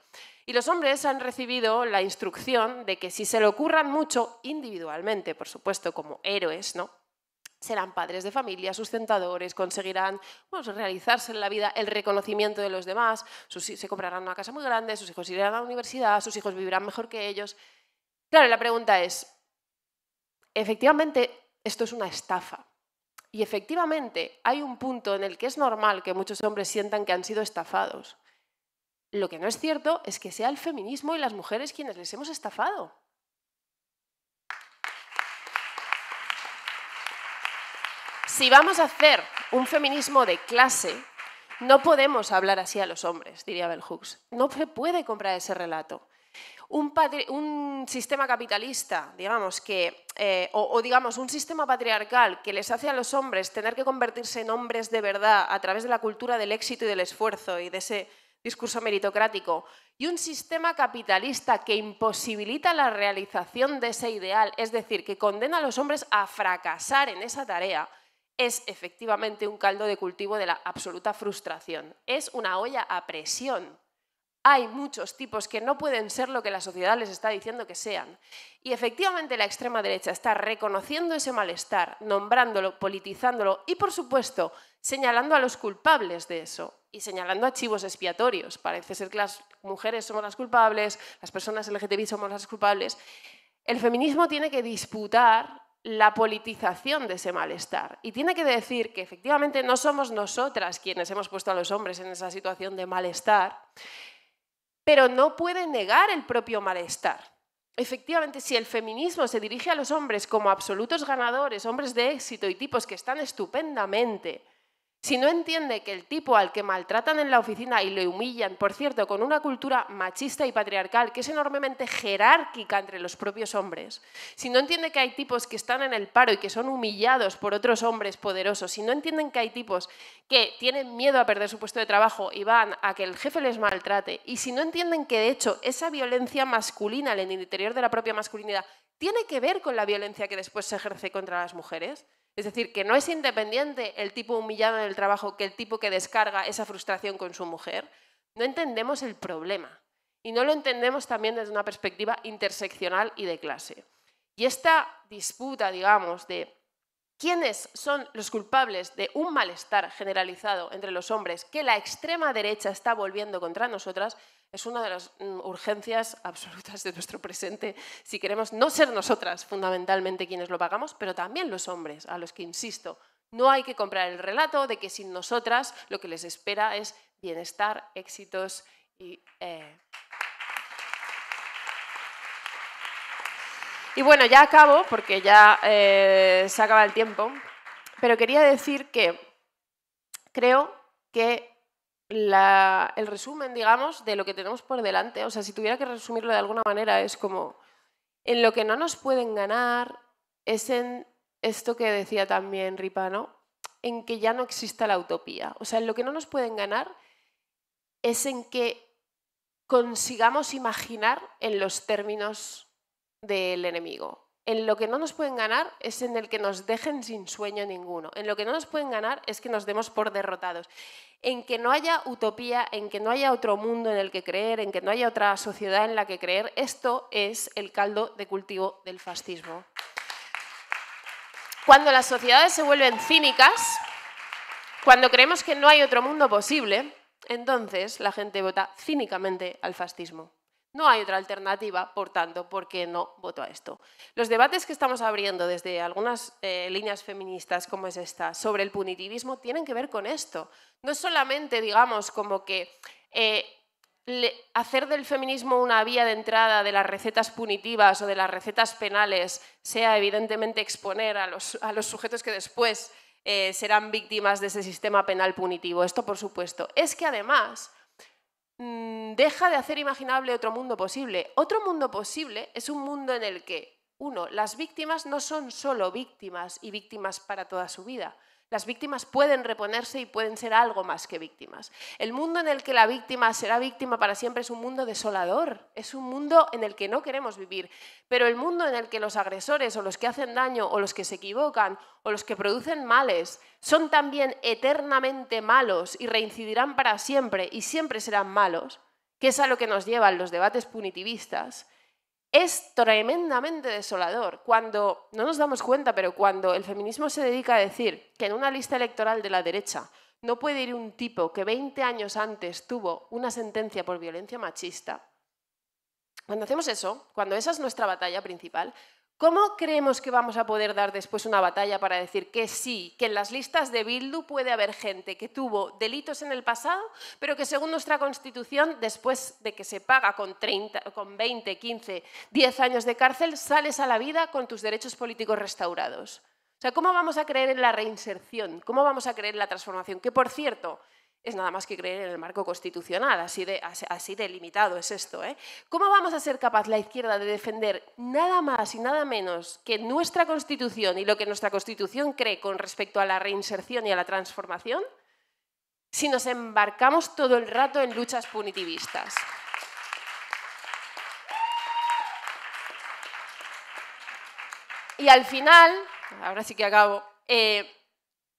Y los hombres han recibido la instrucción de que si se le ocurran mucho, individualmente, por supuesto, como héroes, ¿no? serán padres de familia, sustentadores, conseguirán pues, realizarse en la vida, el reconocimiento de los demás, se comprarán una casa muy grande, sus hijos irán a la universidad, sus hijos vivirán mejor que ellos. Claro, la pregunta es, efectivamente, esto es una estafa. Y efectivamente, hay un punto en el que es normal que muchos hombres sientan que han sido estafados. Lo que no es cierto es que sea el feminismo y las mujeres quienes les hemos estafado. si vamos a hacer un feminismo de clase, no podemos hablar así a los hombres, diría Bell Hooks. No se puede comprar ese relato. Un, sistema capitalista, digamos, que, eh, o, o, digamos un sistema patriarcal que les hace a los hombres tener que convertirse en hombres de verdad a través de la cultura del éxito y del esfuerzo y de ese discurso meritocrático, y un sistema capitalista que imposibilita la realización de ese ideal, es decir, que condena a los hombres a fracasar en esa tarea, es efectivamente un caldo de cultivo de la absoluta frustración. Es una olla a presión. Hay muchos tipos que no pueden ser lo que la sociedad les está diciendo que sean. Y efectivamente la extrema derecha está reconociendo ese malestar, nombrándolo, politizándolo y, por supuesto, señalando a los culpables de eso y señalando a chivos expiatorios. Parece ser que las mujeres somos las culpables, las personas LGTBI somos las culpables. El feminismo tiene que disputar la politización de ese malestar. Y tiene que decir que efectivamente no somos nosotras quienes hemos puesto a los hombres en esa situación de malestar, pero no puede negar el propio malestar. Efectivamente, si el feminismo se dirige a los hombres como absolutos ganadores, hombres de éxito y tipos que están estupendamente, si no entiende que el tipo al que maltratan en la oficina y lo humillan, por cierto, con una cultura machista y patriarcal que es enormemente jerárquica entre los propios hombres, si no entiende que hay tipos que están en el paro y que son humillados por otros hombres poderosos, si no entienden que hay tipos que tienen miedo a perder su puesto de trabajo y van a que el jefe les maltrate, y si no entienden que de hecho esa violencia masculina en el interior de la propia masculinidad tiene que ver con la violencia que después se ejerce contra las mujeres, es decir, que no es independiente el tipo humillado en el trabajo que el tipo que descarga esa frustración con su mujer. No entendemos el problema y no lo entendemos también desde una perspectiva interseccional y de clase. Y esta disputa, digamos, de quiénes son los culpables de un malestar generalizado entre los hombres que la extrema derecha está volviendo contra nosotras, es una de las mm, urgencias [LAUGHS] absolutas de nuestro presente si queremos no ser nosotras fundamentalmente quienes lo pagamos, pero también los hombres, a los que insisto, no hay que comprar el relato de que sin nosotras lo que les espera es bienestar, éxitos y... Eh. Y bueno, ya acabo porque ya eh, se acaba el tiempo, pero quería decir que creo que el resumen, digamos, de lo que tenemos por delante. O sea, si tuviera que resumirlo de alguna manera, es como, en lo que no nos pueden ganar es en esto que decía también Ripano, en que ya no exista la utopía. O sea, en lo que no nos pueden ganar es en que consigamos imaginar en los términos del enemigo en lo que no nos pueden ganar es en el que nos dejen sin sueño ninguno. En lo que no nos pueden ganar es que nos demos por derrotados. En que no haya utopía, en que no haya otro mundo en el que creer, en que no haya otra sociedad en la que creer. Esto es el caldo de cultivo del fascismo. Cuando las sociedades se vuelven cínicas, cuando creemos que no hay otro mundo posible, entonces la gente vota cínicamente al fascismo. No hay otra alternativa, por tanto, ¿por qué no voto a esto? Los debates que estamos abriendo desde algunas eh, líneas feministas como es esta sobre el punitivismo tienen que ver con esto. No es solamente, digamos, como que eh, hacer del feminismo una vía de entrada de las recetas punitivas o de las recetas penales sea evidentemente exponer a los, sujetos que después eh, serán víctimas de ese sistema penal punitivo. Esto, por supuesto. Es que además Mm, deja de hacer imaginable otro mundo posible. Otro mundo posible es un mundo en el que, uno, las víctimas no son solo víctimas y víctimas para toda su vida, las víctimas pueden reponerse y pueden ser algo más que víctimas. El mundo en el que la víctima será víctima para siempre es un mundo desolador, es un mundo en el que no queremos vivir, pero el mundo en el que los agresores o los que hacen daño o los que se equivocan o los que producen males son también eternamente malos y reincidirán para siempre y siempre serán malos, que es a lo que nos llevan los debates punitivistas, es tremendamente desolador cuando, no nos damos cuenta, pero cuando el feminismo se dedica a decir que en una lista electoral de la derecha no puede ir un tipo que 20 años antes tuvo una sentencia por violencia machista, cuando hacemos eso, cuando esa es nuestra batalla principal, ¿Cómo creemos que vamos a poder dar después una batalla para decir que sí, que en las listas de Bildu puede haber gente que tuvo delitos en el pasado, pero que según nuestra Constitución, después de que se paga con, 30, con 20, 15, 10 años de cárcel, sales a la vida con tus derechos políticos restaurados? O sea, ¿cómo vamos a creer en la reinserción? ¿Cómo vamos a creer en la transformación? Que, por cierto, es nada más que creer en el marco constitucional, así de, así limitado es esto. ¿eh? ¿Cómo vamos a ser capaz la izquierda de defender nada más y nada menos que nuestra Constitución y lo que nuestra Constitución cree con respecto a la reinserción y a la transformación si nos embarcamos todo el rato en luchas punitivistas? Y al final, ahora sí que acabo, eh,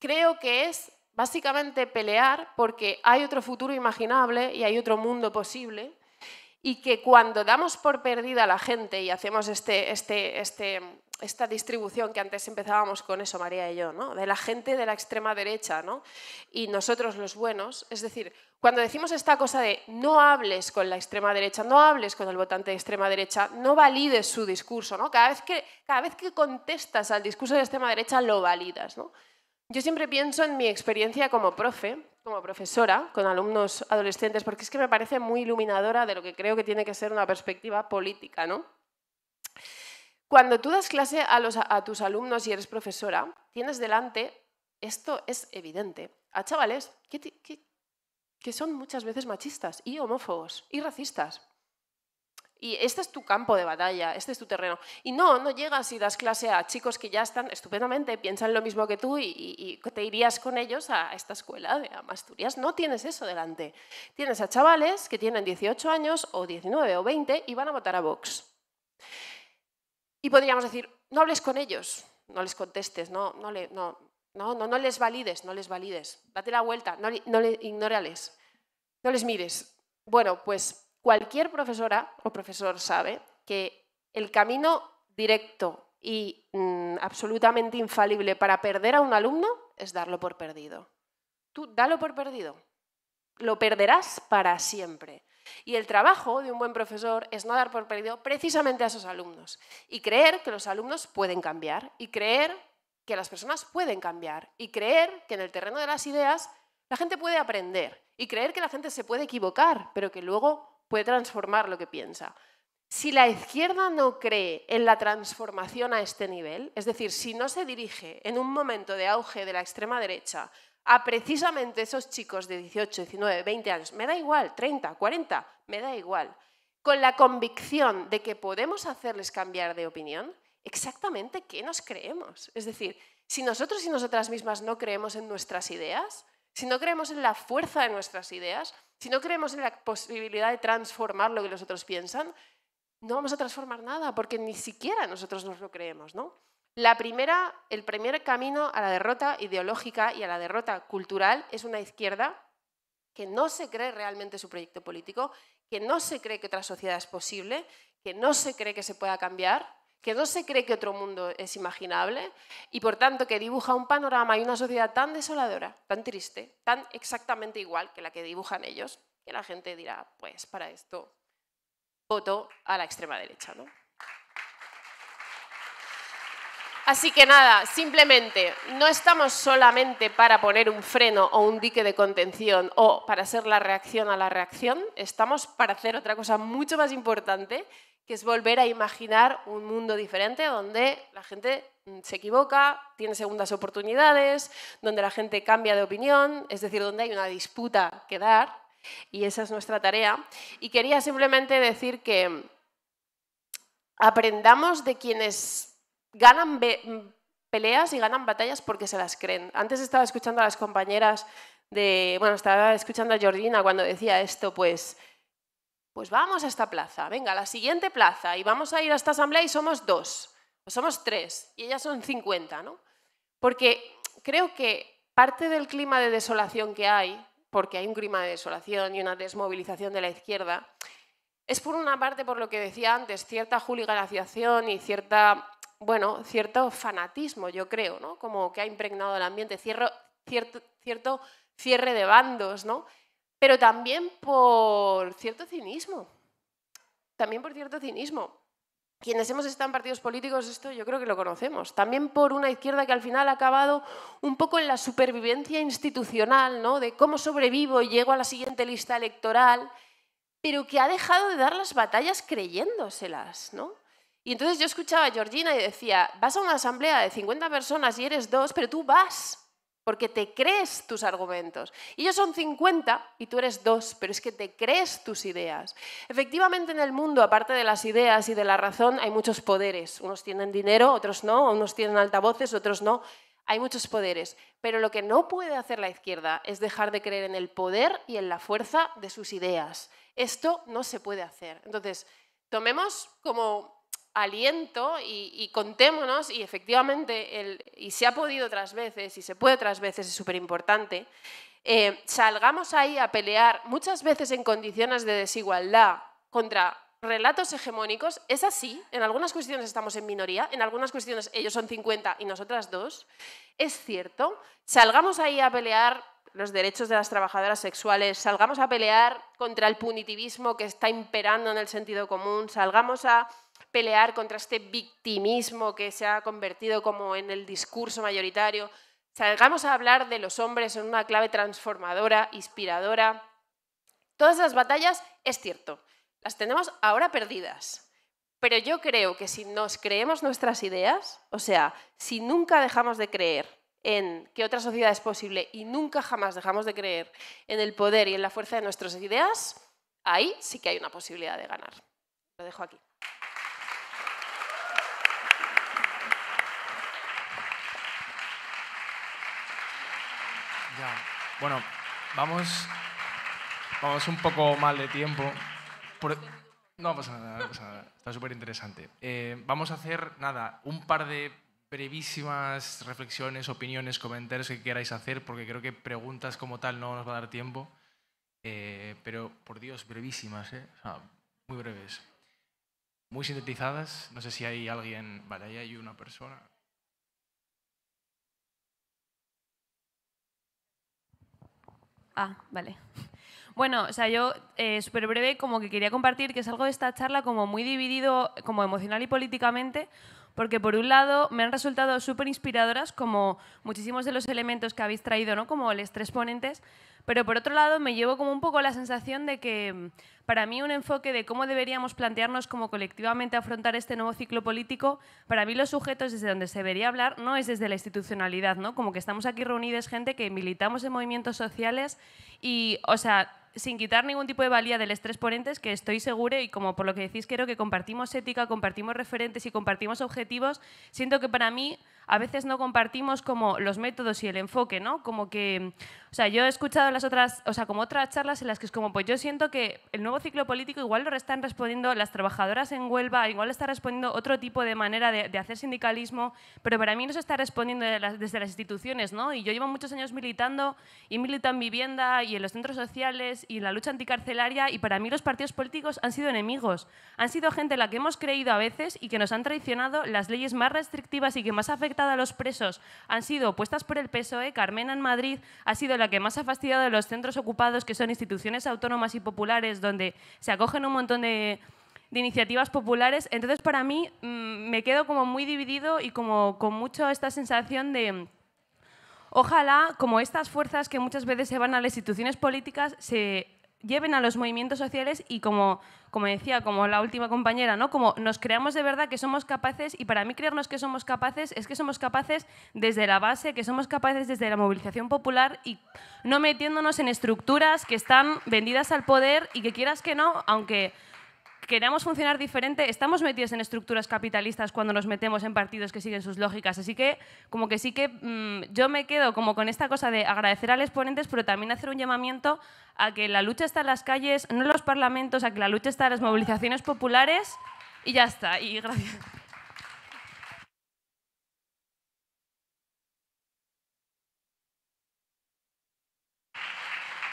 creo que es Básicamente pelear porque hay otro futuro imaginable y hay otro mundo posible y que cuando damos por perdida a la gente y hacemos este, este, este, esta distribución que antes empezábamos con eso, María y yo, de la gente de la extrema derecha y nosotros los buenos, es decir, cuando decimos esta cosa de no hables con la extrema derecha, no hables con el votante de extrema derecha, no valides su discurso, ¿no? Cada, vez que, cada vez que contestas al discurso de extrema derecha lo validas. ¿no? Yo siempre pienso en mi experiencia como profe, como profesora, con alumnos adolescentes, porque es que me parece muy iluminadora de lo que creo que tiene que ser una perspectiva política, ¿no? Cuando tú das clase a, tus alumnos y eres profesora, tienes delante, esto es evidente, a chavales que, que son muchas veces machistas y homófobos y racistas. Y este es tu campo de batalla, este es tu terreno. Y no, no llegas y das clase a chicos que ya están estupendamente, piensan lo mismo que tú y, te irías con ellos a esta escuela de Asturias. No tienes eso delante. Tienes a chavales que tienen 18 años o 19 o 20 y van a votar a Vox. Y podríamos decir, no hables con ellos, no les contestes, no, no, no, no, no, no les valides, no les valides. Date la vuelta, no, no le, ignórales, no les mires. Bueno, pues cualquier profesora o profesor sabe que el camino directo y mm, absolutamente infalible para perder a un alumno es darlo por perdido. Tú dalo por perdido. Lo perderás para siempre. Y el trabajo de un buen profesor es no dar por perdido precisamente a esos alumnos y creer que los alumnos pueden cambiar y creer que las personas pueden cambiar y creer que en el terreno de las ideas la gente puede aprender y creer que la gente se puede equivocar, pero que luego puede transformar lo que piensa. Si la izquierda no cree en la transformación a este nivel, es decir, si no se dirige en un momento de auge de la extrema derecha a precisamente esos chicos de 18, 19, 20 años, me da igual, 30, 40, me da igual, con la convicción de que podemos hacerles cambiar de opinión, exactamente qué nos creemos. Es decir, si nosotros y nosotras mismas no creemos en nuestras ideas, si no creemos en la fuerza de nuestras ideas, si no creemos en la posibilidad de transformar lo que los otros piensan, no vamos a transformar nada porque ni siquiera nosotros nos lo creemos, ¿no? La primera, el primer camino a la derrota ideológica y a la derrota cultural es una izquierda que no se cree realmente su proyecto político, que no se cree que otra sociedad es posible, que no se cree que se pueda cambiar que no se cree que otro mundo es imaginable y por tanto que dibuja un panorama y una sociedad tan desoladora, tan triste, tan exactamente igual que la que dibujan ellos, que la gente dirá, pues para esto voto a la extrema derecha. Así que nada, simplemente no estamos solamente para poner un freno o un dique de contención o para ser la reacción a la reacción, estamos para hacer otra cosa mucho más importante que es volver a imaginar un mundo diferente donde la gente mm, se equivoca, tiene segundas oportunidades, donde la gente cambia de opinión, es decir, donde hay una disputa que dar, y esa es nuestra tarea. Y quería simplemente decir que mm, aprendamos de quienes ganan mm, peleas y ganan batallas porque se las creen. Antes estaba escuchando a las compañeras de, bueno, estaba escuchando a Georgina cuando decía esto, pues pues vamos a esta plaza, venga, a la siguiente plaza, y vamos a ir a esta asamblea y somos dos, o somos tres, y ellas son 50, ¿no? Porque creo que parte del clima de desolación que hay, porque hay un clima de desolación y una desmovilización de la izquierda, es por una parte, por lo que decía antes, cierta juliganización y cierta, bueno, cierto fanatismo, yo creo, ¿no? Como que ha impregnado el ambiente, cierto, cierto cierre de bandos, ¿no? pero también por cierto cinismo. También por cierto cinismo. Quienes hemos estado en partidos políticos, esto yo creo que lo conocemos. También por una izquierda que al final ha acabado un poco en la supervivencia institucional, ¿no? De cómo sobrevivo y llego a la siguiente lista electoral, pero que ha dejado de dar las batallas creyéndoselas, ¿no? Y entonces yo escuchaba a Georgina y decía, vas a una asamblea de 50 personas y eres dos, pero tú vas porque te crees tus argumentos. Y ellos son 50 y tú eres dos, pero es que te crees tus ideas. Efectivamente en el mundo, aparte de las ideas y de la razón, hay muchos poderes. Unos tienen dinero, otros no, unos tienen altavoces, otros no. Hay muchos poderes, pero lo que no puede hacer la izquierda es dejar de creer en el poder y en la fuerza de sus ideas. Esto no se puede hacer. Entonces, tomemos como aliento y, contémonos y efectivamente, el, y se ha podido otras veces y se puede otras veces, es súper importante, eh, salgamos ahí a pelear muchas veces en condiciones de desigualdad contra relatos hegemónicos, es así, en algunas cuestiones estamos en minoría, en algunas cuestiones ellos son 50 y nosotras dos, es cierto, salgamos ahí a pelear los derechos de las trabajadoras sexuales, salgamos a pelear contra el punitivismo que está imperando en el sentido común, salgamos a pelear contra este victimismo que se ha convertido como en el discurso mayoritario. Salgamos a hablar de los hombres en una clave transformadora, inspiradora. Todas las batallas, es cierto, las tenemos ahora perdidas. Pero yo creo que si nos creemos nuestras ideas, o sea, si nunca dejamos de creer en que otra sociedad es posible y nunca jamás dejamos de creer en el poder y en la fuerza de nuestras ideas, ahí sí que hay una posibilidad de ganar. Lo dejo aquí. Ya. Bueno, vamos, vamos un poco mal de tiempo. No pasa nada, nada. Está súper interesante. Eh, vamos a hacer, nada, un par de brevísimas reflexiones, opiniones, comentarios que queráis hacer, porque creo que preguntas como tal no nos va a dar tiempo. Eh, pero, por Dios, brevísimas, ¿eh? muy breves. Muy sintetizadas. No sé si hay alguien... Vale, ahí hay una persona. Ah, vale. [LAUGHS] Bueno, o sea, yo eh, súper breve como que quería compartir que salgo de esta charla como muy dividido, como emocional y políticamente, porque por un lado me han resultado súper inspiradoras como muchísimos de los elementos que habéis traído, ¿no? Como los tres ponentes, pero por otro lado me llevo como un poco la sensación de que mm, para mí un enfoque de cómo deberíamos plantearnos como colectivamente afrontar este nuevo ciclo político, para mí los sujetos desde donde se debería hablar no es desde la institucionalidad, ¿no? Como que estamos aquí reunidos gente que militamos en movimientos sociales y, o sea, sin quitar ningún tipo de valía de estrés tres ponentes, que estoy segura y como por lo que decís, creo que compartimos ética, compartimos referentes y compartimos objetivos, siento que para mí a veces no compartimos como los métodos y el enfoque, ¿no? Como que, o sea, yo he escuchado las otras, o sea, como otras charlas en las que es como, pues yo siento que el nuevo ciclo político igual lo están respondiendo las trabajadoras en Huelva, igual está respondiendo otro tipo de manera de, hacer sindicalismo, pero para mí no se está respondiendo desde las instituciones, ¿no? Y yo llevo muchos años militando y milito en vivienda y en los centros sociales y en la lucha anticarcelaria y para mí los partidos políticos han sido enemigos, han sido gente a la que hemos creído a veces y que nos han traicionado las leyes más restrictivas y que más afectan a los presos han sido puestas por el PSOE, Carmena en Madrid ha sido la que más ha fastidiado de los centros ocupados, que son instituciones autónomas y populares, donde se acogen un montón de, iniciativas populares. Entonces, para mí, mm, me quedo como muy dividido y como con mucho esta sensación de... Ojalá, como estas fuerzas que muchas veces se van a las instituciones políticas, se lleven a los movimientos sociales y como, como decía, como la última compañera, ¿no? Como nos creamos de verdad que somos capaces y para mí creernos que somos capaces es que somos capaces desde la base, que somos capaces desde la movilización popular y no metiéndonos en estructuras que están vendidas al poder y que quieras que no, aunque queramos funcionar diferente, estamos metidos en estructuras capitalistas cuando nos metemos en partidos que siguen sus lógicas. Así que, como que sí que mm, yo me quedo como con esta cosa de agradecer a los ponentes, pero también hacer un llamamiento a que la lucha está en las calles, no en los parlamentos, a que la lucha está en las movilizaciones populares y ya está. Y gracias.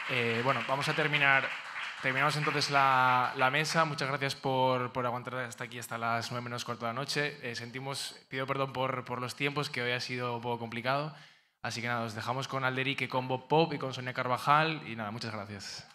Eh, bueno, vamos a terminar terminamos entonces la, mesa. Muchas gracias por, por, aguantar hasta aquí, hasta las nueve menos cuarto de la noche. Eh, sentimos, pido perdón por, por, los tiempos, que hoy ha sido un poco complicado. Así que nada, os dejamos con Alderique, con Bob Pop y con Sonia Carvajal. Y nada, muchas gracias.